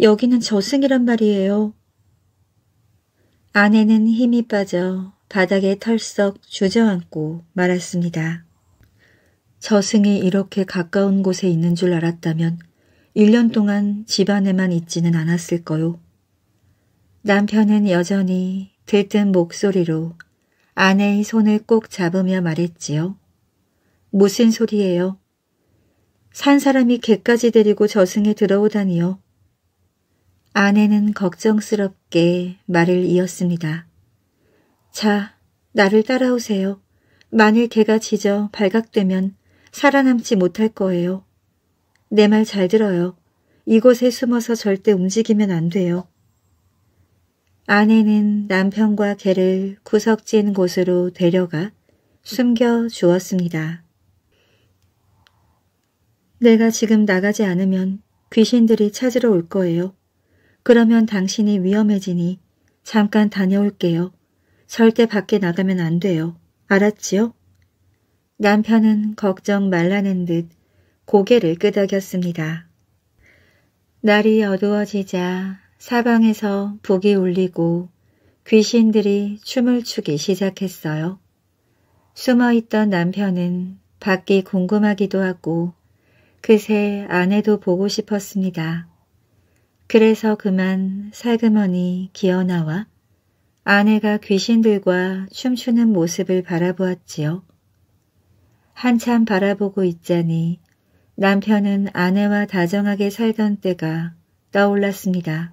여기는 저승이란 말이에요. 아내는 힘이 빠져 바닥에 털썩 주저앉고 말았습니다. 저승이 이렇게 가까운 곳에 있는 줄 알았다면 1년 동안 집안에만 있지는 않았을 거요. 남편은 여전히 들뜬 목소리로 아내의 손을 꼭 잡으며 말했지요. 무슨 소리예요? 산 사람이 개까지 데리고 저승에 들어오다니요. 아내는 걱정스럽게 말을 이었습니다. 자, 나를 따라오세요. 만일 개가 짖어 발각되면 살아남지 못할 거예요. 내 말 잘 들어요. 이곳에 숨어서 절대 움직이면 안 돼요. 아내는 남편과 개를 구석진 곳으로 데려가 숨겨 주었습니다. 내가 지금 나가지 않으면 귀신들이 찾으러 올 거예요. 그러면 당신이 위험해지니 잠깐 다녀올게요. 절대 밖에 나가면 안 돼요. 알았지요? 남편은 걱정 말라는 듯 고개를 끄덕였습니다. 날이 어두워지자 사방에서 북이 울리고 귀신들이 춤을 추기 시작했어요. 숨어있던 남편은 밖이 궁금하기도 하고 그새 아내도 보고 싶었습니다. 그래서 그만 살그머니 기어나와 아내가 귀신들과 춤추는 모습을 바라보았지요. 한참 바라보고 있자니 남편은 아내와 다정하게 살던 때가 떠올랐습니다.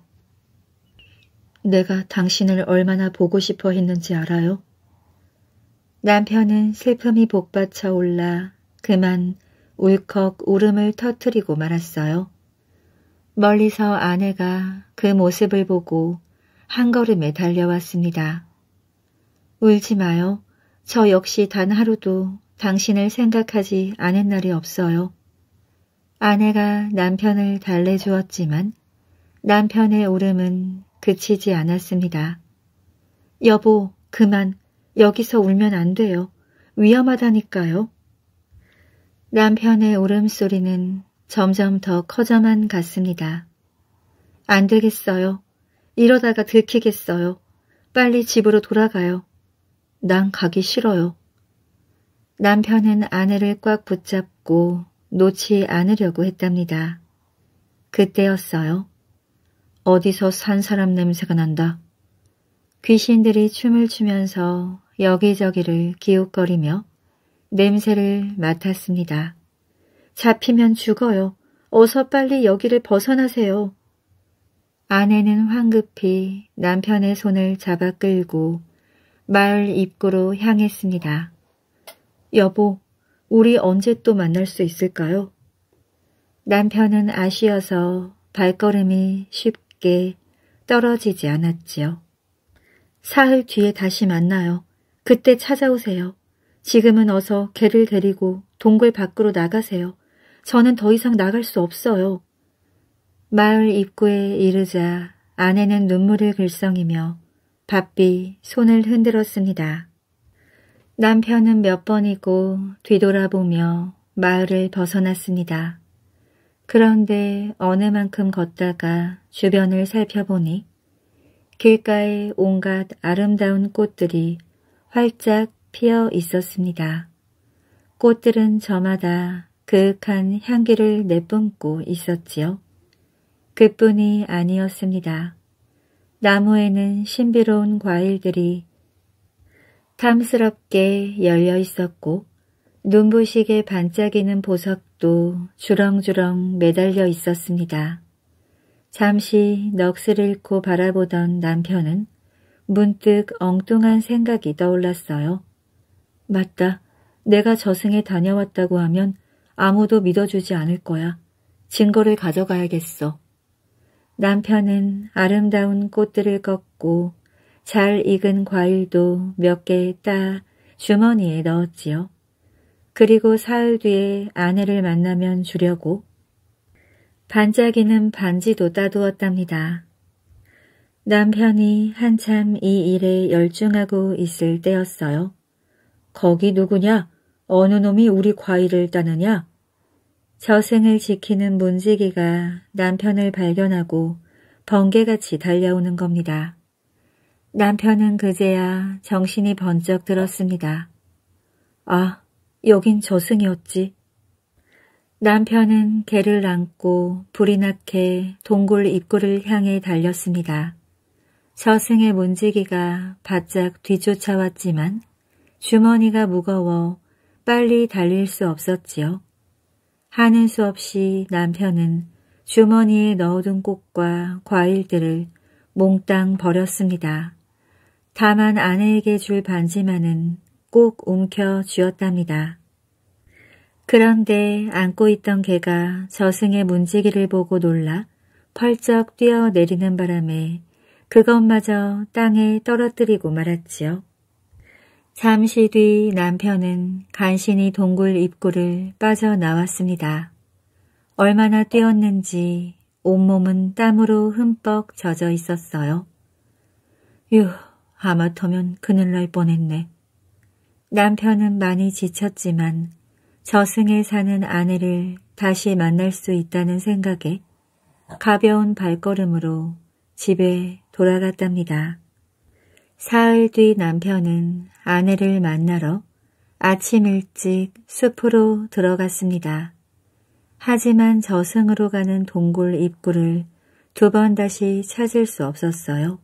내가 당신을 얼마나 보고 싶어 했는지 알아요? 남편은 슬픔이 복받쳐 올라 그만 울컥 울음을 터트리고 말았어요. 멀리서 아내가 그 모습을 보고 한 걸음에 달려왔습니다. 울지 마요. 저 역시 단 하루도 당신을 생각하지 않은 날이 없어요. 아내가 남편을 달래주었지만 남편의 울음은 그치지 않았습니다. 여보, 그만. 여기서 울면 안 돼요. 위험하다니까요. 남편의 울음소리는 점점 더 커져만 갔습니다. 안 되겠어요. 이러다가 들키겠어요. 빨리 집으로 돌아가요. 난 가기 싫어요. 남편은 아내를 꽉 붙잡고 놓지 않으려고 했답니다. 그때였어요. 어디서 산 사람 냄새가 난다. 귀신들이 춤을 추면서 여기저기를 기웃거리며 냄새를 맡았습니다. 잡히면 죽어요. 어서 빨리 여기를 벗어나세요. 아내는 황급히 남편의 손을 잡아 끌고 마을 입구로 향했습니다. 여보, 우리 언제 또 만날 수 있을까요? 남편은 아쉬워서 발걸음이 쉽게 떨어지지 않았지요. 사흘 뒤에 다시 만나요. 그때 찾아오세요. 지금은 어서 개를 데리고 동굴 밖으로 나가세요. 저는 더 이상 나갈 수 없어요. 마을 입구에 이르자 아내는 눈물을 글썽이며 바삐 손을 흔들었습니다. 남편은 몇 번이고 뒤돌아보며 마을을 벗어났습니다. 그런데 어느 만큼 걷다가 주변을 살펴보니 길가에 온갖 아름다운 꽃들이 활짝 피어 있었습니다. 꽃들은 저마다 그윽한 향기를 내뿜고 있었지요. 그뿐이 아니었습니다. 나무에는 신비로운 과일들이 탐스럽게 열려 있었고 눈부시게 반짝이는 보석도 주렁주렁 매달려 있었습니다. 잠시 넋을 잃고 바라보던 남편은 문득 엉뚱한 생각이 떠올랐어요. 맞다. 내가 저승에 다녀왔다고 하면 아무도 믿어주지 않을 거야. 증거를 가져가야겠어. 남편은 아름다운 꽃들을 꺾고 잘 익은 과일도 몇 개 따 주머니에 넣었지요. 그리고 사흘 뒤에 아내를 만나면 주려고 반짝이는 반지도 따두었답니다. 남편이 한참 이 일에 열중하고 있을 때였어요. 거기 누구냐? 어느 놈이 우리 과일을 따느냐? 저승을 지키는 문지기가 남편을 발견하고 번개같이 달려오는 겁니다. 남편은 그제야 정신이 번쩍 들었습니다. 아, 여긴 저승이었지. 남편은 개를 안고 불이 나게 동굴 입구를 향해 달렸습니다. 저승의 문지기가 바짝 뒤쫓아왔지만 주머니가 무거워 빨리 달릴 수 없었지요. 하는 수 없이 남편은 주머니에 넣어둔 꽃과 과일들을 몽땅 버렸습니다. 다만 아내에게 줄 반지만은 꼭 움켜 쥐었답니다. 그런데 안고 있던 개가 저승의 문지기를 보고 놀라 펄쩍 뛰어내리는 바람에 그것마저 땅에 떨어뜨리고 말았지요. 잠시 뒤 남편은 간신히 동굴 입구를 빠져나왔습니다. 얼마나 뛰었는지 온몸은 땀으로 흠뻑 젖어 있었어요. 휴, 아마터면 그늘 날 뻔했네. 남편은 많이 지쳤지만 저승에 사는 아내를 다시 만날 수 있다는 생각에 가벼운 발걸음으로 집에 돌아갔답니다. 사흘 뒤 남편은 아내를 만나러 아침 일찍 숲으로 들어갔습니다. 하지만 저승으로 가는 동굴 입구를 두 번 다시 찾을 수 없었어요.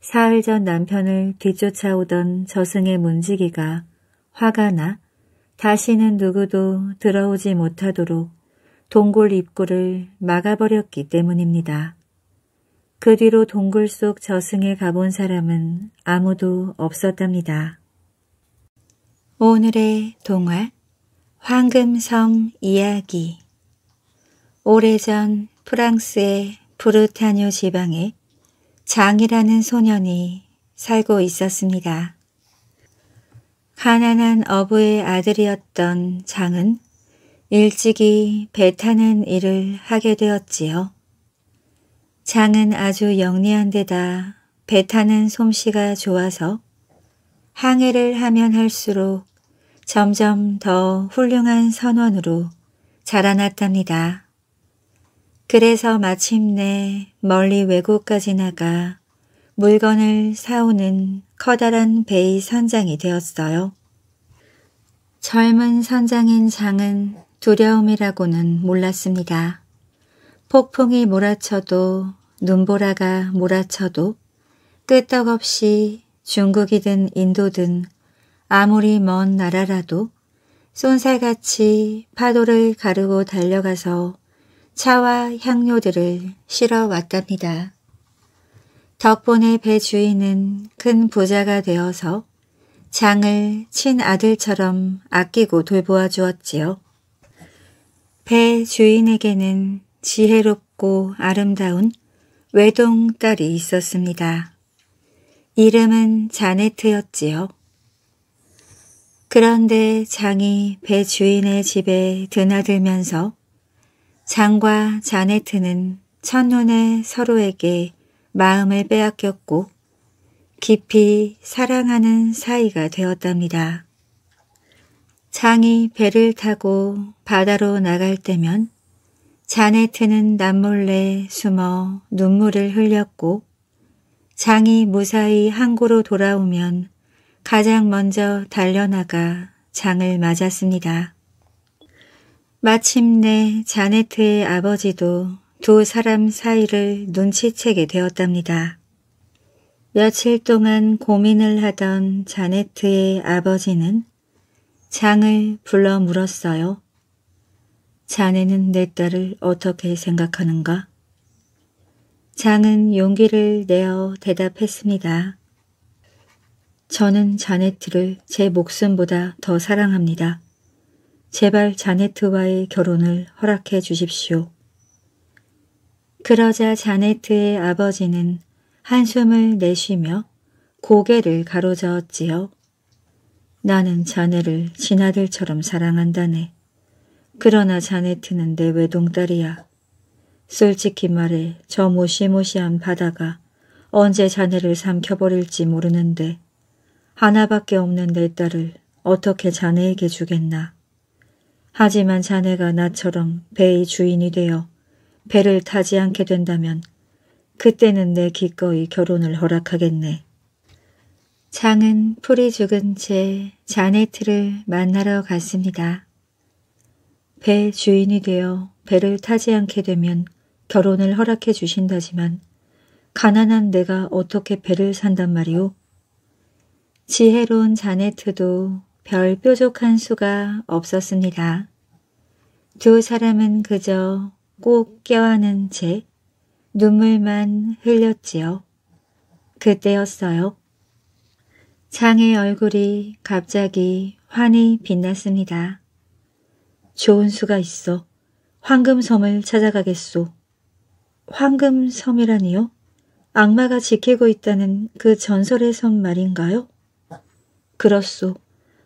사흘 전 남편을 뒤쫓아오던 저승의 문지기가 화가 나 다시는 누구도 들어오지 못하도록 동굴 입구를 막아버렸기 때문입니다. 그 뒤로 동굴 속 저승에 가본 사람은 아무도 없었답니다. 오늘의 동화 황금섬 이야기 오래전 프랑스의 부르타뉴 지방에 장이라는 소년이 살고 있었습니다. 가난한 어부의 아들이었던 장은 일찍이 배 타는 일을 하게 되었지요. 장은 아주 영리한 데다 배 타는 솜씨가 좋아서 항해를 하면 할수록 점점 더 훌륭한 선원으로 자라났답니다. 그래서 마침내 멀리 외국까지 나가 물건을 사오는 커다란 배의 선장이 되었어요. 젊은 선장인 장은 두려움이라고는 몰랐습니다. 폭풍이 몰아쳐도 눈보라가 몰아쳐도 끄떡없이 중국이든 인도든 아무리 먼 나라라도 쏜살같이 파도를 가르고 달려가서 차와 향료들을 실어 왔답니다. 덕분에 배 주인은 큰 부자가 되어서 장을 친아들처럼 아끼고 돌보아 주었지요. 배 주인에게는 지혜롭고 아름다운 외동 딸이 있었습니다. 이름은 자네트였지요. 그런데 장이 배 주인의 집에 드나들면서 장과 자네트는 첫눈에 서로에게 마음을 빼앗겼고 깊이 사랑하는 사이가 되었답니다. 장이 배를 타고 바다로 나갈 때면 자네트는 남몰래 숨어 눈물을 흘렸고 장이 무사히 항구로 돌아오면 가장 먼저 달려나가 장을 맞았습니다. 마침내 자네트의 아버지도 두 사람 사이를 눈치채게 되었답니다. 며칠 동안 고민을 하던 자네트의 아버지는 장을 불러 물었어요. 자네는 내 딸을 어떻게 생각하는가? 장은 용기를 내어 대답했습니다. 저는 자네트를 제 목숨보다 더 사랑합니다. 제발 자네트와의 결혼을 허락해 주십시오. 그러자 자네트의 아버지는 한숨을 내쉬며 고개를 가로저었지요. 나는 자네를 진아들처럼 사랑한다네. 그러나 자네트는 내 외동딸이야. 솔직히 말해 저무시무시한 바다가 언제 자네를 삼켜버릴지 모르는데 하나밖에 없는 내 딸을 어떻게 자네에게 주겠나. 하지만 자네가 나처럼 배의 주인이 되어 배를 타지 않게 된다면 그때는 내 기꺼이 결혼을 허락하겠네. 장은 풀이 죽은 채 자네트를 만나러 갔습니다. 배 주인이 되어 배를 타지 않게 되면 결혼을 허락해 주신다지만 가난한 내가 어떻게 배를 산단 말이오? 지혜로운 자네트도 별 뾰족한 수가 없었습니다. 두 사람은 그저 꼭 껴안은 채 눈물만 흘렸지요. 그때였어요. 장의 얼굴이 갑자기 환히 빛났습니다. 좋은 수가 있어 황금섬을 찾아가겠소. 황금섬이라니요? 악마가 지키고 있다는 그 전설의 섬 말인가요? 그렇소.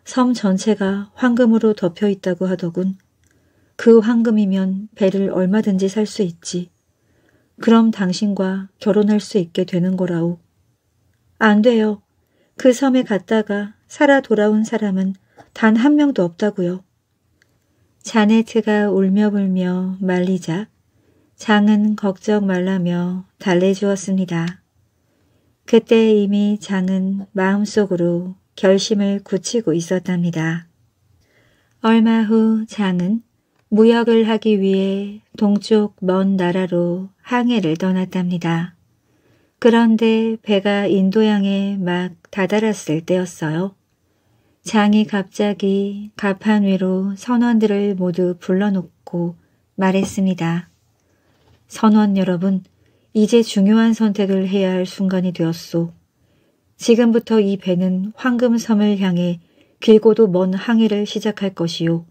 섬 전체가 황금으로 덮여 있다고 하더군. 그 황금이면 배를 얼마든지 살 수 있지. 그럼 당신과 결혼할 수 있게 되는 거라오. 안 돼요. 그 섬에 갔다가 살아 돌아온 사람은 단 한 명도 없다고요. 자네트가 울며불며 말리자 장은 걱정 말라며 달래주었습니다. 그때 이미 장은 마음속으로 결심을 굳히고 있었답니다. 얼마 후 장은 무역을 하기 위해 동쪽 먼 나라로 항해를 떠났답니다. 그런데 배가 인도양에 막 다다랐을 때였어요. 장이 갑자기 가판 위로 선원들을 모두 불러놓고 말했습니다. 선원 여러분, 이제 중요한 선택을 해야 할 순간이 되었소. 지금부터 이 배는 황금섬을 향해 길고도 먼 항해를 시작할 것이요.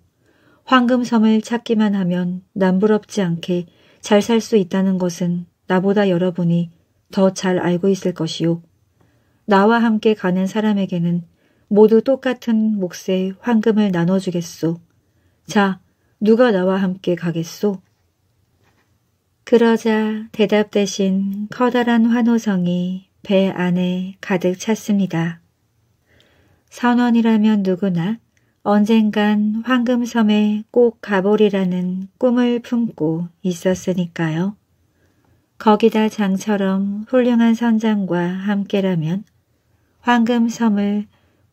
황금섬을 찾기만 하면 남부럽지 않게 잘 살 수 있다는 것은 나보다 여러분이 더 잘 알고 있을 것이요. 나와 함께 가는 사람에게는 모두 똑같은 몫의 황금을 나눠주겠소. 자, 누가 나와 함께 가겠소? 그러자 대답 대신 커다란 환호성이 배 안에 가득 찼습니다. 선원이라면 누구나 언젠간 황금섬에 꼭 가보리라는 꿈을 품고 있었으니까요. 거기다 장처럼 훌륭한 선장과 함께라면 황금섬을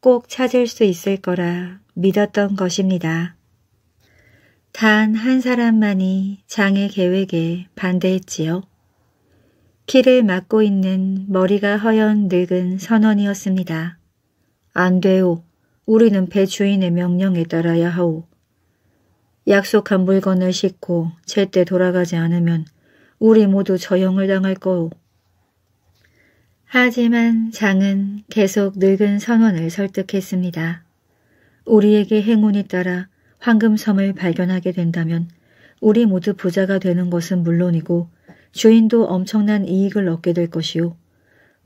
꼭 찾을 수 있을 거라 믿었던 것입니다. 단 한 사람만이 장의 계획에 반대했지요. 키를 막고 있는 머리가 허연 늙은 선원이었습니다. 안 돼요. 우리는 배 주인의 명령에 따라야 하오. 약속한 물건을 싣고 제때 돌아가지 않으면 우리 모두 저형을 당할 거오. 하지만 장은 계속 늙은 선원을 설득했습니다. 우리에게 행운이 따라 황금섬을 발견하게 된다면 우리 모두 부자가 되는 것은 물론이고 주인도 엄청난 이익을 얻게 될 것이요.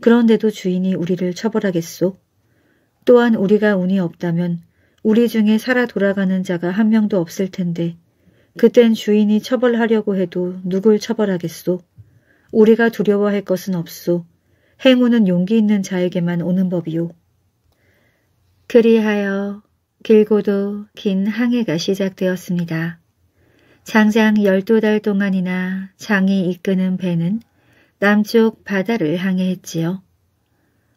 그런데도 주인이 우리를 처벌하겠소. 또한 우리가 운이 없다면 우리 중에 살아 돌아가는 자가 한 명도 없을 텐데 그땐 주인이 처벌하려고 해도 누굴 처벌하겠소. 우리가 두려워할 것은 없소. 행운은 용기 있는 자에게만 오는 법이요. 그리하여 길고도 긴 항해가 시작되었습니다. 장장 열두 달 동안이나 장이 이끄는 배는 남쪽 바다를 항해했지요.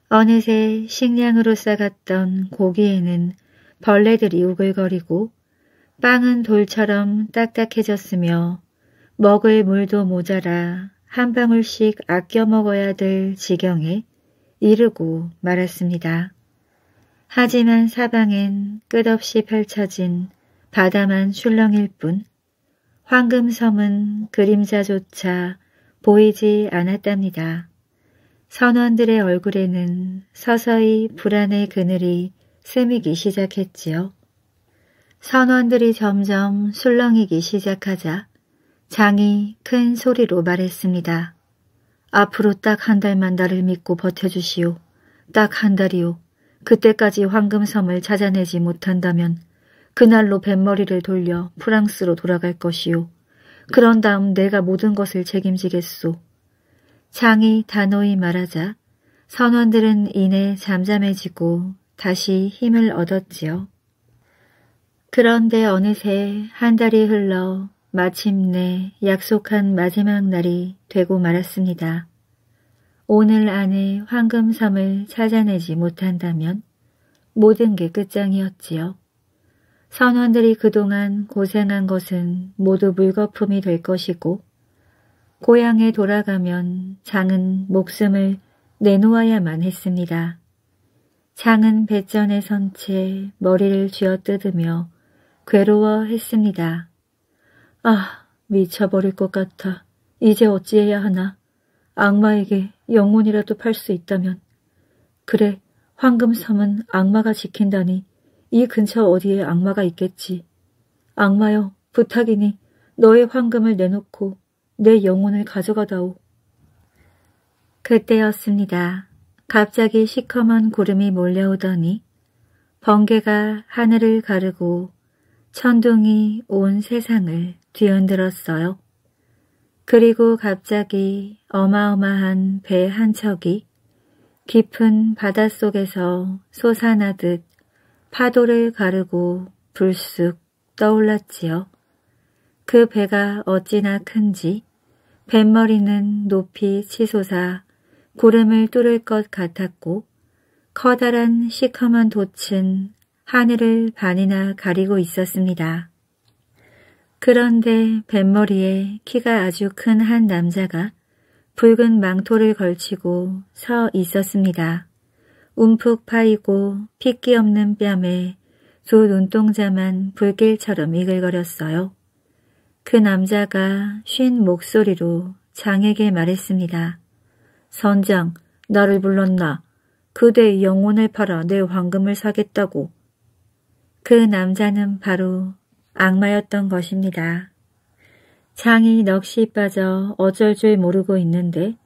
어느새 식량으로 싸갔던 고기에는 벌레들이 우글거리고 빵은 돌처럼 딱딱해졌으며 먹을 물도 모자라 한 방울씩 아껴 먹어야 될 지경에 이르고 말았습니다. 하지만 사방엔 끝없이 펼쳐진 바다만 출렁일 뿐 황금섬은 그림자조차 보이지 않았답니다. 선원들의 얼굴에는 서서히 불안의 그늘이 스미기 시작했지요. 선원들이 점점 술렁이기 시작하자 장이 큰 소리로 말했습니다. 앞으로 딱 한 달만 나를 믿고 버텨주시오. 딱 한 달이오. 그때까지 황금섬을 찾아내지 못한다면 그날로 뱃머리를 돌려 프랑스로 돌아갈 것이오. 그런 다음 내가 모든 것을 책임지겠소. 장이 단호히 말하자 선원들은 이내 잠잠해지고 다시 힘을 얻었지요. 그런데 어느새 한 달이 흘러 마침내 약속한 마지막 날이 되고 말았습니다. 오늘 안에 황금섬을 찾아내지 못한다면 모든 게 끝장이었지요. 선원들이 그동안 고생한 것은 모두 물거품이 될 것이고 고향에 돌아가면 장은 목숨을 내놓아야만 했습니다. 장은 배전에 선 채 머리를 쥐어뜯으며 괴로워했습니다. 아, 미쳐버릴 것 같아. 이제 어찌해야 하나. 악마에게 영혼이라도 팔 수 있다면. 그래, 황금섬은 악마가 지킨다니 이 근처 어디에 악마가 있겠지. 악마여, 부탁이니 너의 황금을 내놓고 내 영혼을 가져가다오. 그때였습니다. 갑자기 시커먼 구름이 몰려오더니 번개가 하늘을 가르고 천둥이 온 세상을 뒤흔들었어요. 그리고 갑자기 어마어마한 배 한 척이 깊은 바닷속에서 솟아나듯 파도를 가르고 불쑥 떠올랐지요. 그 배가 어찌나 큰지 뱃머리는 높이 치솟아 구름을 뚫을 것 같았고 커다란 시커먼 돛은 하늘을 반이나 가리고 있었습니다. 그런데 뱃머리에 키가 아주 큰 한 남자가 붉은 망토를 걸치고 서 있었습니다. 움푹 파이고 핏기 없는 뺨에 두 눈동자만 불길처럼 이글거렸어요. 그 남자가 쉰 목소리로 장에게 말했습니다. 선장, 나를 불렀나? 그대의 영혼을 팔아 내 황금을 사겠다고. 그 남자는 바로 악마였던 것입니다. 장이 넋이 빠져 어쩔 줄 모르고 있는데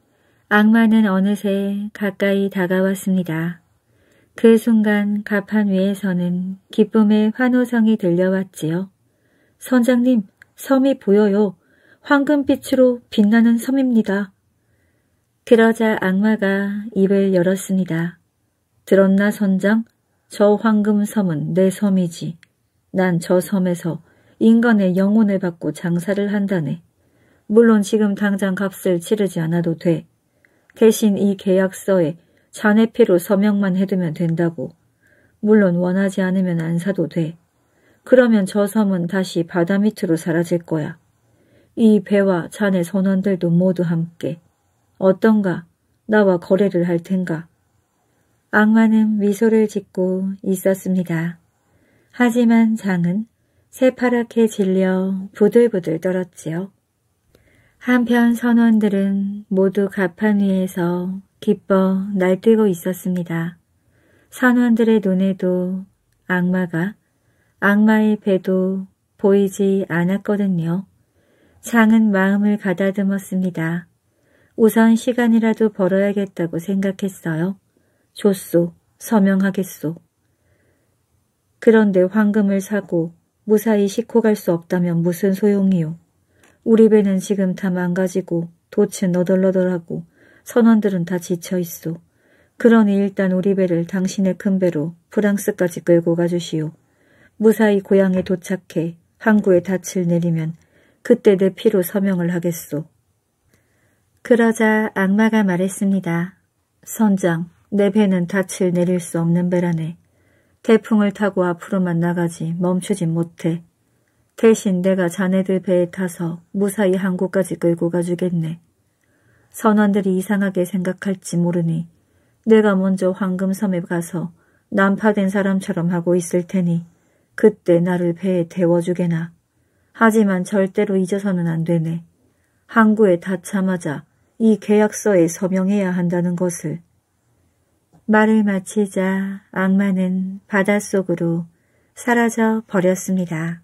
악마는 어느새 가까이 다가왔습니다. 그 순간 가판 위에서는 기쁨의 환호성이 들려왔지요. 선장님, 섬이 보여요. 황금빛으로 빛나는 섬입니다. 그러자 악마가 입을 열었습니다. 들었나 선장? 저 황금섬은 내 섬이지. 난저 섬에서 인간의 영혼을 받고 장사를 한다네. 물론 지금 당장 값을 치르지 않아도 돼. 대신 이 계약서에 자네 피로 서명만 해두면 된다고. 물론 원하지 않으면 안 사도 돼. 그러면 저 섬은 다시 바다 밑으로 사라질 거야. 이 배와 자네 선원들도 모두 함께. 어떤가? 나와 거래를 할 텐가? 악마는 미소를 짓고 있었습니다. 하지만 장은 새파랗게 질려 부들부들 떨었지요. 한편 선원들은 모두 갑판 위에서 기뻐 날뛰고 있었습니다. 선원들의 눈에도 악마가 악마의 배도 보이지 않았거든요. 장은 마음을 가다듬었습니다. 우선 시간이라도 벌어야겠다고 생각했어요. 줬소, 서명하겠소. 그런데 황금을 사고 무사히 싣고 갈 수 없다면 무슨 소용이요. 우리 배는 지금 다 망가지고 도은 너덜너덜하고 선원들은 다 지쳐있소. 그러니 일단 우리 배를 당신의 큰 배로 프랑스까지 끌고 가주시오. 무사히 고향에 도착해 항구에 닻을 내리면 그때 내 피로 서명을 하겠소. 그러자 악마가 말했습니다. 선장, 내 배는 닻을 내릴 수 없는 배라네. 태풍을 타고 앞으로만 나가지 멈추진 못해. 대신 내가 자네들 배에 타서 무사히 항구까지 끌고 가주겠네. 선원들이 이상하게 생각할지 모르니 내가 먼저 황금섬에 가서 난파된 사람처럼 하고 있을 테니 그때 나를 배에 태워주게나. 하지만 절대로 잊어서는 안 되네. 항구에 닿자마자 이 계약서에 서명해야 한다는 것을 말을 마치자 악마는 바닷속으로 사라져 버렸습니다.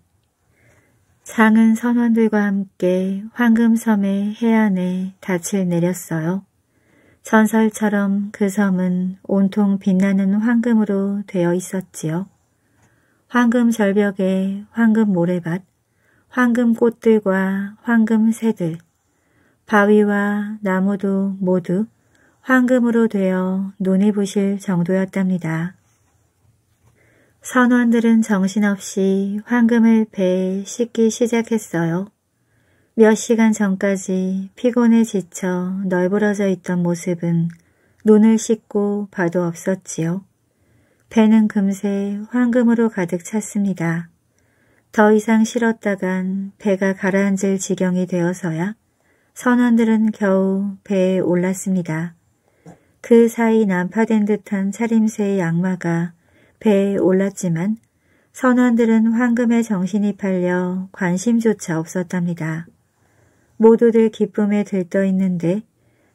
장은 선원들과 함께 황금섬의 해안에 닻을 내렸어요. 전설처럼 그 섬은 온통 빛나는 황금으로 되어 있었지요. 황금 절벽에 황금 모래밭, 황금 꽃들과 황금 새들, 바위와 나무도 모두 황금으로 되어 눈이 부실 정도였답니다. 선원들은 정신없이 황금을 배에 씻기 시작했어요. 몇 시간 전까지 피곤에 지쳐 널브러져 있던 모습은 눈을 씻고 봐도 없었지요. 배는 금세 황금으로 가득 찼습니다. 더 이상 실었다간 배가 가라앉을 지경이 되어서야 선원들은 겨우 배에 올랐습니다. 그 사이 난파된 듯한 차림새의 악마가 배에 올랐지만 선원들은 황금의 정신이 팔려 관심조차 없었답니다. 모두들 기쁨에 들떠 있는데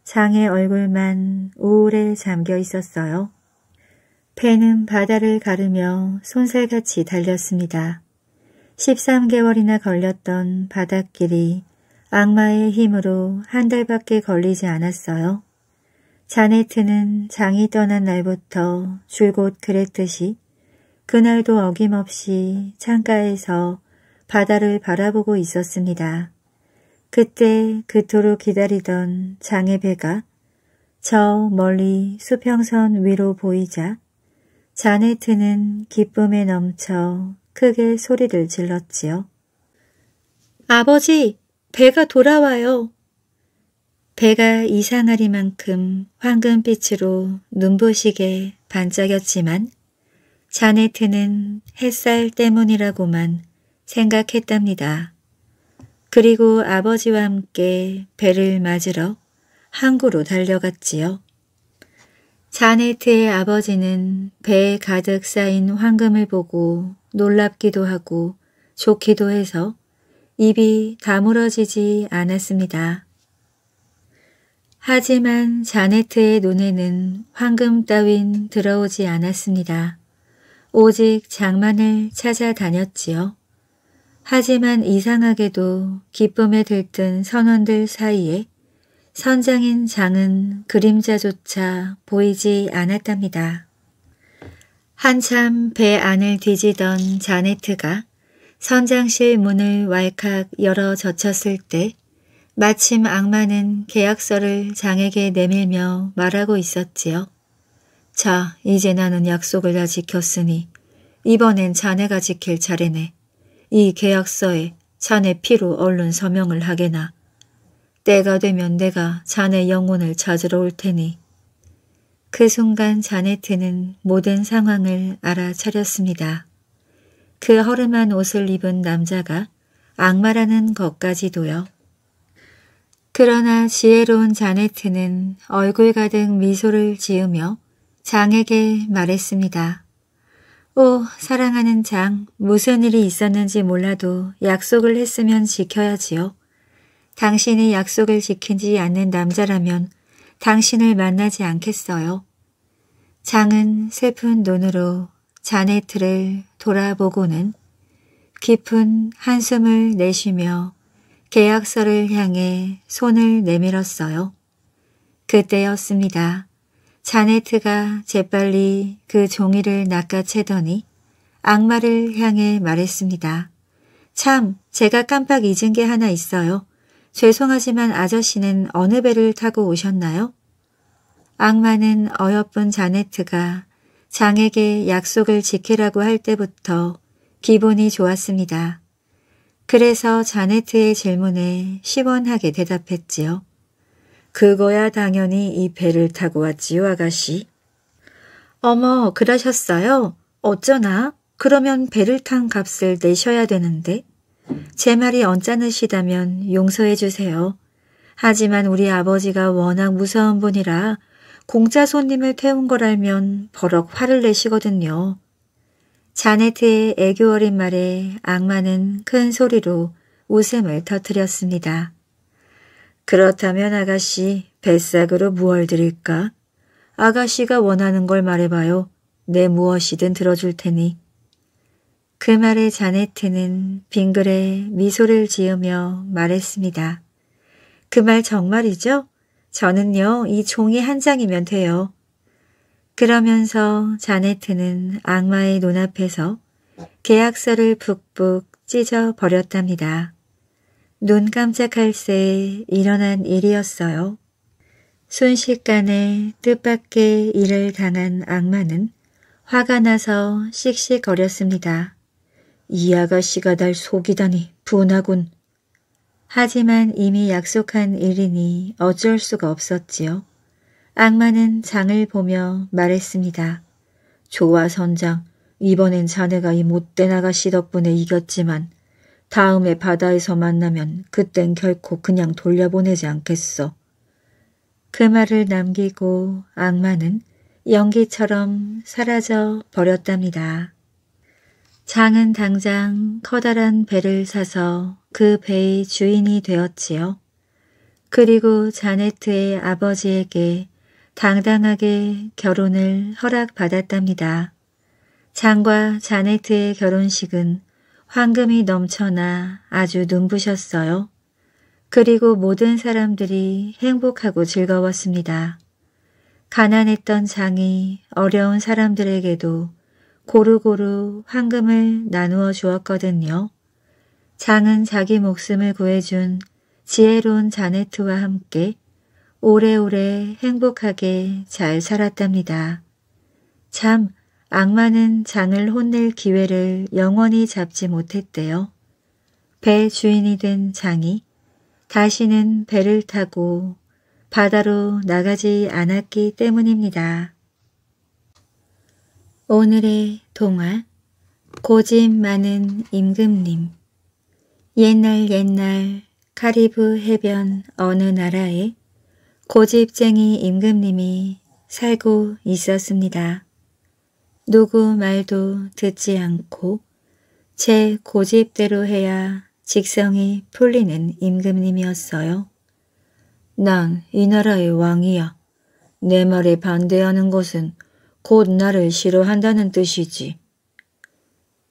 장의 얼굴만 우울에 잠겨 있었어요. 배는 바다를 가르며 손살같이 달렸습니다. 13개월이나 걸렸던 바닷길이 악마의 힘으로 한 달밖에 걸리지 않았어요. 자네트는 장이 떠난 날부터 줄곧 그랬듯이 그날도 어김없이 창가에서 바다를 바라보고 있었습니다. 그때 그토록 기다리던 장의 배가 저 멀리 수평선 위로 보이자 자네트는 기쁨에 넘쳐 크게 소리를 질렀지요. 아버지, 배가 돌아와요. 배가 이상하리만큼 황금빛으로 눈부시게 반짝였지만 자네트는 햇살 때문이라고만 생각했답니다. 그리고 아버지와 함께 배를 맞으러 항구로 달려갔지요. 자네트의 아버지는 배에 가득 쌓인 황금을 보고 놀랍기도 하고 좋기도 해서 입이 다물어지지 않았습니다. 하지만 자네트의 눈에는 황금 따윈 들어오지 않았습니다. 오직 장만을 찾아다녔지요. 하지만 이상하게도 기쁨에 들뜬 선원들 사이에 선장인 장은 그림자조차 보이지 않았답니다. 한참 배 안을 뒤지던 자네트가 선장실 문을 왈칵 열어 젖혔을 때 마침 악마는 계약서를 장에게 내밀며 말하고 있었지요. 자, 이제 나는 약속을 다 지켰으니 이번엔 자네가 지킬 차례네. 이 계약서에 자네 피로 얼른 서명을 하게나. 때가 되면 내가 자네 영혼을 찾으러 올 테니. 그 순간 자네트는 모든 상황을 알아차렸습니다. 그 허름한 옷을 입은 남자가 악마라는 것까지도요. 그러나 지혜로운 자네트는 얼굴 가득 미소를 지으며 장에게 말했습니다. 오, 사랑하는 장, 무슨 일이 있었는지 몰라도 약속을 했으면 지켜야지요. 당신이 약속을 지키지 않는 남자라면 당신을 만나지 않겠어요. 장은 슬픈 눈으로 자네트를 돌아보고는 깊은 한숨을 내쉬며 계약서를 향해 손을 내밀었어요. 그때였습니다. 자네트가 재빨리 그 종이를 낚아채더니 악마를 향해 말했습니다. 참, 제가 깜빡 잊은 게 하나 있어요. 죄송하지만 아저씨는 어느 배를 타고 오셨나요? 악마는 어여쁜 자네트가 장에게 약속을 지키라고 할 때부터 기분이 좋았습니다. 그래서 자네트의 질문에 시원하게 대답했지요. 그거야 당연히 이 배를 타고 왔지요, 아가씨. 어머, 그러셨어요? 어쩌나? 그러면 배를 탄 값을 내셔야 되는데. 제 말이 언짢으시다면 용서해 주세요. 하지만 우리 아버지가 워낙 무서운 분이라 공짜 손님을 태운 걸 알면 버럭 화를 내시거든요. 자네트의 애교 어린 말에 악마는 큰 소리로 웃음을 터뜨렸습니다. 그렇다면 아가씨, 뱃삭으로 무얼 드릴까? 아가씨가 원하는 걸 말해봐요. 내 무엇이든 들어줄 테니. 그 말에 자네트는 빙글에 미소를 지으며 말했습니다. 그 말 정말이죠? 저는요, 이 종이 한 장이면 돼요. 그러면서 자네트는 악마의 눈앞에서 계약서를 북북 찢어 버렸답니다. 눈 깜짝할 새에 일어난 일이었어요. 순식간에 뜻밖의 일을 당한 악마는 화가 나서 씩씩거렸습니다. 이 아가씨가 날 속이다니 분하군. 하지만 이미 약속한 일이니 어쩔 수가 없었지요. 악마는 장을 보며 말했습니다. 좋아 선장, 이번엔 자네가 이 못된 아가씨 덕분에 이겼지만 다음에 바다에서 만나면 그땐 결코 그냥 돌려보내지 않겠어. 그 말을 남기고 악마는 연기처럼 사라져 버렸답니다. 장은 당장 커다란 배를 사서 그 배의 주인이 되었지요. 그리고 자네트의 아버지에게 당당하게 결혼을 허락받았답니다. 장과 자네트의 결혼식은 황금이 넘쳐나 아주 눈부셨어요. 그리고 모든 사람들이 행복하고 즐거웠습니다. 가난했던 장이 어려운 사람들에게도 고루고루 황금을 나누어 주었거든요. 장은 자기 목숨을 구해준 지혜로운 자네트와 함께 오래오래 행복하게 잘 살았답니다. 참 악마는 장을 혼낼 기회를 영원히 잡지 못했대요. 배 주인이 된 장이 다시는 배를 타고 바다로 나가지 않았기 때문입니다. 오늘의 동화 고집 많은 임금님 옛날 옛날 카리브 해변 어느 나라에 고집쟁이 임금님이 살고 있었습니다. 누구 말도 듣지 않고 제 고집대로 해야 직성이 풀리는 임금님이었어요. 난 이 나라의 왕이야. 내 말에 반대하는 것은 곧 나를 싫어한다는 뜻이지.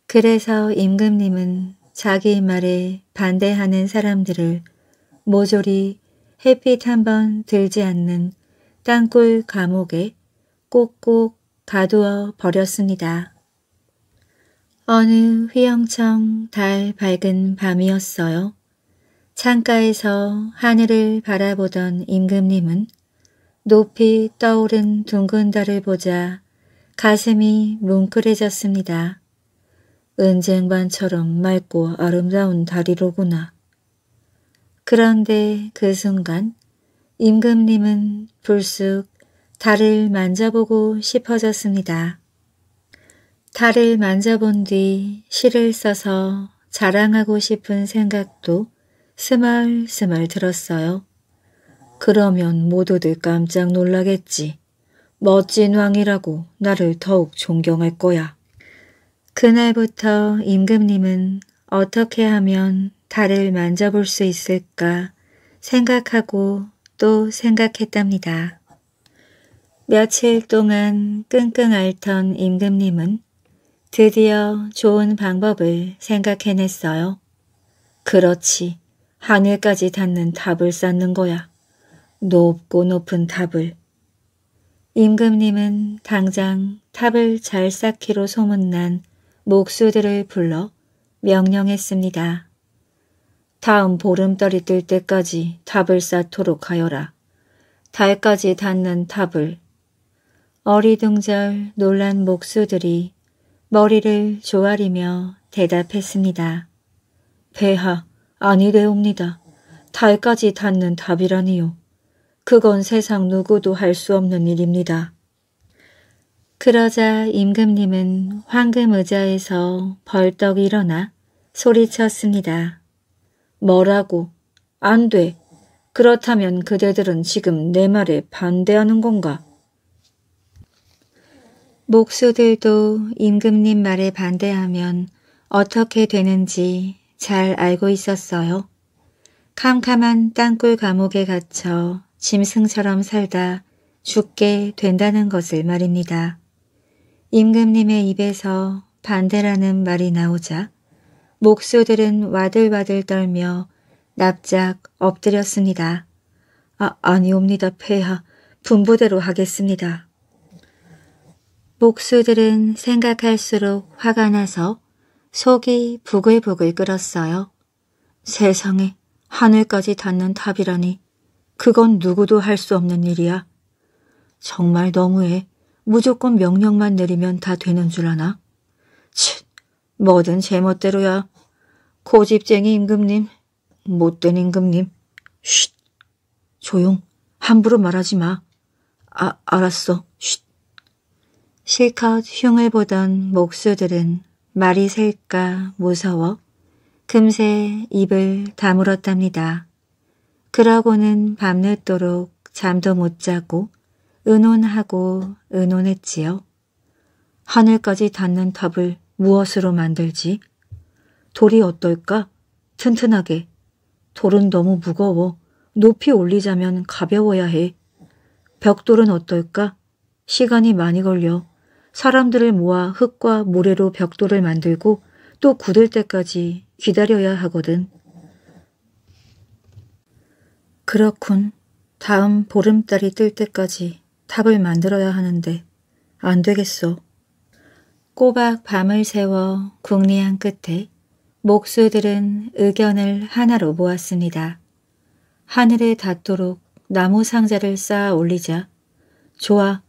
그래서 임금님은 자기 말에 반대하는 사람들을 모조리 햇빛 한 번 들지 않는 땅굴 감옥에 꼭꼭 가두어 버렸습니다. 어느 휘영청 달 밝은 밤이었어요. 창가에서 하늘을 바라보던 임금님은 높이 떠오른 둥근 달을 보자 가슴이 뭉클해졌습니다. 은쟁반처럼 맑고 아름다운 달이로구나. 그런데 그 순간 임금님은 불쑥 달을 만져보고 싶어졌습니다. 달을 만져본 뒤 시를 써서 자랑하고 싶은 생각도 스멀스멀 들었어요. 그러면 모두들 깜짝 놀라겠지. 멋진 왕이라고 나를 더욱 존경할 거야. 그날부터 임금님은 어떻게 하면 달을 만져볼 수 있을까 생각하고 또 생각했답니다. 며칠 동안 끙끙 앓던 임금님은 드디어 좋은 방법을 생각해냈어요. 그렇지. 하늘까지 닿는 탑을 쌓는 거야. 높고 높은 탑을 임금님은 당장 탑을 잘 쌓기로 소문난 목수들을 불러 명령했습니다. 다음 보름달이 뜰 때까지 탑을 쌓도록 하여라. 달까지 닿는 탑을. 어리둥절 놀란 목수들이 머리를 조아리며 대답했습니다. 배하 아니되옵니다. 달까지 닿는 답이라니요. 그건 세상 누구도 할 수 없는 일입니다. 그러자 임금님은 황금 의자에서 벌떡 일어나 소리쳤습니다. 뭐라고? 안 돼. 그렇다면 그대들은 지금 내 말에 반대하는 건가? 목수들도 임금님 말에 반대하면 어떻게 되는지 잘 알고 있었어요. 캄캄한 땅굴 감옥에 갇혀 짐승처럼 살다 죽게 된다는 것을 말입니다. 임금님의 입에서 반대라는 말이 나오자 목소들은 와들와들 떨며 납작 엎드렸습니다. 아, 아니옵니다, 폐하. 분부대로 하겠습니다. 목수들은 생각할수록 화가 나서 속이 부글부글 끓었어요. 세상에 하늘까지 닿는 탑이라니 그건 누구도 할 수 없는 일이야. 정말 너무해. 무조건 명령만 내리면 다 되는 줄 아나? 치, 뭐든 제멋대로야. 고집쟁이 임금님, 못된 임금님. 쉿. 조용. 함부로 말하지 마. 아, 알았어. 쉿. 실컷 흉을 보던 목수들은 말이 셀까 무서워 금세 입을 다물었답니다. 그러고는 밤늦도록 잠도 못 자고 은혼하고은혼했지요 하늘까지 닿는 탑을 무엇으로 만들지? 돌이 어떨까? 튼튼하게. 돌은 너무 무거워. 높이 올리자면 가벼워야 해. 벽돌은 어떨까? 시간이 많이 걸려. 사람들을 모아 흙과 모래로 벽돌을 만들고 또 굳을 때까지 기다려야 하거든. 그렇군. 다음 보름달이 뜰 때까지 탑을 만들어야 하는데 안 되겠어. 꼬박 밤을 새워 궁리한 끝에 목수들은 의견을 하나로 모았습니다. 하늘에 닿도록 나무 상자를 쌓아 올리자 좋아.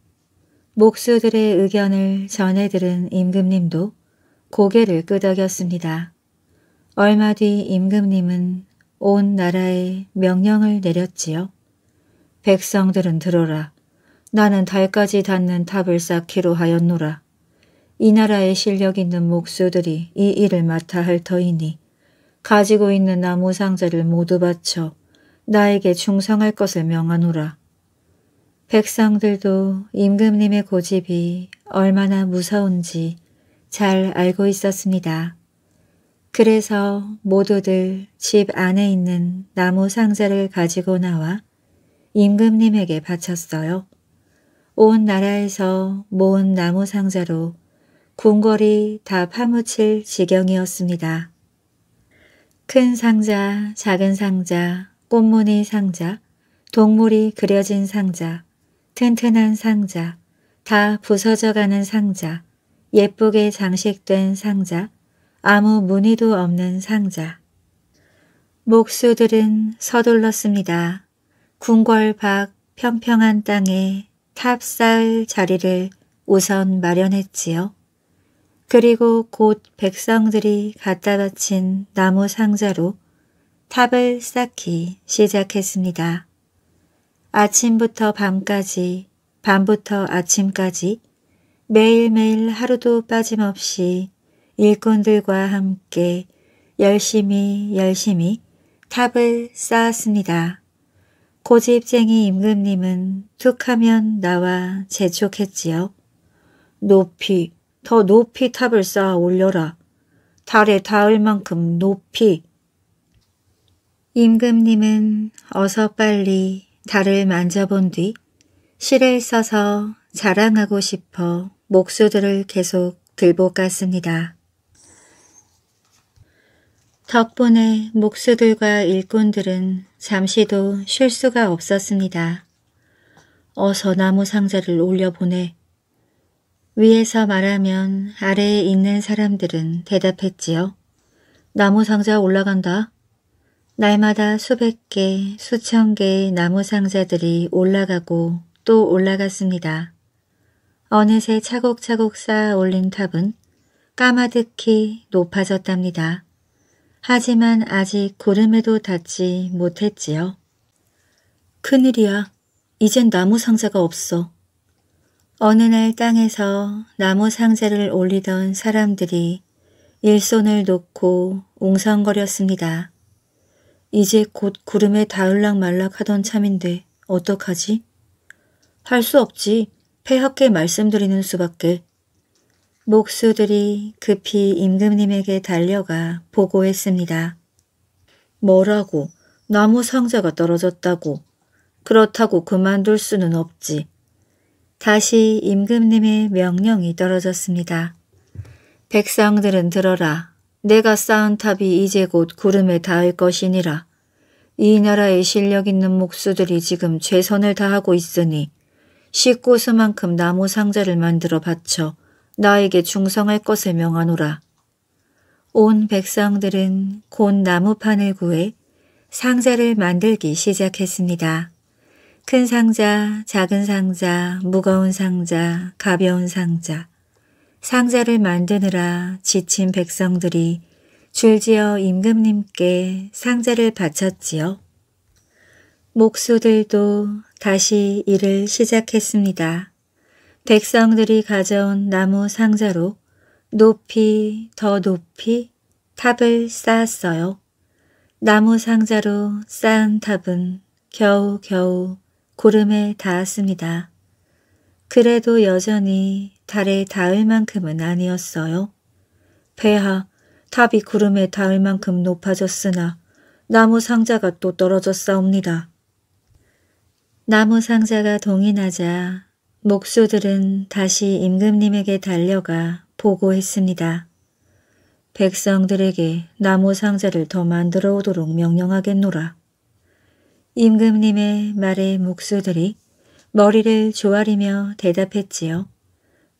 목수들의 의견을 전해 들은 임금님도 고개를 끄덕였습니다. 얼마 뒤 임금님은 온 나라에 명령을 내렸지요. 백성들은 들어라. 나는 달까지 닿는 탑을 쌓기로 하였노라. 이 나라의 실력 있는 목수들이 이 일을 맡아 할 터이니 가지고 있는 나무 상자를 모두 바쳐 나에게 충성할 것을 명하노라. 백성들도 임금님의 고집이 얼마나 무서운지 잘 알고 있었습니다. 그래서 모두들 집 안에 있는 나무 상자를 가지고 나와 임금님에게 바쳤어요. 온 나라에서 모은 나무 상자로 궁궐이 다 파묻힐 지경이었습니다. 큰 상자, 작은 상자, 꽃무늬 상자, 동물이 그려진 상자, 튼튼한 상자, 다 부서져가는 상자, 예쁘게 장식된 상자, 아무 무늬도 없는 상자. 목수들은 서둘렀습니다. 궁궐 밖 평평한 땅에 탑 쌓을 자리를 우선 마련했지요. 그리고 곧 백성들이 갖다 바친 나무 상자로 탑을 쌓기 시작했습니다. 아침부터 밤까지, 밤부터 아침까지 매일매일 하루도 빠짐없이 일꾼들과 함께 열심히 열심히 탑을 쌓았습니다. 고집쟁이 임금님은 툭하면 나와 재촉했지요. 높이 더 높이 탑을 쌓아 올려라. 달에 닿을 만큼 높이. 임금님은 어서 빨리 달을 만져본 뒤 실을 써서 자랑하고 싶어 목수들을 계속 들고 갔습니다. 덕분에 목수들과 일꾼들은 잠시도 쉴 수가 없었습니다. 어서 나무 상자를 올려보내 위에서 말하면 아래에 있는 사람들은 대답했지요. 나무 상자 올라간다. 날마다 수백 개, 수천 개의 나무 상자들이 올라가고 또 올라갔습니다. 어느새 차곡차곡 쌓아 올린 탑은 까마득히 높아졌답니다. 하지만 아직 구름에도 닿지 못했지요. 큰일이야. 이젠 나무 상자가 없어. 어느 날 땅에서 나무 상자를 올리던 사람들이 일손을 놓고 웅성거렸습니다. 이제 곧 구름에 닿을락 말락하던 참인데 어떡하지? 할 수 없지. 폐하께 말씀드리는 수밖에. 목수들이 급히 임금님에게 달려가 보고했습니다. 뭐라고? 나무 상자가 떨어졌다고. 그렇다고 그만둘 수는 없지. 다시 임금님의 명령이 떨어졌습니다. 백성들은 들어라. 내가 쌓은 탑이 이제 곧 구름에 닿을 것이니라. 이 나라의 실력 있는 목수들이 지금 최선을 다하고 있으니 식구수만큼 나무 상자를 만들어 바쳐 나에게 충성할 것을 명하노라. 온 백성들은 곧 나무판을 구해 상자를 만들기 시작했습니다. 큰 상자, 작은 상자, 무거운 상자, 가벼운 상자, 상자를 만드느라 지친 백성들이 줄지어 임금님께 상자를 바쳤지요. 목수들도 다시 일을 시작했습니다. 백성들이 가져온 나무 상자로 높이 더 높이 탑을 쌓았어요. 나무 상자로 쌓은 탑은 겨우겨우 고름에 닿았습니다. 그래도 여전히 달에 닿을 만큼은 아니었어요. 배하, 탑이 구름에 닿을 만큼 높아졌으나 나무 상자가 또 떨어졌사옵니다. 나무 상자가 동인하자 목수들은 다시 임금님에게 달려가 보고했습니다. 백성들에게 나무 상자를 더 만들어 오도록 명령하겠노라. 임금님의 말에 목수들이 머리를 조아리며 대답했지요.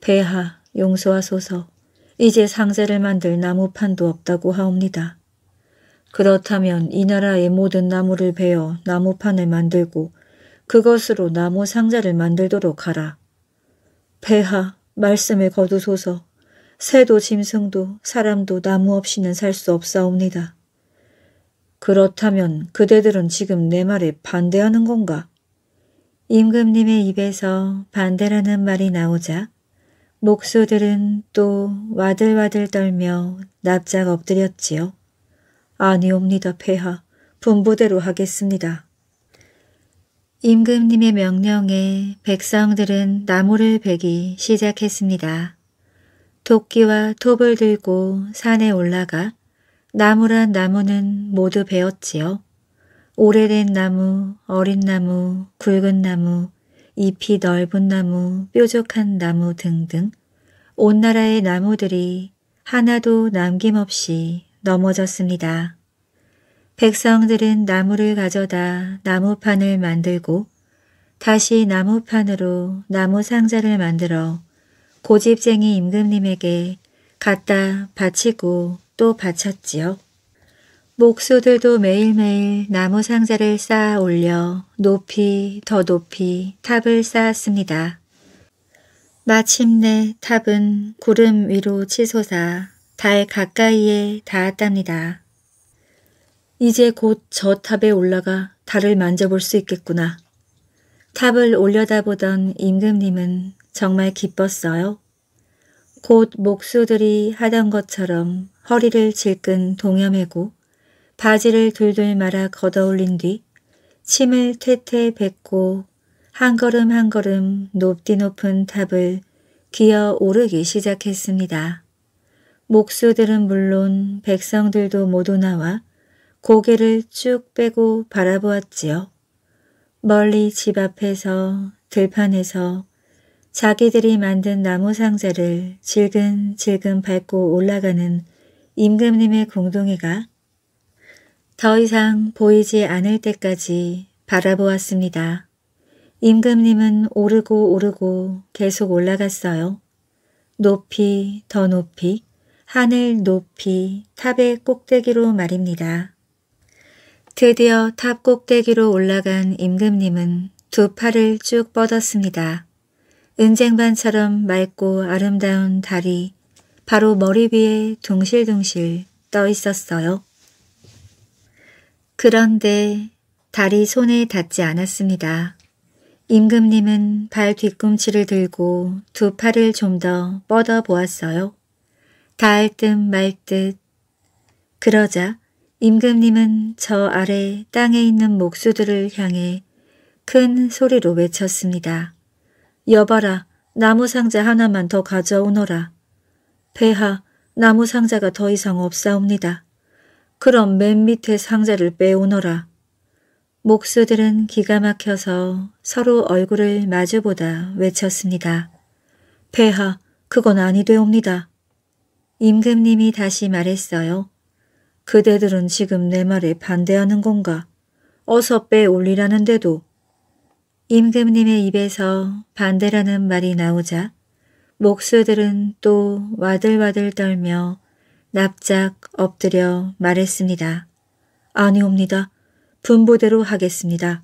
배하, 용서하소서. 이제 상자를 만들 나무판도 없다고 하옵니다. 그렇다면 이 나라의 모든 나무를 베어 나무판을 만들고 그것으로 나무 상자를 만들도록 하라. 배하, 말씀을 거두소서. 새도 짐승도 사람도 나무 없이는 살 수 없사옵니다. 그렇다면 그대들은 지금 내 말에 반대하는 건가? 임금님의 입에서 반대라는 말이 나오자 목소들은 또 와들와들 떨며 납작 엎드렸지요. 아니옵니다, 폐하. 분부대로 하겠습니다. 임금님의 명령에 백성들은 나무를 베기 시작했습니다. 도끼와 톱을 들고 산에 올라가 나무란 나무는 모두 베었지요. 오래된 나무, 어린 나무, 굵은 나무, 잎이 넓은 나무, 뾰족한 나무 등등 온 나라의 나무들이 하나도 남김없이 넘어졌습니다. 백성들은 나무를 가져다 나무판을 만들고 다시 나무판으로 나무 상자를 만들어 고집쟁이 임금님에게 갖다 바치고 또 바쳤지요. 목수들도 매일매일 나무 상자를 쌓아 올려 높이 더 높이 탑을 쌓았습니다. 마침내 탑은 구름 위로 치솟아 달 가까이에 닿았답니다. 이제 곧 저 탑에 올라가 달을 만져볼 수 있겠구나. 탑을 올려다보던 임금님은 정말 기뻤어요. 곧 목수들이 하던 것처럼 허리를 질끈 동여매고 바지를 돌돌 말아 걷어올린 뒤 침을 퇴퇴 뱉고 한 걸음 한 걸음 높디 높은 탑을 기어 오르기 시작했습니다. 목수들은 물론 백성들도 모두 나와 고개를 쭉 빼고 바라보았지요. 멀리 집 앞에서 들판에서 자기들이 만든 나무 상자를 질근질근 밟고 올라가는 임금님의 공동회가 더 이상 보이지 않을 때까지 바라보았습니다. 임금님은 오르고 오르고 계속 올라갔어요. 높이 더 높이 하늘 높이 탑의 꼭대기로 말입니다. 드디어 탑 꼭대기로 올라간 임금님은 두 팔을 쭉 뻗었습니다. 은쟁반처럼 맑고 아름다운 달이 바로 머리 위에 둥실둥실 떠 있었어요. 그런데 달이 손에 닿지 않았습니다. 임금님은 발 뒤꿈치를 들고 두 팔을 좀 더 뻗어 보았어요. 닿을 듯 말 듯. 그러자 임금님은 저 아래 땅에 있는 목수들을 향해 큰 소리로 외쳤습니다. 여봐라, 나무 상자 하나만 더 가져오너라. 폐하 나무 상자가 더 이상 없사옵니다. 그럼 맨 밑에 상자를 빼오너라. 목수들은 기가 막혀서 서로 얼굴을 마주보다 외쳤습니다. 폐하, 그건 아니되옵니다. 임금님이 다시 말했어요. 그대들은 지금 내 말에 반대하는 건가? 어서 빼올리라는데도. 임금님의 입에서 반대라는 말이 나오자 목수들은 또 와들와들 떨며 납작 엎드려 말했습니다. 아니옵니다. 분부대로 하겠습니다.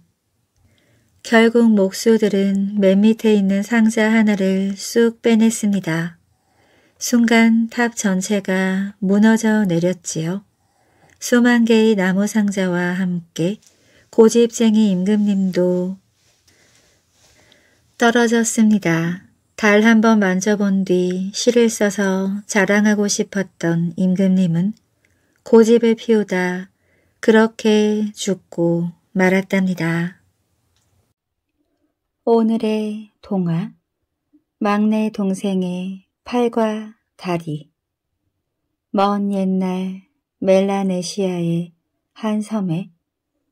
결국 목수들은 맨 밑에 있는 상자 하나를 쑥 빼냈습니다. 순간 탑 전체가 무너져 내렸지요. 수만 개의 나무 상자와 함께 고집쟁이 임금님도 떨어졌습니다. 달 한번 만져본 뒤 시를 써서 자랑하고 싶었던 임금님은 고집을 피우다 그렇게 죽고 말았답니다. 오늘의 동화 막내 동생의 팔과 다리 먼 옛날 멜라네시아의 한 섬에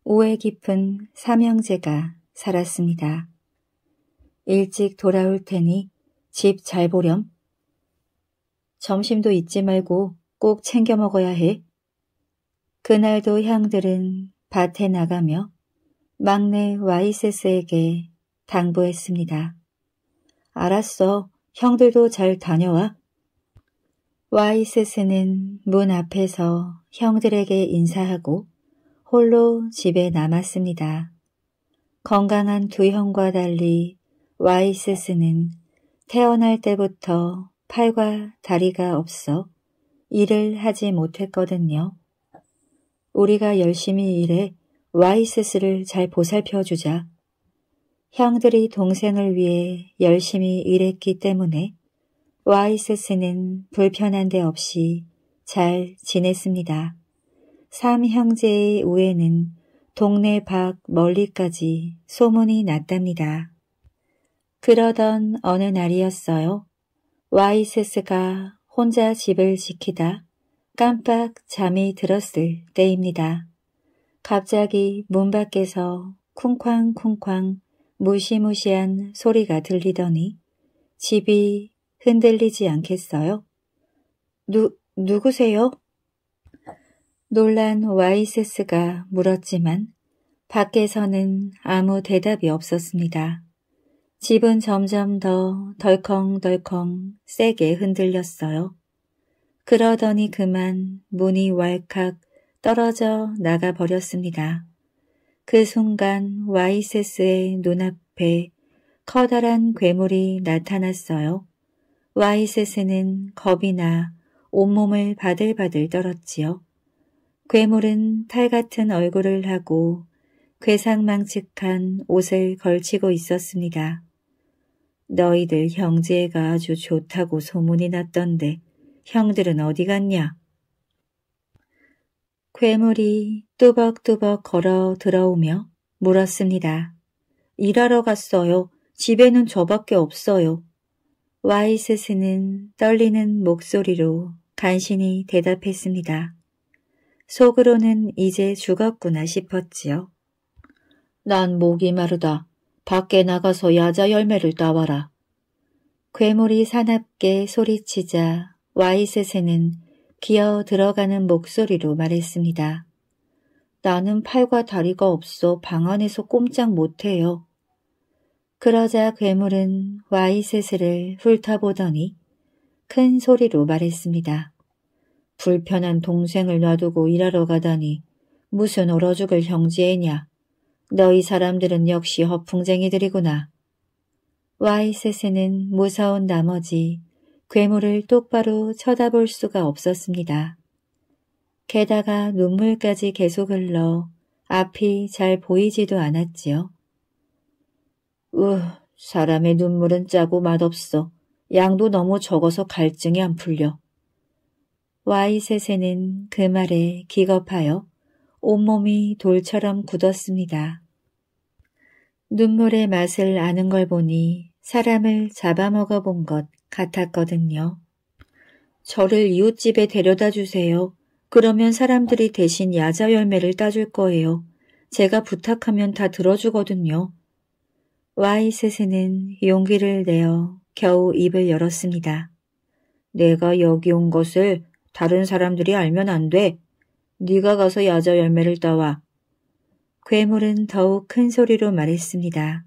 우애 깊은 삼형제가 살았습니다. 일찍 돌아올 테니 집잘 보렴. 점심도 잊지 말고 꼭 챙겨 먹어야 해. 그날도 향들은 밭에 나가며 막내 와이세스에게 당부했습니다. 알았어. 형들도 잘 다녀와. 와이세스는 문 앞에서 형들에게 인사하고 홀로 집에 남았습니다. 건강한 두 형과 달리 와이세스는 태어날 때부터 팔과 다리가 없어 일을 하지 못했거든요. 우리가 열심히 일해 와이스스를 잘 보살펴주자. 형들이 동생을 위해 열심히 일했기 때문에 와이스스는 불편한 데 없이 잘 지냈습니다. 삼형제의 우애는 동네 밖 멀리까지 소문이 났답니다. 그러던 어느 날이었어요. 와이세스가 혼자 집을 지키다 깜빡 잠이 들었을 때입니다. 갑자기 문 밖에서 쿵쾅쿵쾅 무시무시한 소리가 들리더니 집이 흔들리지 않겠어요? 누, 누구세요? 놀란 와이세스가 물었지만 밖에서는 아무 대답이 없었습니다. 집은 점점 더 덜컹덜컹 세게 흔들렸어요. 그러더니 그만 문이 왈칵 떨어져 나가버렸습니다. 그 순간 와이세스의 눈앞에 커다란 괴물이 나타났어요. 와이세스는 겁이 나 온몸을 바들바들 떨었지요. 괴물은 탈같은 얼굴을 하고 괴상망측한 옷을 걸치고 있었습니다. 너희들 형제가 아주 좋다고 소문이 났던데 형들은 어디 갔냐? 괴물이 뚜벅뚜벅 걸어 들어오며 물었습니다. 일하러 갔어요. 집에는 저밖에 없어요. 와이스스는 떨리는 목소리로 간신히 대답했습니다. 속으로는 이제 죽었구나 싶었지요. 난 목이 마르다. 밖에 나가서 야자 열매를 따와라. 괴물이 사납게 소리치자 와이셋에는 기어 들어가는 목소리로 말했습니다. 나는 팔과 다리가 없어 방 안에서 꼼짝 못해요. 그러자 괴물은 와이셋을 훑어보더니 큰 소리로 말했습니다. 불편한 동생을 놔두고 일하러 가다니 무슨 얼어 죽을 형제이냐. 너희 사람들은 역시 허풍쟁이들이구나. 와이셋에는 무서운 나머지 괴물을 똑바로 쳐다볼 수가 없었습니다. 게다가 눈물까지 계속 흘러 앞이 잘 보이지도 않았지요. 으, 사람의 눈물은 짜고 맛없어. 양도 너무 적어서 갈증이 안 풀려. 와이셋에는 그 말에 기겁하여 온몸이 돌처럼 굳었습니다. 눈물의 맛을 아는 걸 보니 사람을 잡아먹어 본 것 같았거든요. 저를 이웃집에 데려다 주세요. 그러면 사람들이 대신 야자 열매를 따 줄 거예요. 제가 부탁하면 다 들어주거든요. 와이셋은 용기를 내어 겨우 입을 열었습니다. 내가 여기 온 것을 다른 사람들이 알면 안 돼. 네가 가서 야자 열매를 따와. 괴물은 더욱 큰 소리로 말했습니다.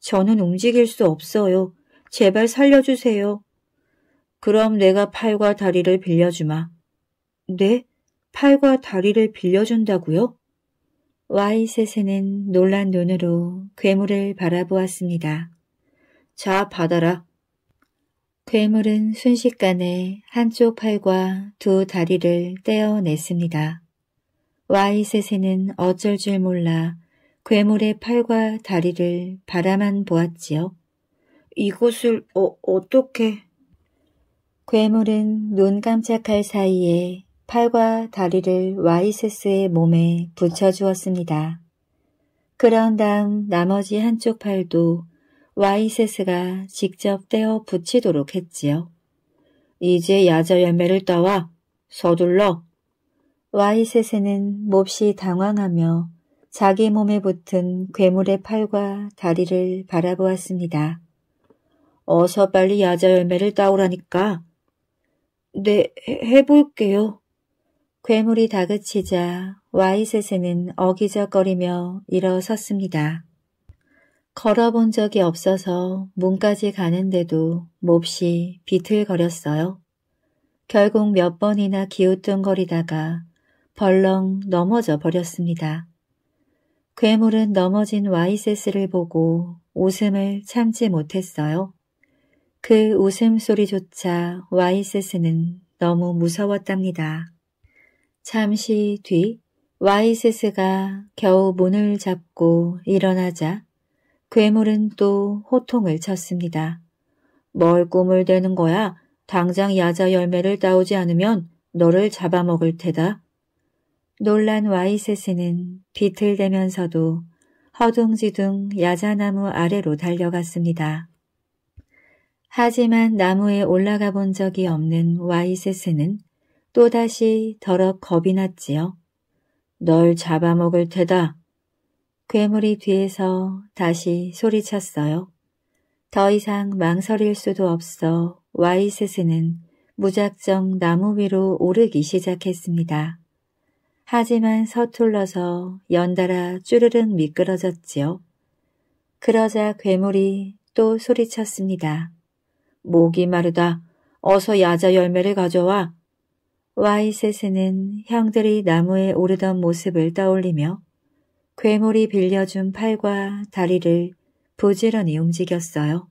저는 움직일 수 없어요. 제발 살려주세요. 그럼 내가 팔과 다리를 빌려주마. 네? 팔과 다리를 빌려준다고요? 와이셋에는 놀란 눈으로 괴물을 바라보았습니다. 자, 받아라. 괴물은 순식간에 한쪽 팔과 두 다리를 떼어냈습니다. 와이셋에는 어쩔 줄 몰라 괴물의 팔과 다리를 바라만 보았지요. 이곳을 어, 어떻게... 괴물은 눈 깜짝할 사이에 팔과 다리를 와이세스의 몸에 붙여주었습니다. 그런 다음 나머지 한쪽 팔도 와이세스가 직접 떼어 붙이도록 했지요. 이제 야자 열매를 따와 서둘러 와이셋에는 몹시 당황하며 자기 몸에 붙은 괴물의 팔과 다리를 바라보았습니다. 어서 빨리 야자 열매를 따오라니까. 네, 해볼게요. 괴물이 다그치자 와이셋에는 어기적거리며 일어섰습니다. 걸어본 적이 없어서 문까지 가는데도 몹시 비틀거렸어요. 결국 몇 번이나 기우뚱거리다가 벌렁 넘어져 버렸습니다. 괴물은 넘어진 와이세스를 보고 웃음을 참지 못했어요. 그 웃음소리조차 와이세스는 너무 무서웠답니다. 잠시 뒤 와이세스가 겨우 문을 잡고 일어나자 괴물은 또 호통을 쳤습니다. 뭘꾸물 대는 거야? 당장 야자 열매를 따오지 않으면 너를 잡아먹을 테다. 놀란 와이세스는 비틀대면서도 허둥지둥 야자나무 아래로 달려갔습니다. 하지만 나무에 올라가 본 적이 없는 와이세스는 또다시 더럽 겁이 났지요. 널 잡아먹을 테다. 괴물이 뒤에서 다시 소리쳤어요. 더 이상 망설일 수도 없어 와이세스는 무작정 나무 위로 오르기 시작했습니다. 하지만 서툴러서 연달아 쭈르륵 미끄러졌지요. 그러자 괴물이 또 소리쳤습니다. 목이 마르다. 어서 야자 열매를 가져와. 와이셋에는 형들이 나무에 오르던 모습을 떠올리며 괴물이 빌려준 팔과 다리를 부지런히 움직였어요.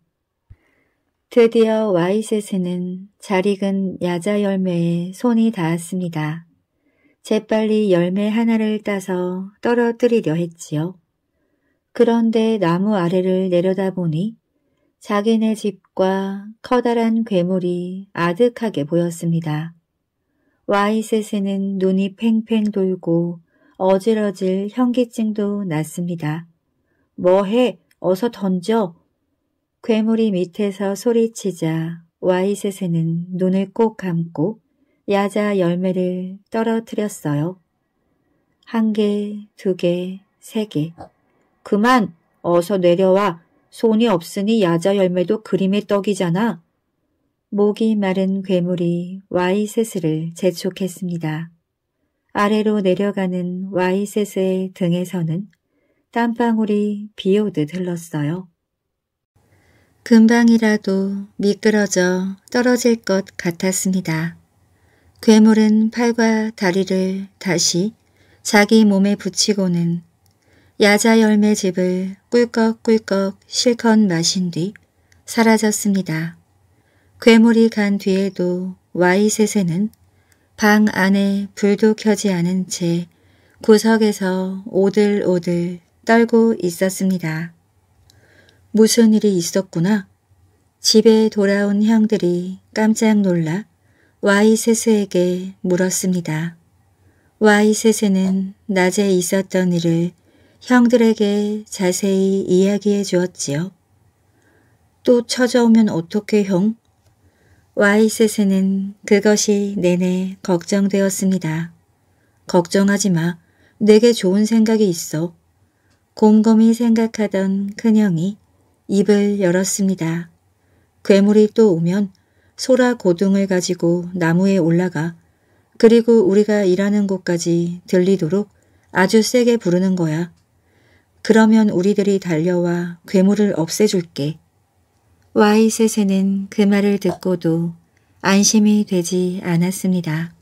드디어 와이셋에는잘 익은 야자 열매에 손이 닿았습니다. 재빨리 열매 하나를 따서 떨어뜨리려 했지요. 그런데 나무 아래를 내려다보니 자기네 집과 커다란 괴물이 아득하게 보였습니다. 와이셋에는 눈이 팽팽 돌고 어질어질 현기증도 났습니다. 뭐해? 어서 던져! 괴물이 밑에서 소리치자 와이셋에는 눈을 꼭 감고 야자 열매를 떨어뜨렸어요. 한 개, 두 개, 세 개. 그만! 어서 내려와. 손이 없으니 야자 열매도 그림의 떡이잖아. 목이 마른 괴물이 와이세스를 재촉했습니다. 아래로 내려가는 와이세스의 등에서는 땀방울이 비오듯 흘렀어요. 금방이라도 미끄러져 떨어질 것 같았습니다. 괴물은 팔과 다리를 다시 자기 몸에 붙이고는 야자 열매즙을 꿀꺽꿀꺽 실컷 마신 뒤 사라졌습니다. 괴물이 간 뒤에도 와이셋에는 방 안에 불도 켜지 않은 채 구석에서 오들오들 떨고 있었습니다. 무슨 일이 있었구나. 집에 돌아온 형들이 깜짝 놀라 와이세스에게 물었습니다. 와이세스는 낮에 있었던 일을 형들에게 자세히 이야기해 주었지요. 또 찾아오면 어떻게 형? 와이세스는 그것이 내내 걱정되었습니다. 걱정하지 마. 내게 좋은 생각이 있어. 곰곰이 생각하던 큰형이 입을 열었습니다. 괴물이 또 오면 소라 고등을 가지고 나무에 올라가 그리고 우리가 일하는 곳까지 들리도록 아주 세게 부르는 거야. 그러면 우리들이 달려와 괴물을 없애줄게. 와이세세는 그 말을 듣고도 안심이 되지 않았습니다.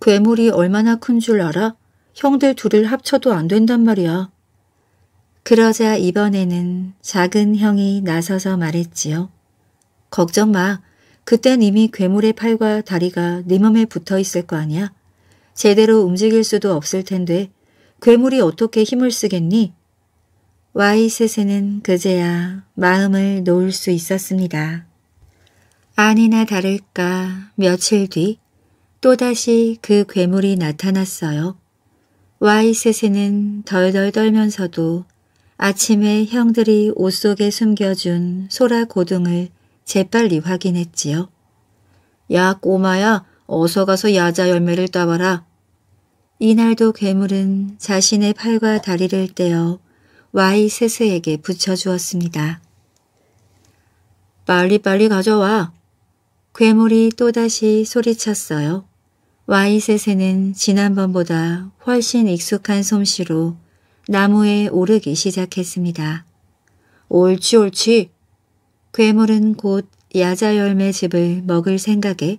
괴물이 얼마나 큰 줄 알아? 형들 둘을 합쳐도 안 된단 말이야. 그러자 이번에는 작은 형이 나서서 말했지요. 걱정 마. 그땐 이미 괴물의 팔과 다리가 네 몸에 붙어 있을 거 아니야. 제대로 움직일 수도 없을 텐데 괴물이 어떻게 힘을 쓰겠니? 와이셋에는 그제야 마음을 놓을 수 있었습니다. 아니나 다를까 며칠 뒤 또다시 그 괴물이 나타났어요. 와이셋에는 덜덜 떨면서도 아침에 형들이 옷 속에 숨겨준 소라 고등을 재빨리 확인했지요. 야 꼬마야 어서 가서 야자 열매를 따와라. 이날도 괴물은 자신의 팔과 다리를 떼어 와이 세스에게 붙여주었습니다. 빨리빨리 가져와. 괴물이 또다시 소리쳤어요. 와이셋에는 지난번보다 훨씬 익숙한 솜씨로 나무에 오르기 시작했습니다. 옳지 옳지 괴물은 곧 야자 열매 즙을 먹을 생각에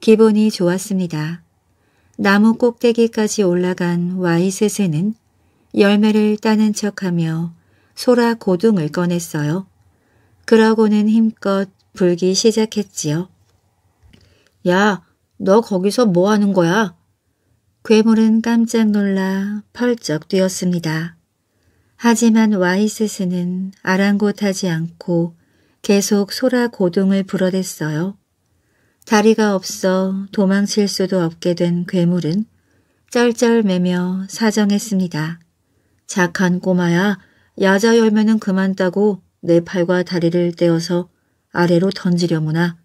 기분이 좋았습니다. 나무 꼭대기까지 올라간 와이셋에는 열매를 따는 척하며 소라 고둥을 꺼냈어요. 그러고는 힘껏 불기 시작했지요. 야, 너 거기서 뭐 하는 거야? 괴물은 깜짝 놀라 펄쩍 뛰었습니다. 하지만 와이스스는 아랑곳하지 않고 계속 소라 고동을 불어댔어요. 다리가 없어 도망칠 수도 없게 된 괴물은 쩔쩔매며 사정했습니다. 착한 꼬마야 야자 열매는 그만 따고 내 팔과 다리를 떼어서 아래로 던지려무나.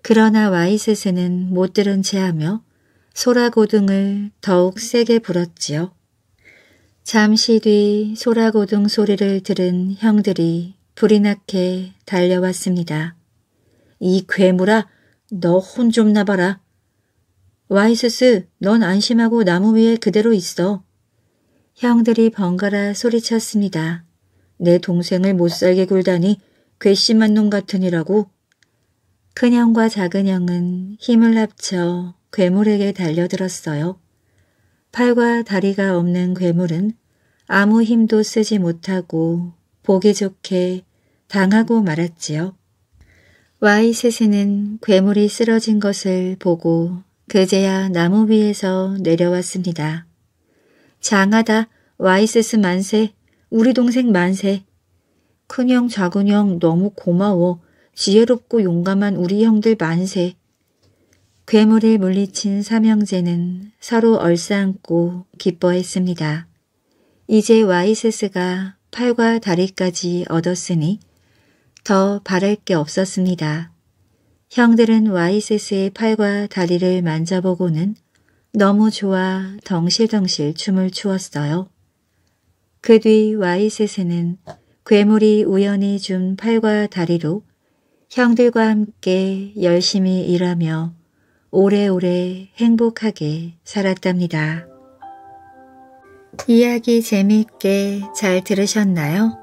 그러나 와이셋스는못 들은 체하며 소라고등을 더욱 세게 불었지요. 잠시 뒤 소라고등 소리를 들은 형들이 불이 나게 달려왔습니다. 이 괴물아, 너 혼 좀 나봐라. 와이스스넌 안심하고 나무 위에 그대로 있어. 형들이 번갈아 소리쳤습니다. 내 동생을 못살게 굴다니 괘씸한 놈 같으니라고. 큰형과 작은형은 힘을 합쳐 괴물에게 달려들었어요. 팔과 다리가 없는 괴물은 아무 힘도 쓰지 못하고 보기 좋게 당하고 말았지요. 와이셋에는 괴물이 쓰러진 것을 보고 그제야 나무 위에서 내려왔습니다. 장하다 와이세스 만세 우리 동생 만세 큰형 작은형 너무 고마워 지혜롭고 용감한 우리 형들 만세 괴물을 물리친 삼형제는 서로 얼싸안고 기뻐했습니다. 이제 와이세스가 팔과 다리까지 얻었으니 더 바랄 게 없었습니다. 형들은 와이세의 팔과 다리를 만져보고는 너무 좋아 덩실덩실 춤을 추었어요. 그 뒤 와이세스는 괴물이 우연히 준 팔과 다리로 형들과 함께 열심히 일하며 오래오래 행복하게 살았답니다. 이야기 재미있게 잘 들으셨나요?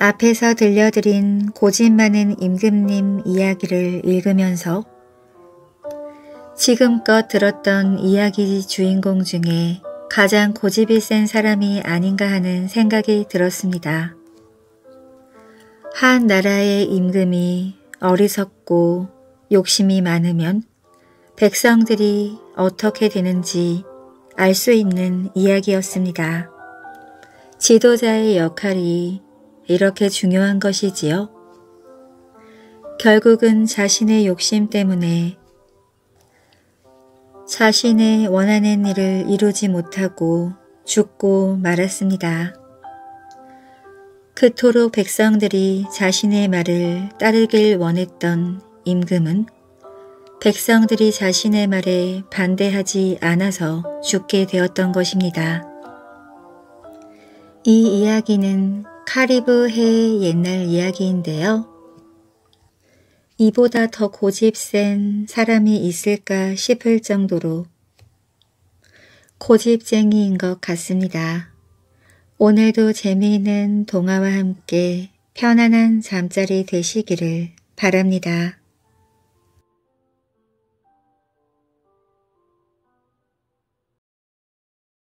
앞에서 들려드린 고집 많은 임금님 이야기를 읽으면서 지금껏 들었던 이야기 주인공 중에 가장 고집이 센 사람이 아닌가 하는 생각이 들었습니다. 한 나라의 임금이 어리석고 욕심이 많으면 백성들이 어떻게 되는지 알 수 있는 이야기였습니다. 지도자의 역할이 이렇게 중요한 것이지요. 결국은 자신의 욕심 때문에 자신의 원하는 일을 이루지 못하고 죽고 말았습니다. 그토록 백성들이 자신의 말을 따르길 원했던 임금은 백성들이 자신의 말에 반대하지 않아서 죽게 되었던 것입니다. 이 이야기는 카리브해 옛날 이야기인데요. 이보다 더 고집 센 사람이 있을까 싶을 정도로 고집쟁이인 것 같습니다. 오늘도 재미있는 동화와 함께 편안한 잠자리 되시기를 바랍니다.